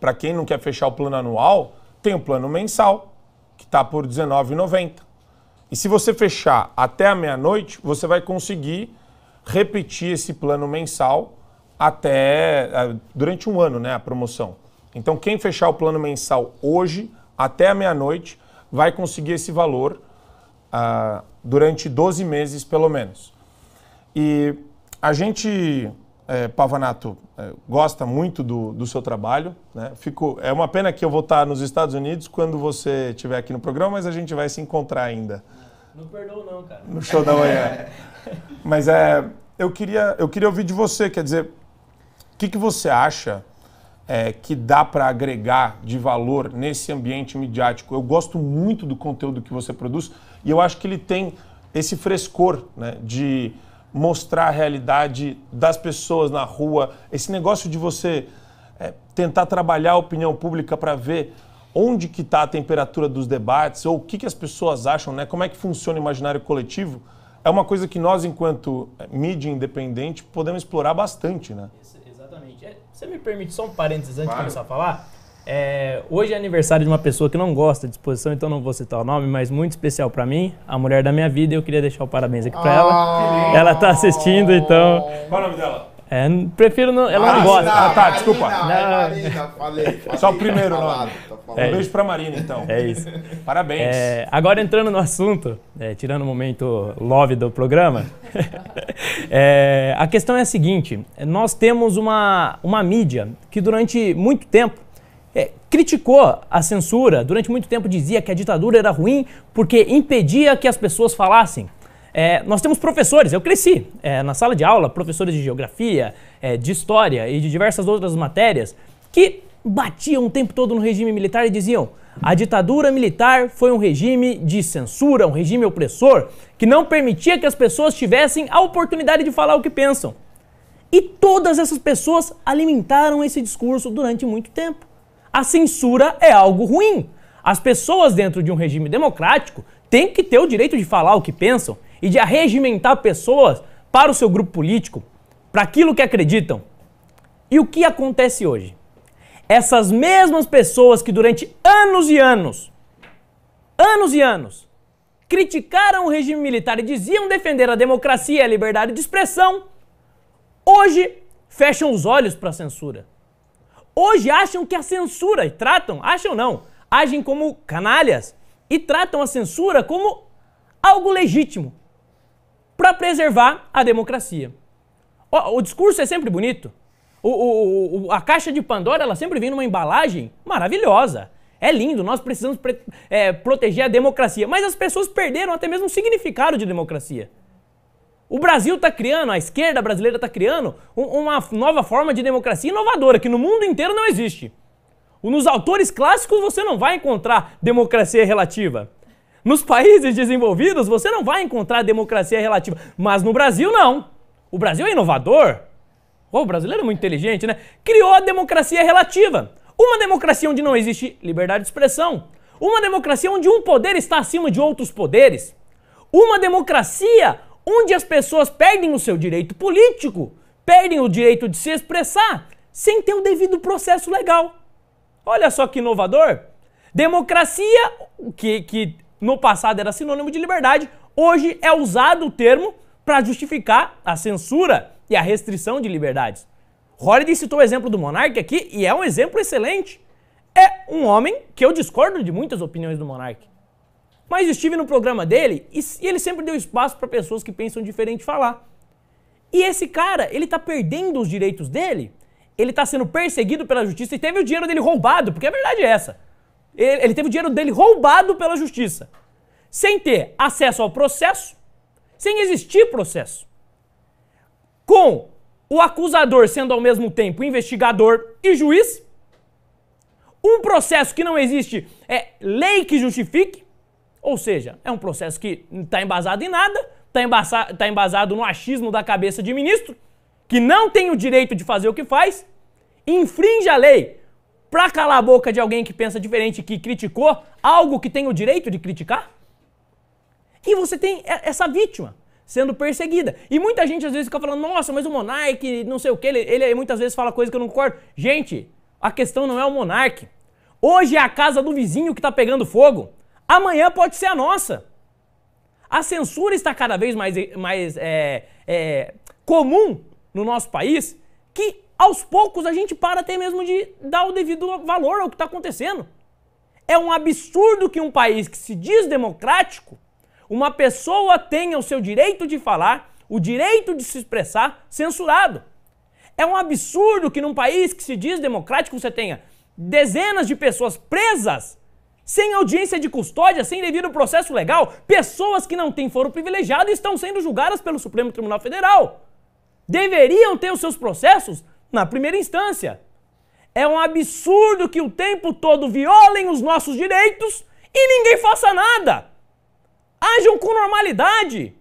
para quem não quer fechar o plano anual, tem o plano mensal, que está por R$19,90. E se você fechar até a meia-noite, você vai conseguir repetir esse plano mensal até ah, durante um ano, né, a promoção. Então quem fechar o plano mensal hoje até a meia-noite vai conseguir esse valor uh, durante 12 meses pelo menos. E a gente, é, Pavanato, é, gosta muito do, do seu trabalho. Né? Fico, é uma pena que eu vou estar nos Estados Unidos quando você estiver aqui no programa, mas a gente vai se encontrar ainda. Não perdoa não, cara. No show da manhã. mas é, eu queria, eu queria ouvir de você, quer dizer, que, que você acha é, que dá para agregar de valor nesse ambiente midiático? Eu gosto muito do conteúdo que você produz e eu acho que ele tem esse frescor né, de mostrar a realidade das pessoas na rua, esse negócio de você é, tentar trabalhar a opinião pública para ver onde que está a temperatura dos debates ou o que, que as pessoas acham, né? como é que funciona o imaginário coletivo, é uma coisa que nós, enquanto é, mídia independente, podemos explorar bastante. Né? gente. É, você me permite só um parênteses antes claro. de começar a falar? É, hoje é aniversário de uma pessoa que não gosta de exposição, então não vou citar o nome, mas muito especial para mim, a mulher da minha vida. Eu queria deixar o parabéns aqui para ah, ela. Ela tá assistindo, então. Qual o nome dela? É, prefiro não. Ela não ah, gosta. Ah, tá, desculpa. Marina, falei, falei, Só o primeiro tá falado, nome. um beijo pra Marina, então. É isso. Parabéns. É, agora entrando no assunto, é, tirando o momento love do programa, é, a questão é a seguinte: nós temos uma, uma mídia que durante muito tempo é, criticou a censura, durante muito tempo dizia que a ditadura era ruim porque impedia que as pessoas falassem. É, nós temos professores, eu cresci é, na sala de aula, professores de geografia, é, de história e de diversas outras matérias, que batiam o tempo todo no regime militar e diziam: a ditadura militar foi um regime de censura, um regime opressor, que não permitia que as pessoas tivessem a oportunidade de falar o que pensam. E todas essas pessoas alimentaram esse discurso durante muito tempo. A censura é algo ruim. As pessoas dentro de um regime democrático têm que ter o direito de falar o que pensam e de arregimentar pessoas para o seu grupo político, para aquilo que acreditam. E o que acontece hoje? Essas mesmas pessoas que durante anos e anos, anos e anos, criticaram o regime militar e diziam defender a democracia e a liberdade de expressão, hoje fecham os olhos para a censura. Hoje acham que a censura, e tratam, acham não, agem como canalhas e tratam a censura como algo legítimo, para preservar a democracia. O, o, discurso é sempre bonito. O, o, a caixa de Pandora ela sempre vem numa embalagem maravilhosa. É lindo, nós precisamos é, proteger a democracia. Mas as pessoas perderam até mesmo o significado de democracia. O Brasil está criando, a esquerda brasileira está criando uma nova forma de democracia inovadora que no mundo inteiro não existe. Nos autores clássicos você não vai encontrar democracia relativa. Nos países desenvolvidos, você não vai encontrar democracia relativa. Mas no Brasil, não. O Brasil é inovador. Oh, o brasileiro é muito inteligente, né? Criou a democracia relativa. Uma democracia onde não existe liberdade de expressão. Uma democracia onde um poder está acima de outros poderes. Uma democracia onde as pessoas perdem o seu direito político, perdem o direito de se expressar, sem ter o devido processo legal. Olha só que inovador! Democracia que, que no passado era sinônimo de liberdade, hoje é usado o termo para justificar a censura e a restrição de liberdades. Holliday citou o exemplo do monarca aqui e é um exemplo excelente. É um homem que eu discordo de muitas opiniões do monarca. Mas estive no programa dele e ele sempre deu espaço para pessoas que pensam diferente falar. E esse cara, ele tá perdendo os direitos dele, ele tá sendo perseguido pela justiça e teve o dinheiro dele roubado, porque a verdade é essa. Ele, ele teve o dinheiro dele roubado pela justiça, sem ter acesso ao processo, sem existir processo. Com o acusador sendo ao mesmo tempo investigador e juiz, um processo que não existe é lei que justifique, ou seja, é um processo que não está embasado em nada, está tá embasado no achismo da cabeça de ministro, que não tem o direito de fazer o que faz, infringe a lei para calar a boca de alguém que pensa diferente, que criticou algo que tem o direito de criticar? E você tem essa vítima sendo perseguida. E muita gente às vezes fica falando, nossa, mas o monarque, não sei o que, ele, ele é- muitas vezes fala coisa que eu não concordo. Gente, a questão não é o monarque. Hoje é a casa do vizinho que está pegando fogo. Amanhã pode ser a nossa. A censura está cada vez mais, mais é, é, comum no nosso país que aos poucos a gente para até mesmo de dar o devido valor ao que está acontecendo. É um absurdo que um país que se diz democrático, uma pessoa tenha o seu direito de falar, o direito de se expressar censurado. É um absurdo que num país que se diz democrático você tenha dezenas de pessoas presas sem audiência de custódia, sem devido processo legal, pessoas que não têm foro privilegiado estão sendo julgadas pelo Supremo Tribunal Federal. Deveriam ter os seus processos na primeira instância. É um absurdo que o tempo todo violem os nossos direitos e ninguém faça nada. Ajam com normalidade.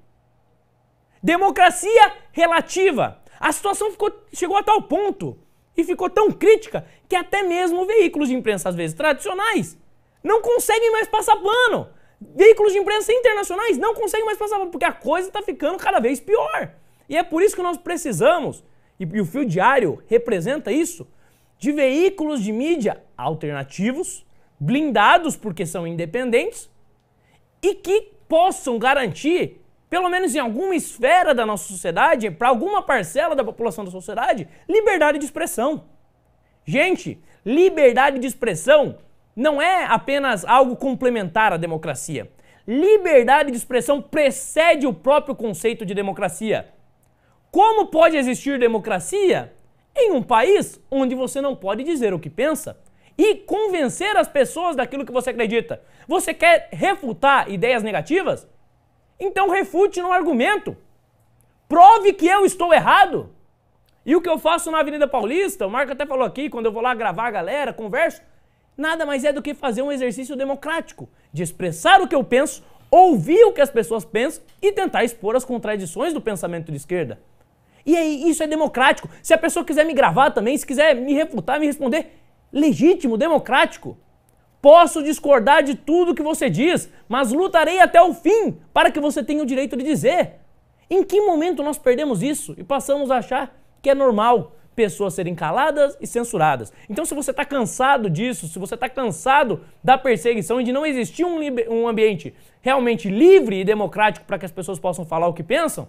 Democracia relativa. A situação ficou, chegou a tal ponto e ficou tão crítica que até mesmo veículos de imprensa, às vezes tradicionais, não conseguem mais passar pano. Veículos de imprensa internacionais não conseguem mais passar pano, porque a coisa está ficando cada vez pior. E é por isso que nós precisamos e, e o fio diário representa isso, de veículos de mídia alternativos, blindados porque são independentes e que possam garantir, pelo menos em alguma esfera da nossa sociedade, para alguma parcela da população da sociedade, liberdade de expressão. Gente, liberdade de expressão não é apenas algo complementar à democracia. Liberdade de expressão precede o próprio conceito de democracia. Como pode existir democracia em um país onde você não pode dizer o que pensa e convencer as pessoas daquilo que você acredita? Você quer refutar ideias negativas? Então refute no argumento. Prove que eu estou errado. E o que eu faço na Avenida Paulista, o Marco até falou aqui, quando eu vou lá gravar a galera, converso, nada mais é do que fazer um exercício democrático de expressar o que eu penso, ouvir o que as pessoas pensam e tentar expor as contradições do pensamento de esquerda. E aí, isso é democrático. Se a pessoa quiser me gravar também, se quiser me refutar, me responder, legítimo, democrático. Posso discordar de tudo que você diz, mas lutarei até o fim para que você tenha o direito de dizer. Em que momento nós perdemos isso e passamos a achar que é normal pessoas serem caladas e censuradas? Então, se você está cansado disso, se você está cansado da perseguição e de não existir um, um ambiente realmente livre e democrático para que as pessoas possam falar o que pensam,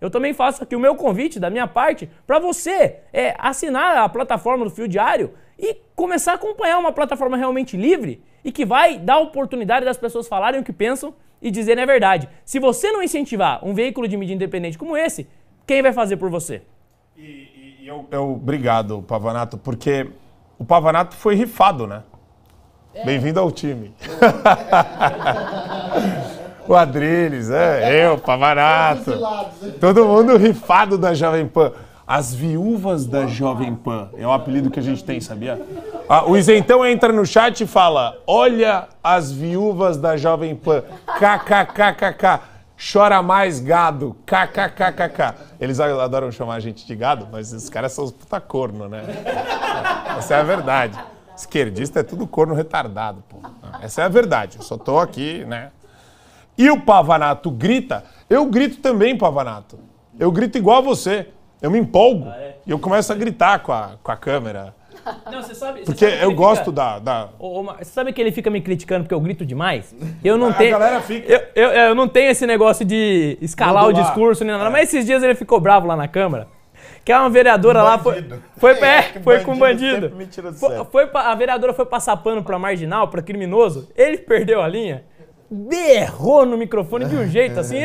eu também faço aqui o meu convite da minha parte para você é, assinar a plataforma do Fio Diário e começar a acompanhar uma plataforma realmente livre e que vai dar oportunidade das pessoas falarem o que pensam e dizerem a verdade. Se você não incentivar um veículo de mídia independente como esse, quem vai fazer por você? E, e eu, eu, obrigado, Pavanato, porque o Pavanato foi rifado, né? É. Bem-vindo ao time. É. Quadrilhos, né? é, é, eu, é, é, Pavarato. Né? Todo mundo rifado da Jovem Pan. As viúvas da Jovem Pan. É um apelido que a gente tem, sabia? Ah, o Isentão entra no chat e fala: Olha as viúvas da Jovem Pan. KKKKK. Chora mais gado. KKKKK. Eles adoram chamar a gente de gado, mas esses caras são os puta corno, né? Essa é a verdade. Esquerdista é tudo corno retardado, pô. Essa é a verdade. Eu só tô aqui, né? e o Pavanato grita, eu grito também, Pavanato. Eu grito igual a você. Eu me empolgo. Ah, é? E eu começo a gritar com a, com a câmera. Não, você sabe. porque sabe eu gosto da. da... Ô, ô, você sabe que ele fica me criticando porque eu grito demais? Eu não tenho. A galera fica. Eu, eu, eu, não tenho esse negócio de escalar Modular. o discurso nem nada. É. Mas esses dias ele ficou bravo lá na câmera Que é uma vereadora lá foi. Foi, é, é foi bandido com bandido. Me do foi, a vereadora foi passar pano pra marginal, pra criminoso. Ele perdeu a linha berrou no microfone de um é. jeito assim,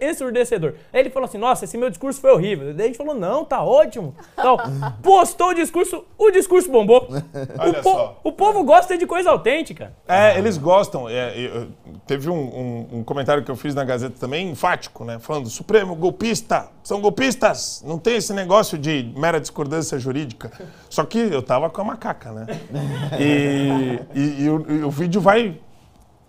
ensurdecedor. Aí ele falou assim: Nossa, esse meu discurso foi horrível. Daí a gente falou: Não, tá ótimo. Postou o discurso, o discurso bombou. Olha o, po só. o povo gosta de coisa autêntica. É, eles gostam. É, eu, teve um, um, um, comentário que eu fiz na Gazeta também, enfático, né? Falando: Supremo, golpista, são golpistas. Não tem esse negócio de mera discordância jurídica. Só que eu tava com a macaca, né? E, e, e, o, e o vídeo vai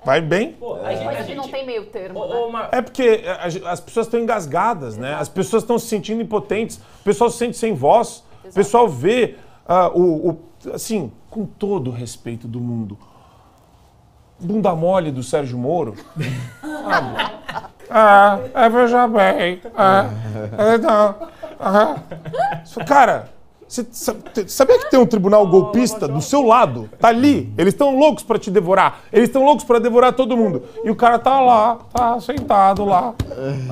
Vai bem. Pô, a gente, a gente não tem meio termo. Ô, ô, É porque as pessoas estão engasgadas, né? As pessoas estão se sentindo impotentes. O pessoal se sente sem voz. Exato. O pessoal vê uh, o, o, Assim, com todo o respeito do mundo. Bunda mole do Sérgio Moro. ah, é, veja bem. É, é, não. Ah. Cara você sabia que tem um tribunal golpista do seu lado? Tá ali. Eles estão loucos para te devorar. Eles estão loucos para devorar todo mundo. E o cara tá lá, tá sentado lá.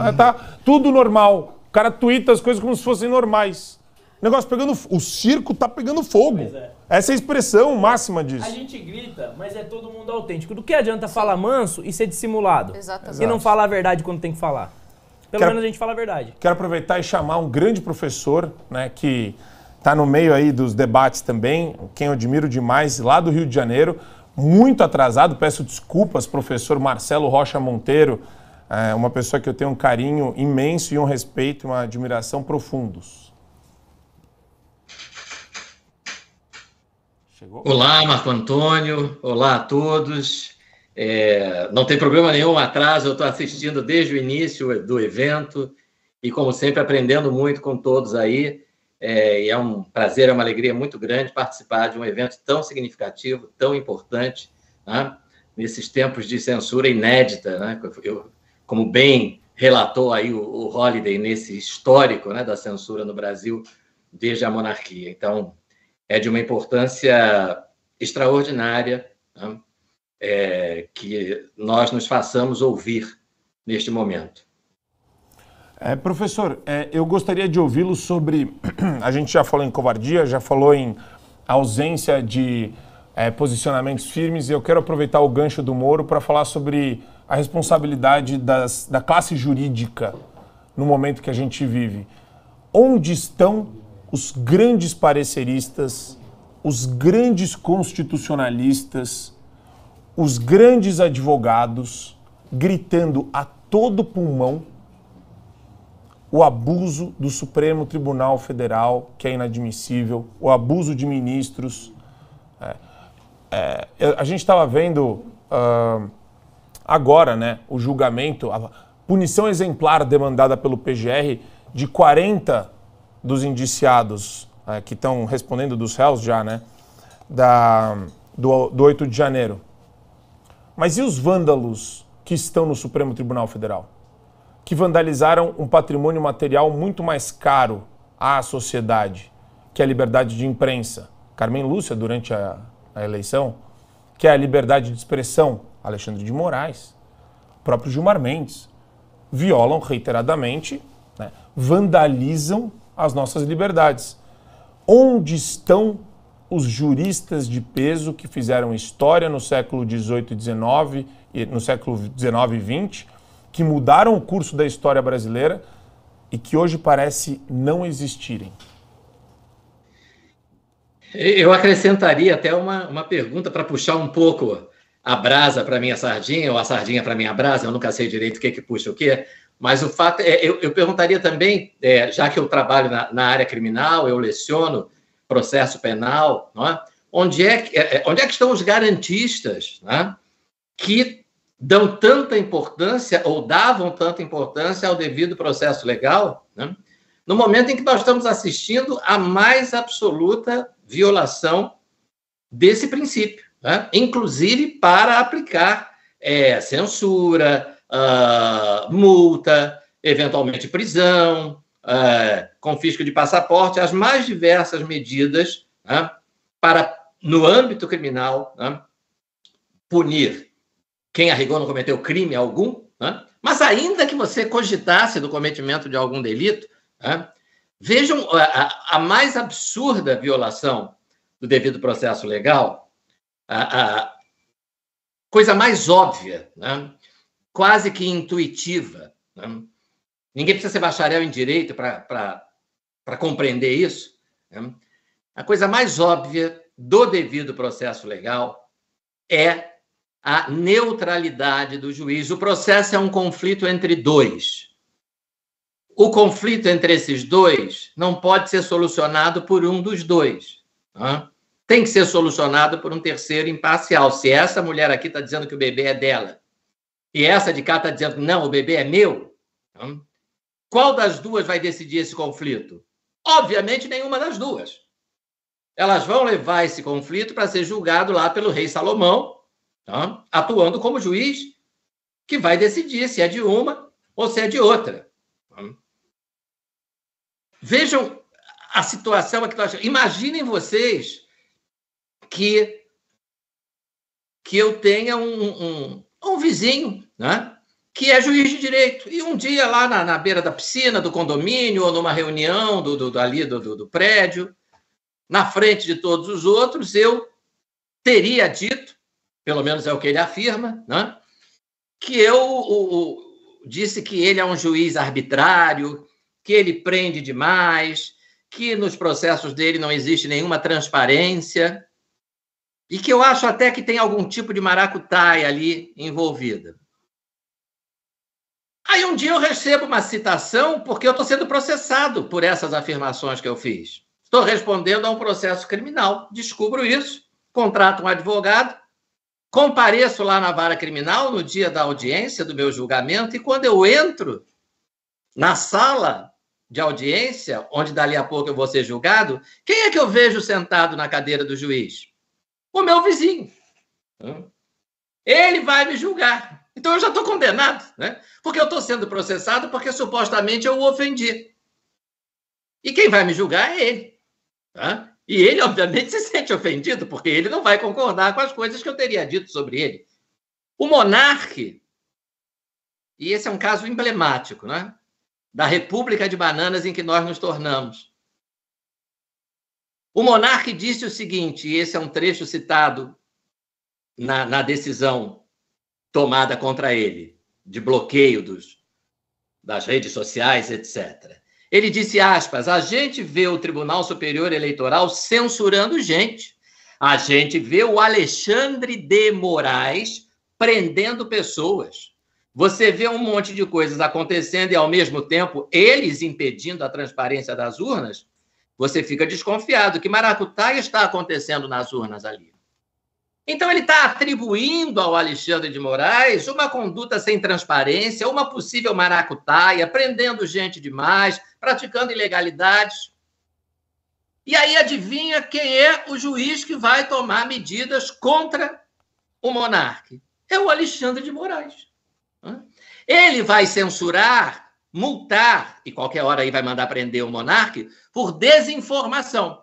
É, tá tudo normal. O cara twitta as coisas como se fossem normais. O negócio pegando. O circo tá pegando fogo. É. Essa é a expressão máxima disso. A gente grita, mas é todo mundo autêntico. Do que adianta falar manso e ser dissimulado? Exatamente. E não falar a verdade quando tem que falar. Pelo quero, menos a gente fala a verdade. Quero aproveitar e chamar um grande professor, né, que está no meio aí dos debates também, quem eu admiro demais, lá do Rio de Janeiro, muito atrasado, peço desculpas, professor Marcelo Rocha Monteiro, é uma pessoa que eu tenho um carinho imenso e um respeito, uma admiração profundos. Chegou? Olá, Marco Antônio, olá a todos. É, não tem problema nenhum atraso, eu estou assistindo desde o início do evento e, como sempre, aprendendo muito com todos aí. É, e é um prazer, é uma alegria muito grande participar de um evento tão significativo, tão importante, né? nesses tempos de censura inédita. Né? Eu, como bem relatou aí o, o Holiday nesse histórico né, da censura no Brasil desde a monarquia. Então, é de uma importância extraordinária né? é, que nós nos façamos ouvir neste momento. É, professor, é, eu gostaria de ouvi-lo sobre. A gente já falou em covardia, já falou em ausência de é, posicionamentos firmes, e eu quero aproveitar o gancho do Moro para falar sobre a responsabilidade das, da classe jurídica no momento que a gente vive. Onde estão os grandes pareceristas, os grandes constitucionalistas, os grandes advogados gritando a todo pulmão? o abuso do Supremo Tribunal Federal, que é inadmissível, o abuso de ministros. É, é, a gente estava vendo uh, agora né, o julgamento, a punição exemplar demandada pelo PGR de 40 dos indiciados é, que estão respondendo dos réus já, né? Da, do, do 8 de janeiro. Mas e os vândalos que estão no Supremo Tribunal Federal? que vandalizaram um patrimônio material muito mais caro à sociedade, que é a liberdade de imprensa. Carmen Lúcia, durante a, a eleição, que é a liberdade de expressão. Alexandre de Moraes, próprio Gilmar Mendes, violam reiteradamente, né, vandalizam as nossas liberdades. Onde estão os juristas de peso que fizeram história no século XVIII e XIX, no século XIX e XX, que mudaram o curso da história brasileira e que hoje parece não existirem? Eu acrescentaria até uma, uma pergunta para puxar um pouco a brasa para minha sardinha, ou a sardinha para minha brasa, eu nunca sei direito o que, é que puxa o que, mas o fato é, eu, eu perguntaria também, é, já que eu trabalho na, na, área criminal, eu leciono processo penal, é? Onde, é, é, é, onde é que estão os garantistas né? que dão tanta importância ou davam tanta importância ao devido processo legal, né? no momento em que nós estamos assistindo à mais absoluta violação desse princípio, né? inclusive para aplicar é, censura, uh, multa, eventualmente prisão, uh, confisco de passaporte, as mais diversas medidas né? para, no âmbito criminal, né? punir quem arregou não cometeu crime algum, né? mas ainda que você cogitasse do cometimento de algum delito, né? vejam a, a, mais absurda violação do devido processo legal, a, a coisa mais óbvia, né? quase que intuitiva. Né? Ninguém precisa ser bacharel em direito para compreender isso. Né? A coisa mais óbvia do devido processo legal é a neutralidade do juiz. O processo é um conflito entre dois. O conflito entre esses dois não pode ser solucionado por um dos dois. Tá? Tem que ser solucionado por um terceiro imparcial. Se essa mulher aqui está dizendo que o bebê é dela e essa de cá está dizendo não, o bebê é meu, tá? qual das duas vai decidir esse conflito? Obviamente, nenhuma das duas. Elas vão levar esse conflito para ser julgado lá pelo rei Salomão, tá? atuando como juiz que vai decidir se é de uma ou se é de outra. Tá? Vejam a situação aqui. Nós... Imaginem vocês que, que eu tenha um, um, um vizinho, né? que é juiz de direito. E um dia, lá na, na beira da piscina do condomínio, ou numa reunião do, do, ali do, do, do prédio, na frente de todos os outros, eu teria dito pelo menos é o que ele afirma, né? que eu o, o, disse que ele é um juiz arbitrário, que ele prende demais, que nos processos dele não existe nenhuma transparência, e que eu acho até que tem algum tipo de maracutaia ali envolvida. Aí um dia eu recebo uma citação porque eu estou sendo processado por essas afirmações que eu fiz. Estou respondendo a um processo criminal. Descubro isso, contrato um advogado Compareço lá na vara criminal no dia da audiência do meu julgamento e quando eu entro na sala de audiência, onde dali a pouco eu vou ser julgado, quem é que eu vejo sentado na cadeira do juiz? O meu vizinho. Ele vai me julgar. Então eu já estou condenado, né? Porque eu estou sendo processado porque supostamente eu o ofendi. E quem vai me julgar é ele. Tá? E ele, obviamente, se sente ofendido, porque ele não vai concordar com as coisas que eu teria dito sobre ele. O monarque, e esse é um caso emblemático, né? Da república de bananas em que nós nos tornamos. O monarque disse o seguinte, e esse é um trecho citado na, na decisão tomada contra ele, de bloqueio dos, das redes sociais, etc. Ele disse, aspas, a gente vê o Tribunal Superior Eleitoral censurando gente. A gente vê o Alexandre de Moraes prendendo pessoas. Você vê um monte de coisas acontecendo e, ao mesmo tempo, eles impedindo a transparência das urnas, você fica desconfiado. Que maracutaia está acontecendo nas urnas ali? Então, ele está atribuindo ao Alexandre de Moraes uma conduta sem transparência, uma possível maracutaia, prendendo gente demais, praticando ilegalidades. E aí, adivinha quem é o juiz que vai tomar medidas contra o monarca? É o Alexandre de Moraes. Ele vai censurar, multar, e qualquer hora aí vai mandar prender o monarca, por desinformação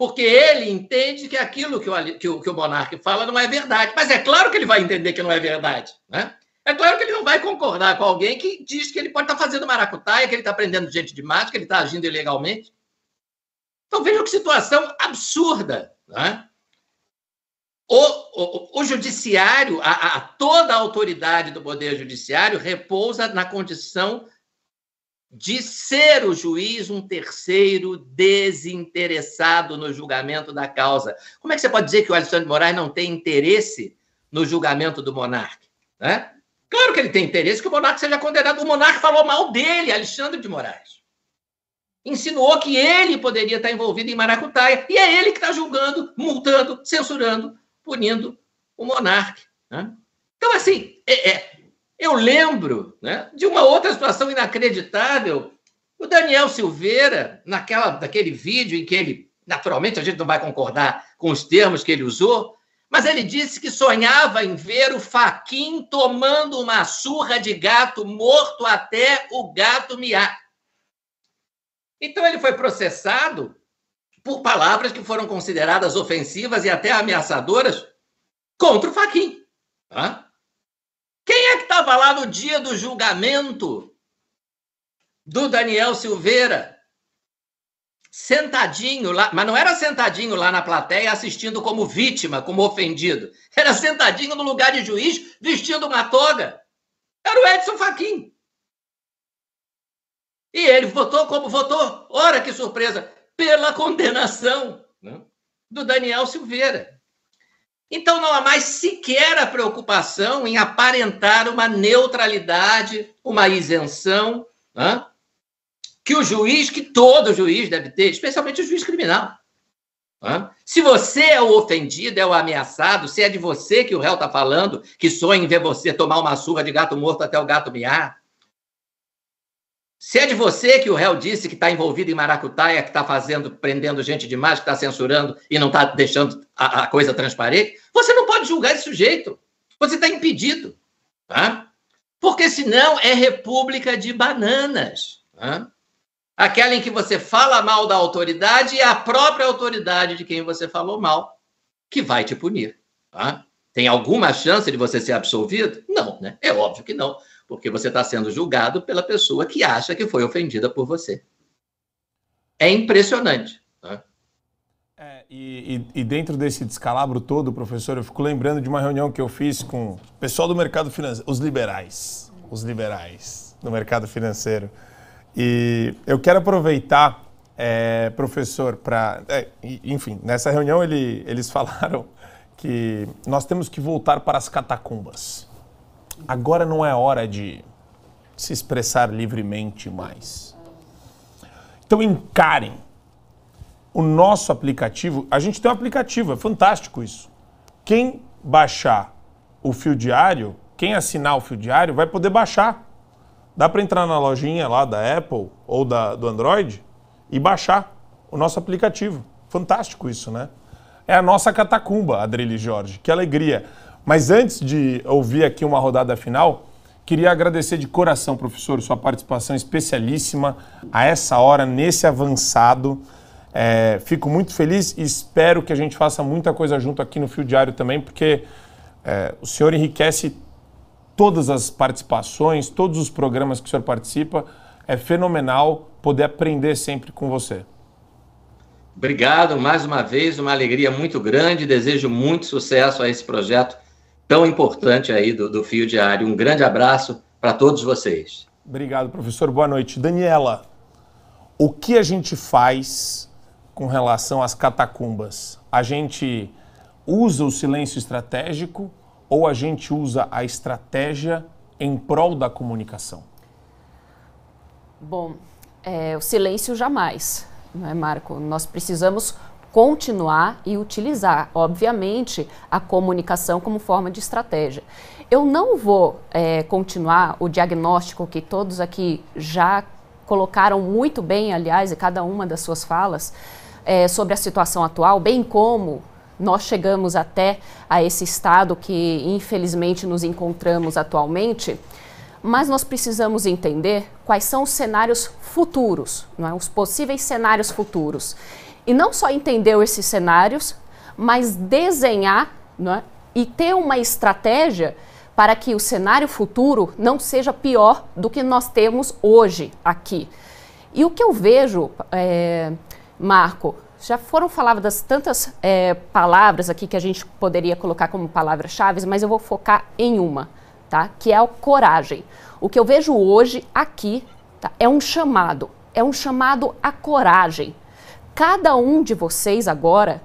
porque ele entende que aquilo que o, que o, que o monarca fala não é verdade. Mas é claro que ele vai entender que não é verdade. Né? É claro que ele não vai concordar com alguém que diz que ele pode estar tá fazendo maracutaia, que ele está prendendo gente demais, que ele está agindo ilegalmente. Então vejam que situação absurda. Né? O, o, o judiciário, a, a, toda a autoridade do poder judiciário repousa na condição de ser o juiz um terceiro desinteressado no julgamento da causa. Como é que você pode dizer que o Alexandre de Moraes não tem interesse no julgamento do monarca? Né? Claro que ele tem interesse que o monarca seja condenado. O monarca falou mal dele, Alexandre de Moraes. Insinuou que ele poderia estar envolvido em maracutaia e é ele que está julgando, multando, censurando, punindo o monarca. Né? Então, assim, é, é eu lembro né, de uma outra situação inacreditável. O Daniel Silveira, naquela, naquele vídeo em que ele, naturalmente, a gente não vai concordar com os termos que ele usou, mas ele disse que sonhava em ver o Faquin tomando uma surra de gato morto até o gato miar. Então ele foi processado por palavras que foram consideradas ofensivas e até ameaçadoras contra o Faquin. Tá? Quem é que estava lá no dia do julgamento do Daniel Silveira? Sentadinho lá, mas não era sentadinho lá na plateia assistindo como vítima, como ofendido. Era sentadinho no lugar de juiz, vestindo uma toga. Era o Edson Fachin. E ele votou como votou, ora que surpresa, pela condenação né, do Daniel Silveira. Então não há mais sequer a preocupação em aparentar uma neutralidade, uma isenção, né? que o juiz, que todo juiz deve ter, especialmente o juiz criminal. Né? Se você é o ofendido, é o ameaçado, se é de você que o réu está falando, que sonha em ver você tomar uma surra de gato morto até o gato miar, se é de você que o réu disse que está envolvido em maracutaia, que está fazendo, prendendo gente demais, que está censurando e não está deixando a, a, coisa transparente, você não pode julgar esse sujeito. Você está impedido. Tá? Porque senão é república de bananas. Tá? Aquela em que você fala mal da autoridade e a própria autoridade de quem você falou mal que vai te punir. Tá? Tem alguma chance de você ser absolvido? Não, né? É óbvio que não porque você está sendo julgado pela pessoa que acha que foi ofendida por você. É impressionante. Tá? É, e, e, e, dentro desse descalabro todo, professor, eu fico lembrando de uma reunião que eu fiz com o pessoal do mercado financeiro, os liberais, os liberais do mercado financeiro. E eu quero aproveitar, é, professor, para. É, enfim, nessa reunião ele, eles falaram que nós temos que voltar para as catacumbas agora não é hora de se expressar livremente mais. Então encarem o nosso aplicativo. A gente tem um aplicativo, é fantástico isso. Quem baixar o fio diário, quem assinar o fio diário, vai poder baixar. Dá para entrar na lojinha lá da Apple ou da, do Android e baixar o nosso aplicativo. Fantástico isso, né? É a nossa catacumba, Adrilho Jorge. Que alegria. Mas antes de ouvir aqui uma rodada final, queria agradecer de coração, professor, sua participação especialíssima a essa hora, nesse avançado. É, fico muito feliz e espero que a gente faça muita coisa junto aqui no Fio Diário também, porque é, o senhor enriquece todas as participações, todos os programas que o senhor participa. É fenomenal poder aprender sempre com você. Obrigado mais uma vez, uma alegria muito grande. Desejo muito sucesso a esse projeto tão importante aí do, do Fio Diário. Um grande abraço para todos vocês. Obrigado, professor. Boa noite. Daniela, o que a gente faz com relação às catacumbas? A gente usa o silêncio estratégico ou a gente usa a estratégia em prol da comunicação? Bom, é, o silêncio jamais, não é, Marco? Nós precisamos continuar e utilizar, obviamente, a comunicação como forma de estratégia. Eu não vou é, continuar o diagnóstico que todos aqui já colocaram muito bem, aliás, em cada uma das suas falas, é, sobre a situação atual, bem como nós chegamos até a esse estado que, infelizmente, nos encontramos atualmente mas nós precisamos entender quais são os cenários futuros, não é? os possíveis cenários futuros e não só entender esses cenários, mas desenhar né, e ter uma estratégia para que o cenário futuro não seja pior do que nós temos hoje aqui. E o que eu vejo, é, Marco, já foram faladas tantas é, palavras aqui que a gente poderia colocar como palavras-chave, mas eu vou focar em uma, tá? que é a coragem. O que eu vejo hoje aqui tá? é um chamado, é um chamado à coragem. Cada um de vocês agora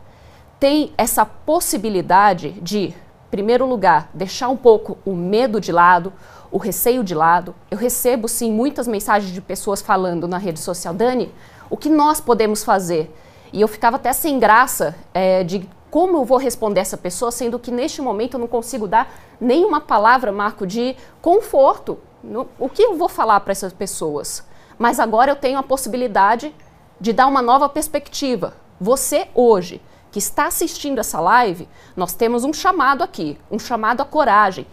tem essa possibilidade de, em primeiro lugar, deixar um pouco o medo de lado, o receio de lado. Eu recebo sim muitas mensagens de pessoas falando na rede social, Dani, o que nós podemos fazer? E eu ficava até sem graça é, de como eu vou responder essa pessoa, sendo que neste momento eu não consigo dar nenhuma palavra, Marco, de conforto. No, o que eu vou falar para essas pessoas? Mas agora eu tenho a possibilidade de dar uma nova perspectiva. Você hoje que está assistindo essa live, nós temos um chamado aqui, um chamado à coragem.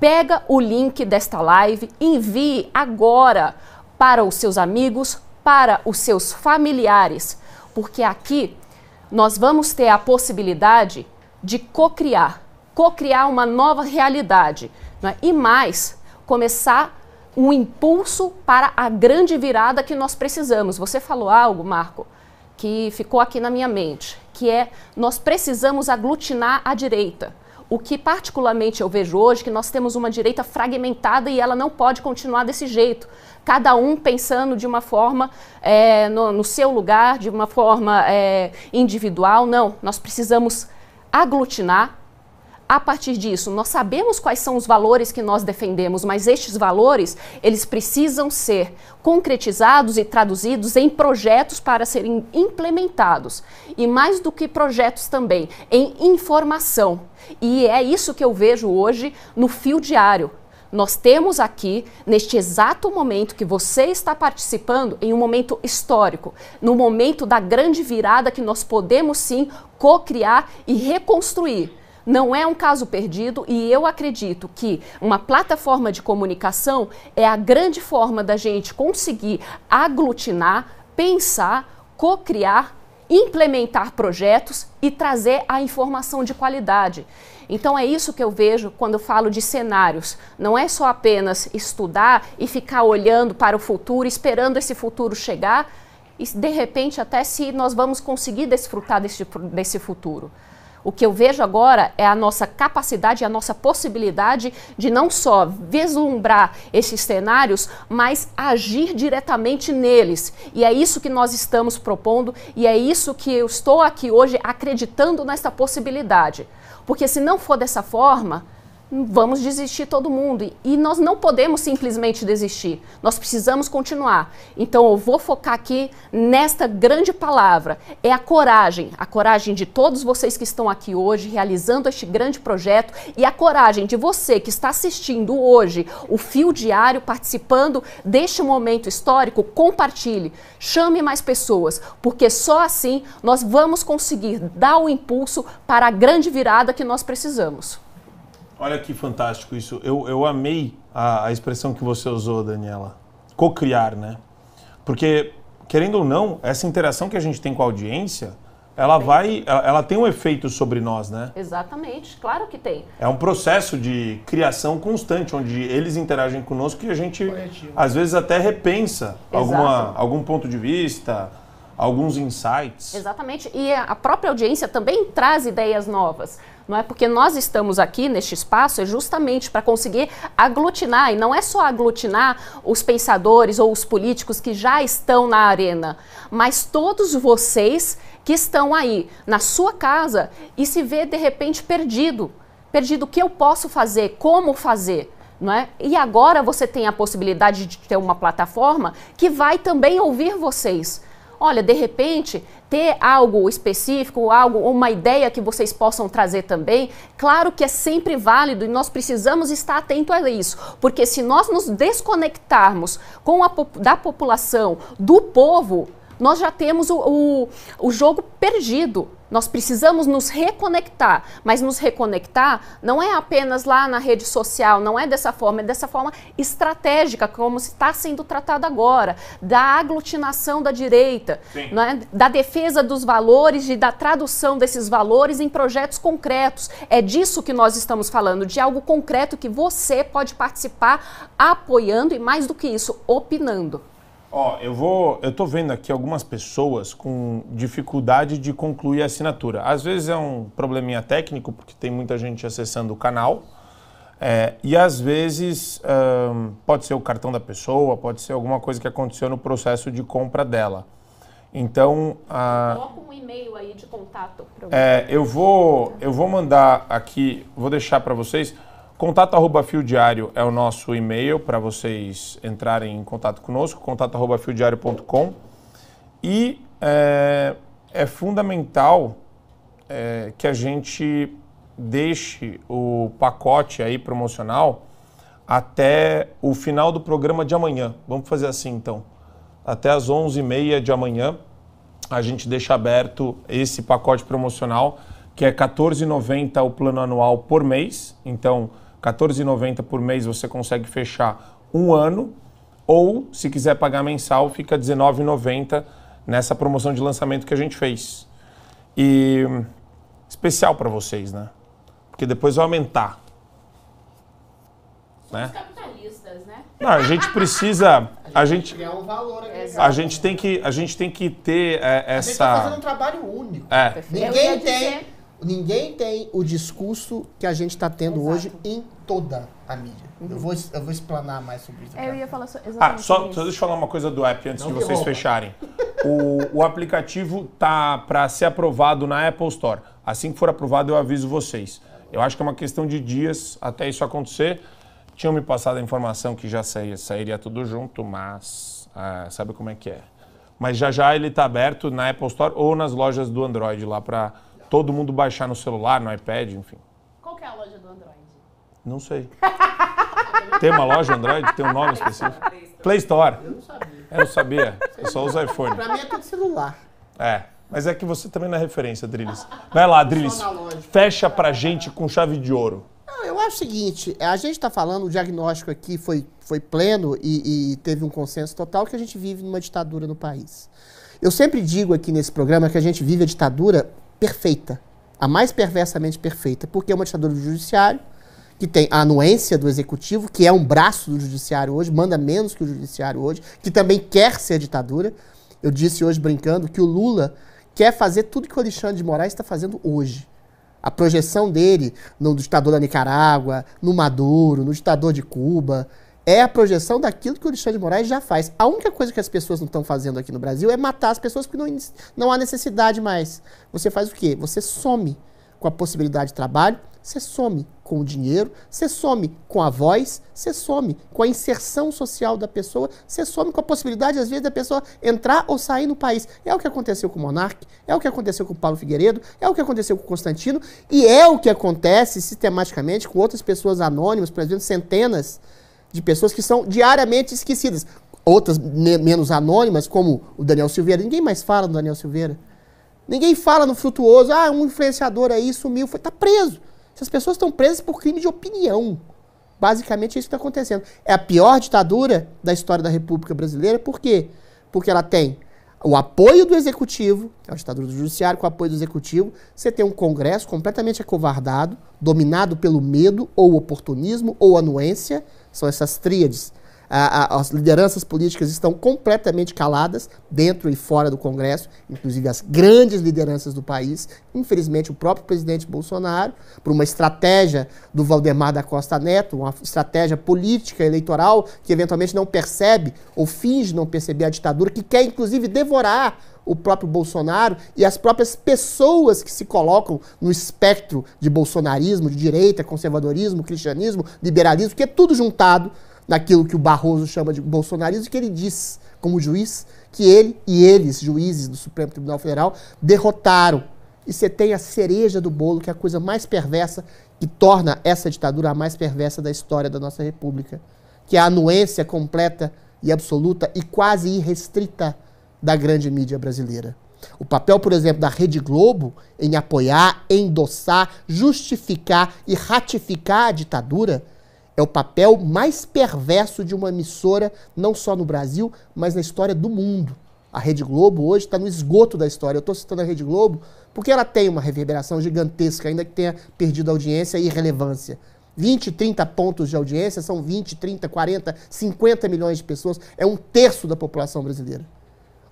Pega o link desta live, envie agora para os seus amigos, para os seus familiares, porque aqui nós vamos ter a possibilidade de co-criar, co-criar uma nova realidade, é? e mais, começar um impulso para a grande virada que nós precisamos. Você falou algo, Marco, que ficou aqui na minha mente, que é nós precisamos aglutinar a direita. O que particularmente eu vejo hoje é que nós temos uma direita fragmentada e ela não pode continuar desse jeito. Cada um pensando de uma forma é, no, no, seu lugar, de uma forma é, individual. Não, nós precisamos aglutinar a partir disso, nós sabemos quais são os valores que nós defendemos, mas estes valores, eles precisam ser concretizados e traduzidos em projetos para serem implementados. E mais do que projetos também, em informação. E é isso que eu vejo hoje no fio diário. Nós temos aqui, neste exato momento que você está participando, em um momento histórico, no momento da grande virada que nós podemos sim co-criar e reconstruir não é um caso perdido e eu acredito que uma plataforma de comunicação é a grande forma da gente conseguir aglutinar, pensar, co-criar, implementar projetos e trazer a informação de qualidade. Então é isso que eu vejo quando eu falo de cenários. Não é só apenas estudar e ficar olhando para o futuro, esperando esse futuro chegar e de repente até se nós vamos conseguir desfrutar desse, desse futuro. O que eu vejo agora é a nossa capacidade, a nossa possibilidade de não só vislumbrar esses cenários, mas agir diretamente neles. E é isso que nós estamos propondo e é isso que eu estou aqui hoje acreditando nesta possibilidade. Porque se não for dessa forma, vamos desistir todo mundo. E nós não podemos simplesmente desistir, nós precisamos continuar. Então eu vou focar aqui nesta grande palavra: é a coragem, a coragem de todos vocês que estão aqui hoje realizando este grande projeto e a coragem de você que está assistindo hoje o Fio Diário, participando deste momento histórico. Compartilhe, chame mais pessoas, porque só assim nós vamos conseguir dar o impulso para a grande virada que nós precisamos. Olha que fantástico isso. Eu, eu amei a, a expressão que você usou, Daniela. Cocriar, né? Porque, querendo ou não, essa interação que a gente tem com a audiência, ela vai, ela, tem um efeito sobre nós, né? Exatamente, claro que tem. É um processo de criação constante, onde eles interagem conosco e a gente, Coletivo. às vezes, até repensa alguma, algum ponto de vista, alguns insights. Exatamente, e a própria audiência também traz ideias novas. Não é porque nós estamos aqui neste espaço é justamente para conseguir aglutinar e não é só aglutinar os pensadores ou os políticos que já estão na arena, mas todos vocês que estão aí na sua casa e se vê de repente perdido, perdido o que eu posso fazer, como fazer. É? E agora você tem a possibilidade de ter uma plataforma que vai também ouvir vocês olha, de repente, ter algo específico, algo, uma ideia que vocês possam trazer também, claro que é sempre válido e nós precisamos estar atento a isso, porque se nós nos desconectarmos com a, da população, do povo, nós já temos o, o, o jogo perdido. Nós precisamos nos reconectar, mas nos reconectar não é apenas lá na rede social, não é dessa forma, é dessa forma estratégica, como está sendo tratado agora, da aglutinação da direita, né? da defesa dos valores e da tradução desses valores em projetos concretos. É disso que nós estamos falando, de algo concreto que você pode participar apoiando e, mais do que isso, opinando. Ó, eu vou. Eu tô vendo aqui algumas pessoas com dificuldade de concluir a assinatura. Às vezes é um probleminha técnico, porque tem muita gente acessando o canal. É, e às vezes pode ser o cartão da pessoa, pode ser alguma coisa que aconteceu no processo de compra dela. Então. A, Coloca um e-mail aí de contato. É, eu, vou, eu vou mandar aqui, vou deixar para vocês Contato arroba Diário é o nosso e-mail para vocês entrarem em contato conosco, contato arroba fiodiário.com. E é, é fundamental é, que a gente deixe o pacote aí promocional até o final do programa de amanhã. Vamos fazer assim então. Até as 11h30 de amanhã, a gente deixa aberto esse pacote promocional, que é R$14,90 o plano anual por mês. Então, R$14,90 por mês você consegue fechar um ano, ou se quiser pagar mensal, fica R$19,90 nessa promoção de lançamento que a gente fez. E especial para vocês, né? Porque depois vai aumentar. Né? capitalistas, né? Não, a gente precisa, a gente, criar um valor aqui. a gente tem que, a gente tem que ter é, essa. A gente tá fazendo um trabalho único. É. Ninguém tem. Ninguém tem o discurso que a gente está tendo Exato. hoje em toda a mídia. Uhum. Eu, vou, eu vou explanar mais sobre isso. É, eu ia falar so, ah, exatamente ah, só, só, deixa eu falar uma coisa do app antes Não de vocês fecharem. o, o aplicativo tá para ser aprovado na Apple Store. Assim que for aprovado, eu aviso vocês. Eu acho que é uma questão de dias até isso acontecer. Tinham me passado a informação que já sairia tudo junto, mas ah, sabe como é que é. Mas já já ele está aberto na Apple Store ou nas lojas do Android lá para todo mundo baixar no celular, no iPad, enfim. Qual que é a loja do Android? Não sei. tem uma loja Android? Tem um nome específico? Play Store. Eu não sabia. Eu não sabia. Eu só uso iPhone. Pra mim é tudo celular. É. Mas é que você também não é referência, Drilis. Vai lá, Drilis. Fecha pra gente com chave de ouro. Não, eu acho o seguinte, a gente está falando, o diagnóstico aqui foi, foi pleno e, e teve um consenso total que a gente vive numa ditadura no país. Eu sempre digo aqui nesse programa que a gente vive a ditadura perfeita, a mais perversamente perfeita, porque é uma ditadura do judiciário, que tem a anuência do executivo, que é um braço do judiciário hoje, manda menos que o judiciário hoje, que também quer ser ditadura. Eu disse hoje brincando que o Lula quer fazer tudo que o Alexandre de Moraes está fazendo hoje. A projeção dele no ditador da Nicarágua, no Maduro, no ditador de Cuba, é a projeção daquilo que o Alexandre de Moraes já faz. A única coisa que as pessoas não estão fazendo aqui no Brasil é matar as pessoas porque não, não há necessidade mais. Você faz o quê? Você some com a possibilidade de trabalho, você some com o dinheiro, você some com a voz, você some com a inserção social da pessoa, você some com a possibilidade, às vezes, da pessoa entrar ou sair no país. É o que aconteceu com o Monarque, é o que aconteceu com o Paulo Figueiredo, é o que aconteceu com o Constantino e é o que acontece sistematicamente com outras pessoas anônimas, por exemplo, centenas de pessoas que são diariamente esquecidas. Outras menos anônimas, como o Daniel Silveira. Ninguém mais fala do Daniel Silveira. Ninguém fala no Frutuoso. Ah, um influenciador aí sumiu, foi, tá preso. Essas pessoas estão presas por crime de opinião. Basicamente é isso que está acontecendo. É a pior ditadura da história da República Brasileira. Por quê? Porque ela tem o apoio do executivo, é a ditadura do judiciário, com o apoio do executivo, você tem um Congresso completamente acovardado, dominado pelo medo, ou oportunismo, ou anuência, são essas tríades a, a, as lideranças políticas estão completamente caladas, dentro e fora do Congresso, inclusive as grandes lideranças do país. Infelizmente, o próprio presidente Bolsonaro, por uma estratégia do Valdemar da Costa Neto, uma estratégia política eleitoral que eventualmente não percebe ou finge não perceber a ditadura, que quer inclusive devorar o próprio Bolsonaro e as próprias pessoas que se colocam no espectro de bolsonarismo, de direita, conservadorismo, cristianismo, liberalismo, que é tudo juntado naquilo que o Barroso chama de bolsonarismo, que ele diz, como juiz, que ele e eles, juízes do Supremo Tribunal Federal, derrotaram. E você tem a cereja do bolo, que é a coisa mais perversa, que torna essa ditadura a mais perversa da história da nossa República, que é a anuência completa e absoluta e quase irrestrita da grande mídia brasileira. O papel, por exemplo, da Rede Globo em apoiar, endossar, justificar e ratificar a ditadura é o papel mais perverso de uma emissora, não só no Brasil, mas na história do mundo. A Rede Globo hoje está no esgoto da história. Eu estou citando a Rede Globo porque ela tem uma reverberação gigantesca, ainda que tenha perdido audiência e relevância. 20, 30 pontos de audiência são 20, 30, 40, 50 milhões de pessoas. É um terço da população brasileira.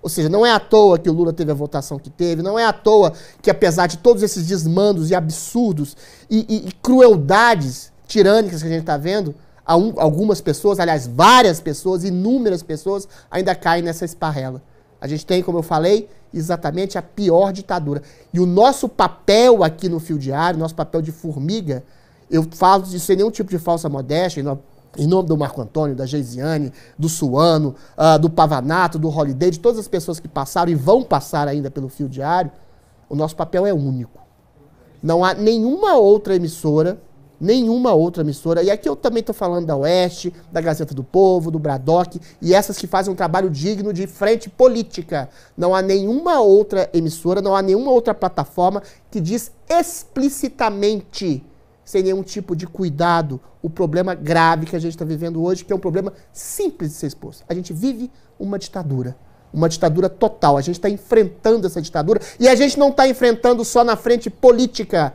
Ou seja, não é à toa que o Lula teve a votação que teve, não é à toa que, apesar de todos esses desmandos e absurdos e, e, e crueldades tirânicas que a gente está vendo, algumas pessoas, aliás, várias pessoas, inúmeras pessoas, ainda caem nessa esparrela. A gente tem, como eu falei, exatamente a pior ditadura. E o nosso papel aqui no Fio Diário, nosso papel de formiga, eu falo isso sem nenhum tipo de falsa modéstia, em nome do Marco Antônio, da Geisiane, do Suano, uh, do Pavanato, do Holiday, de todas as pessoas que passaram e vão passar ainda pelo Fio Diário, o nosso papel é único. Não há nenhuma outra emissora nenhuma outra emissora. E aqui eu também estou falando da Oeste, da Gazeta do Povo, do Bradock, e essas que fazem um trabalho digno de frente política. Não há nenhuma outra emissora, não há nenhuma outra plataforma que diz explicitamente, sem nenhum tipo de cuidado, o problema grave que a gente está vivendo hoje, que é um problema simples de ser exposto. A gente vive uma ditadura uma ditadura total. A gente está enfrentando essa ditadura e a gente não está enfrentando só na frente política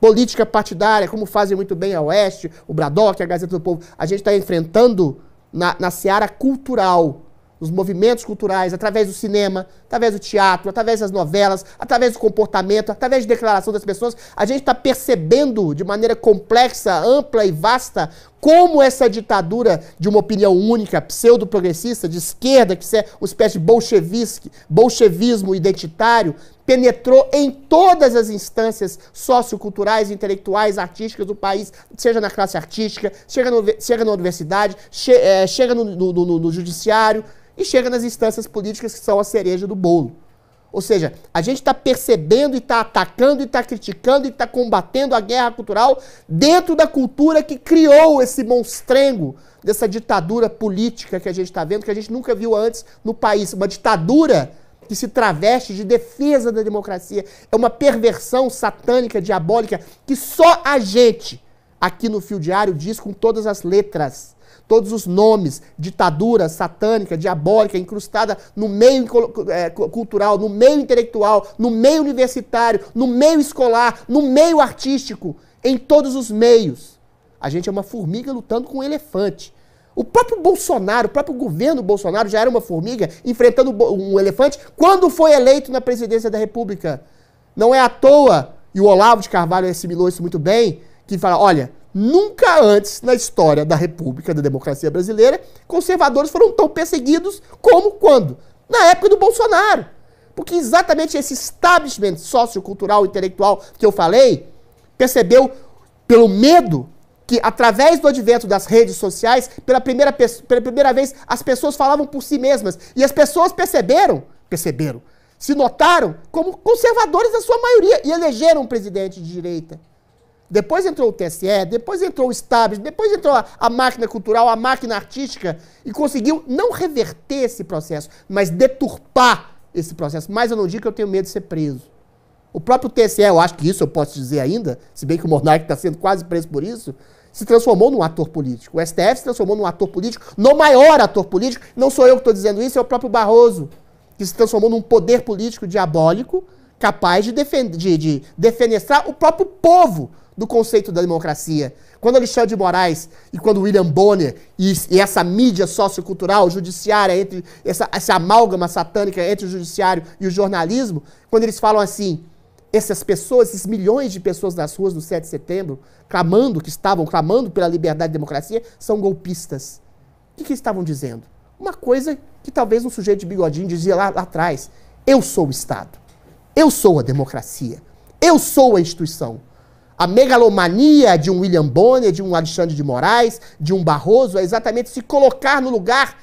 política partidária, como fazem muito bem a Oeste, o Braddock, a Gazeta do Povo. A gente está enfrentando na, na seara cultural, nos movimentos culturais, através do cinema, através do teatro, através das novelas, através do comportamento, através de declaração das pessoas, a gente está percebendo de maneira complexa, ampla e vasta como essa ditadura de uma opinião única, pseudo-progressista, de esquerda, que é uma espécie de bolchevismo identitário, penetrou em todas as instâncias socioculturais, intelectuais, artísticas do país, seja na classe artística, chega, no, chega na universidade, che, é, chega no, no, no, no judiciário e chega nas instâncias políticas que são a cereja do bolo. Ou seja, a gente está percebendo e está atacando e está criticando e está combatendo a guerra cultural dentro da cultura que criou esse monstrengo dessa ditadura política que a gente está vendo, que a gente nunca viu antes no país. Uma ditadura que se traveste de defesa da democracia. É uma perversão satânica, diabólica, que só a gente, aqui no Fio Diário, diz com todas as letras todos os nomes, ditadura satânica, diabólica, incrustada no meio é, cultural, no meio intelectual, no meio universitário, no meio escolar, no meio artístico, em todos os meios. A gente é uma formiga lutando com um elefante. O próprio Bolsonaro, o próprio governo Bolsonaro já era uma formiga enfrentando um elefante quando foi eleito na presidência da República. Não é à toa, e o Olavo de Carvalho assimilou isso muito bem, que fala: olha, nunca antes na história da República, da democracia brasileira, conservadores foram tão perseguidos como quando? Na época do Bolsonaro. Porque exatamente esse establishment sociocultural, intelectual que eu falei, percebeu pelo medo que através do advento das redes sociais, pela primeira, pela primeira vez, as pessoas falavam por si mesmas. E as pessoas perceberam, perceberam, se notaram como conservadores da sua maioria e elegeram um presidente de direita. Depois entrou o TSE, depois entrou o establishment, depois entrou a, a, máquina cultural, a máquina artística e conseguiu não reverter esse processo, mas deturpar esse processo. Mas eu não digo que eu tenho medo de ser preso. O próprio TSE, eu acho que isso eu posso dizer ainda, se bem que o Monarque está sendo quase preso por isso, se transformou num ator político. O STF se transformou num ator político, no maior ator político. Não sou eu que estou dizendo isso, é o próprio Barroso, que se transformou num poder político diabólico, capaz de, defen de, de defenestrar o próprio povo do conceito da democracia. Quando Alexandre de Moraes e quando William Bonner e, e essa mídia sociocultural, judiciária, entre essa, essa amálgama satânica entre o judiciário e o jornalismo, quando eles falam assim, essas pessoas, esses milhões de pessoas nas ruas do 7 de setembro, clamando, que estavam clamando pela liberdade e democracia, são golpistas. O que, que estavam dizendo? Uma coisa que talvez um sujeito de bigodinho dizia lá, lá atrás: eu sou o Estado, eu sou a democracia, eu sou a instituição. A megalomania de um William Bonner, de um Alexandre de Moraes, de um Barroso, é exatamente se colocar no lugar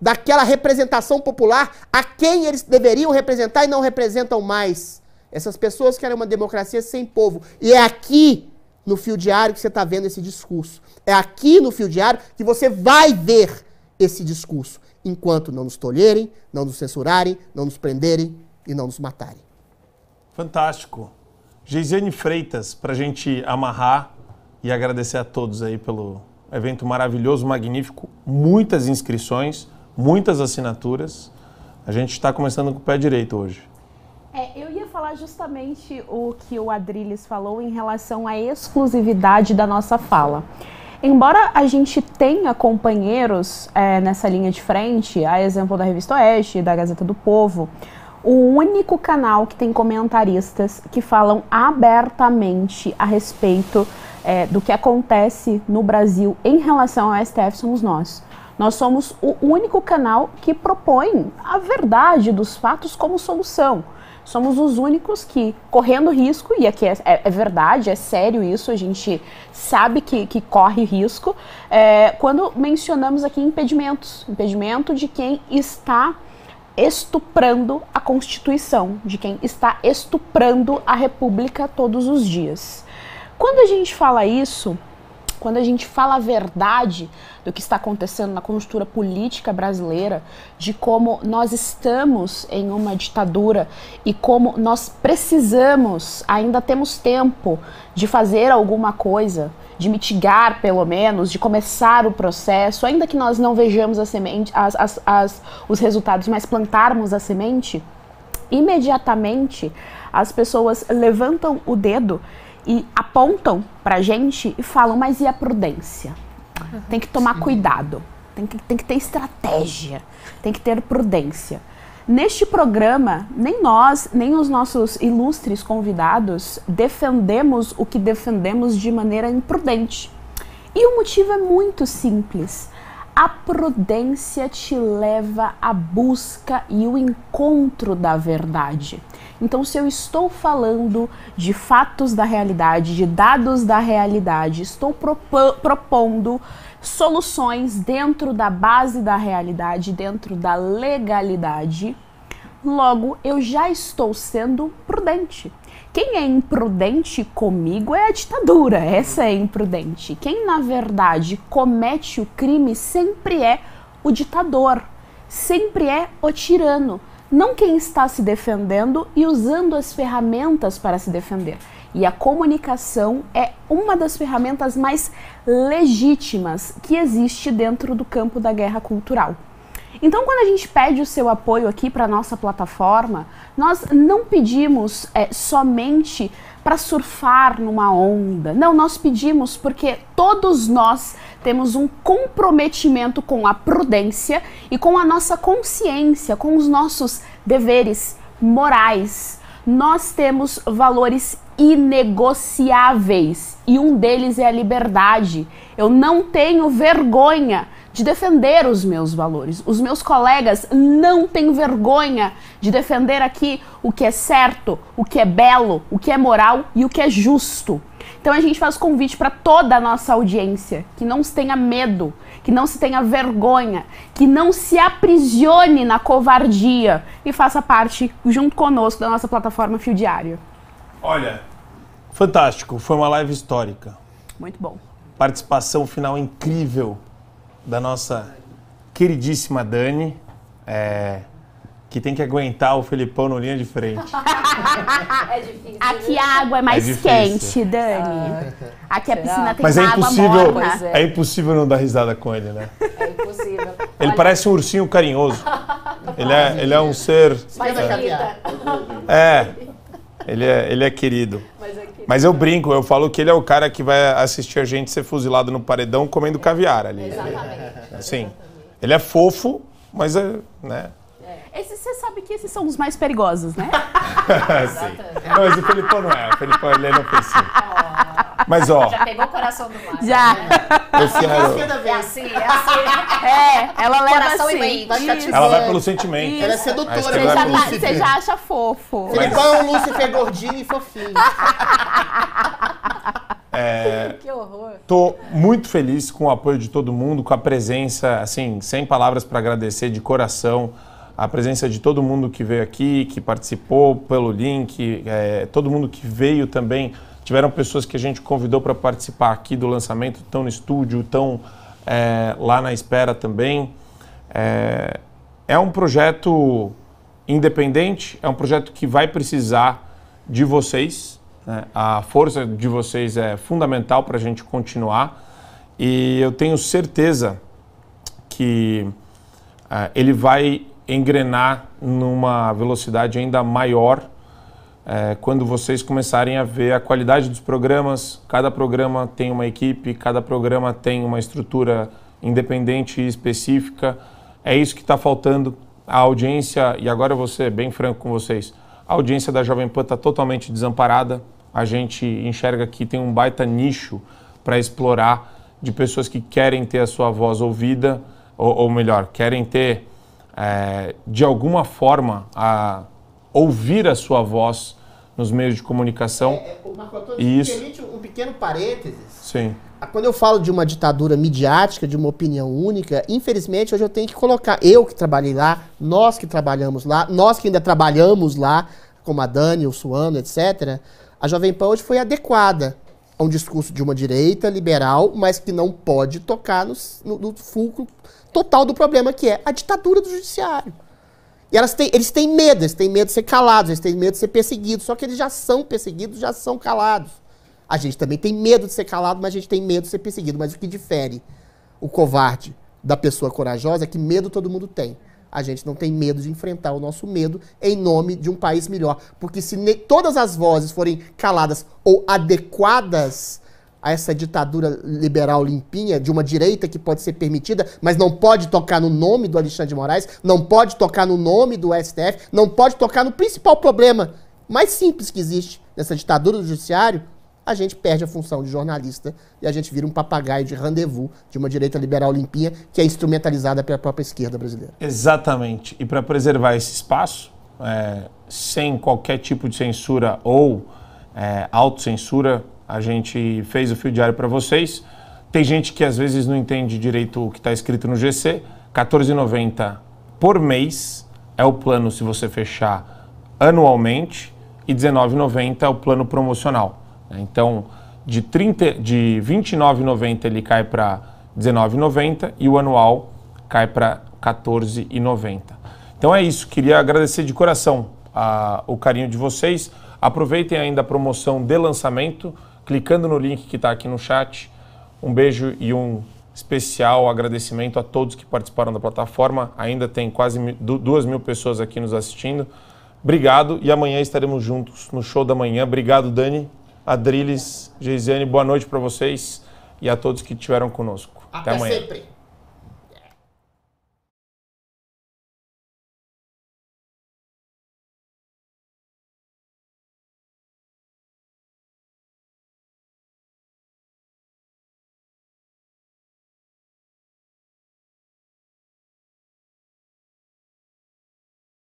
daquela representação popular a quem eles deveriam representar e não representam mais. Essas pessoas querem uma democracia sem povo. E é aqui no fio diário que você está vendo esse discurso. É aqui no fio diário que você vai ver esse discurso. Enquanto não nos tolherem, não nos censurarem, não nos prenderem e não nos matarem. Fantástico. Geisiane Freitas, para a gente amarrar e agradecer a todos aí pelo evento maravilhoso, magnífico. Muitas inscrições, muitas assinaturas. A gente está começando com o pé direito hoje. É, eu ia falar justamente o que o Adriles falou em relação à exclusividade da nossa fala. Embora a gente tenha companheiros é, nessa linha de frente, a exemplo da Revista Oeste, e da Gazeta do Povo, o único canal que tem comentaristas que falam abertamente a respeito é, do que acontece no Brasil em relação ao STF somos nós. Nós somos o único canal que propõe a verdade dos fatos como solução somos os únicos que, correndo risco, e aqui é, é, é verdade, é sério isso, a gente sabe que, que corre risco, é, quando mencionamos aqui impedimentos impedimento de quem está estuprando a Constituição, de quem está estuprando a República todos os dias. Quando a gente fala isso, quando a gente fala a verdade do que está acontecendo na conjuntura política brasileira, de como nós estamos em uma ditadura e como nós precisamos, ainda temos tempo de fazer alguma coisa, de mitigar pelo menos, de começar o processo, ainda que nós não vejamos a semente, as, as, as, os resultados, mas plantarmos a semente, imediatamente as pessoas levantam o dedo e apontam pra gente e falam, mas e a prudência? Uhum, tem que tomar sim. cuidado, tem que, tem que ter estratégia, tem que ter prudência. Neste programa, nem nós, nem os nossos ilustres convidados defendemos o que defendemos de maneira imprudente. E o motivo é muito simples. A prudência te leva à busca e o encontro da verdade. Então, se eu estou falando de fatos da realidade, de dados da realidade, estou propondo soluções dentro da base da realidade, dentro da legalidade, logo eu já estou sendo prudente. Quem é imprudente comigo é a ditadura, essa é imprudente. Quem na verdade comete o crime sempre é o ditador, sempre é o tirano não quem está se defendendo e usando as ferramentas para se defender. E a comunicação é uma das ferramentas mais legítimas que existe dentro do campo da guerra cultural. Então, quando a gente pede o seu apoio aqui para a nossa plataforma, nós não pedimos é, somente para surfar numa onda. Não, nós pedimos porque todos nós temos um comprometimento com a prudência e com a nossa consciência, com os nossos deveres morais. Nós temos valores inegociáveis e um deles é a liberdade. Eu não tenho vergonha de defender os meus valores. Os meus colegas não têm vergonha de defender aqui o que é certo, o que é belo, o que é moral e o que é justo. Então a gente faz convite para toda a nossa audiência que não se tenha medo, que não se tenha vergonha, que não se aprisione na covardia e faça parte junto conosco da nossa plataforma Fio Diário. Olha, fantástico, foi uma live histórica. Muito bom. Participação final incrível da nossa queridíssima Dani. É, que tem que aguentar o Felipão na linha de frente. é difícil. Aqui a água é, é mais é quente, Dani. Ah, Aqui a é. piscina tem Mas é impossível, morna. É. é. impossível não dar risada com ele, né? É impossível. Ele Olha. parece um ursinho carinhoso. Ele é, ele é um ser. Mas é. é. Ele é, ele é querido. Mas, é querido. Mas eu brinco, eu falo que ele é o cara que vai assistir a gente ser fuzilado no paredão comendo caviar ali. Exatamente. Sim. ele é fofo, mas é, né? Esses, você sabe que esses são os mais perigosos, né? Sim. Não, mas o Felipão não é. O Felipão ele é inofensivo. Oh. Mas, ó... Já pegou o coração do Mar. Já. Né? Esse ano... É, é assim, é assim. É, ela leva coração assim. Vai ela vai tipo pelo sentimento. Isso. Ela é sedutora. Você já, tá, você já acha fofo. Mas... Felipão é um Lúcifer gordinho e fofinho. É, que horror. Tô muito feliz com o apoio de todo mundo, com a presença, assim, sem palavras para agradecer de coração a presença de todo mundo que veio aqui, que participou pelo link, é, todo mundo que veio também. Tiveram pessoas que a gente convidou para participar aqui do lançamento, estão no estúdio, estão é, lá na espera também. É, é um projeto independente, é um projeto que vai precisar de vocês. Né? A força de vocês é fundamental para a gente continuar. E eu tenho certeza que é, ele vai engrenar numa velocidade ainda maior é, quando vocês começarem a ver a qualidade dos programas. Cada programa tem uma equipe, cada programa tem uma estrutura independente e específica. É isso que está faltando. A audiência, e agora eu vou ser bem franco com vocês, a audiência da Jovem Pan está totalmente desamparada. A gente enxerga que tem um baita nicho para explorar de pessoas que querem ter a sua voz ouvida, ou, ou melhor, querem ter é, de alguma forma, a ouvir a sua voz nos meios de comunicação. É, é, Marco Antônio, e isso... permite um pequeno parênteses. Sim. Ah, quando eu falo de uma ditadura midiática, de uma opinião única, infelizmente hoje eu tenho que colocar, eu que trabalhei lá, nós que trabalhamos lá, nós que ainda trabalhamos lá, como a Dani, o Suano, etc., a Jovem Pan hoje foi adequada a um discurso de uma direita liberal, mas que não pode tocar no, no, no fulcro total do problema que é a ditadura do judiciário. E elas têm, eles têm medo, eles têm medo de ser calados, eles têm medo de ser perseguidos, só que eles já são perseguidos, já são calados. A gente também tem medo de ser calado, mas a gente tem medo de ser perseguido. Mas o que difere o covarde da pessoa corajosa é que medo todo mundo tem. A gente não tem medo de enfrentar o nosso medo em nome de um país melhor. Porque se todas as vozes forem caladas ou adequadas a essa ditadura liberal limpinha, de uma direita que pode ser permitida, mas não pode tocar no nome do Alexandre de Moraes, não pode tocar no nome do STF, não pode tocar no principal problema mais simples que existe nessa ditadura do judiciário, a gente perde a função de jornalista e a gente vira um papagaio de rendezvous de uma direita liberal limpinha que é instrumentalizada pela própria esquerda brasileira. Exatamente. E para preservar esse espaço, é, sem qualquer tipo de censura ou é, autocensura, a gente fez o fio diário para vocês. Tem gente que às vezes não entende direito o que está escrito no GC. 14,90 por mês é o plano se você fechar anualmente e 19,90 é o plano promocional. Né? Então, de, 30, de 29,90 ele cai para 19,90 e o anual cai para 14,90. Então é isso, queria agradecer de coração a, ah, o carinho de vocês. Aproveitem ainda a promoção de lançamento clicando no link que está aqui no chat. Um beijo e um especial agradecimento a todos que participaram da plataforma. Ainda tem quase duas mil pessoas aqui nos assistindo. Obrigado e amanhã estaremos juntos no show da manhã. Obrigado, Dani, Adriles, Geisiane. Boa noite para vocês e a todos que estiveram conosco. Até, Até amanhã. Sempre.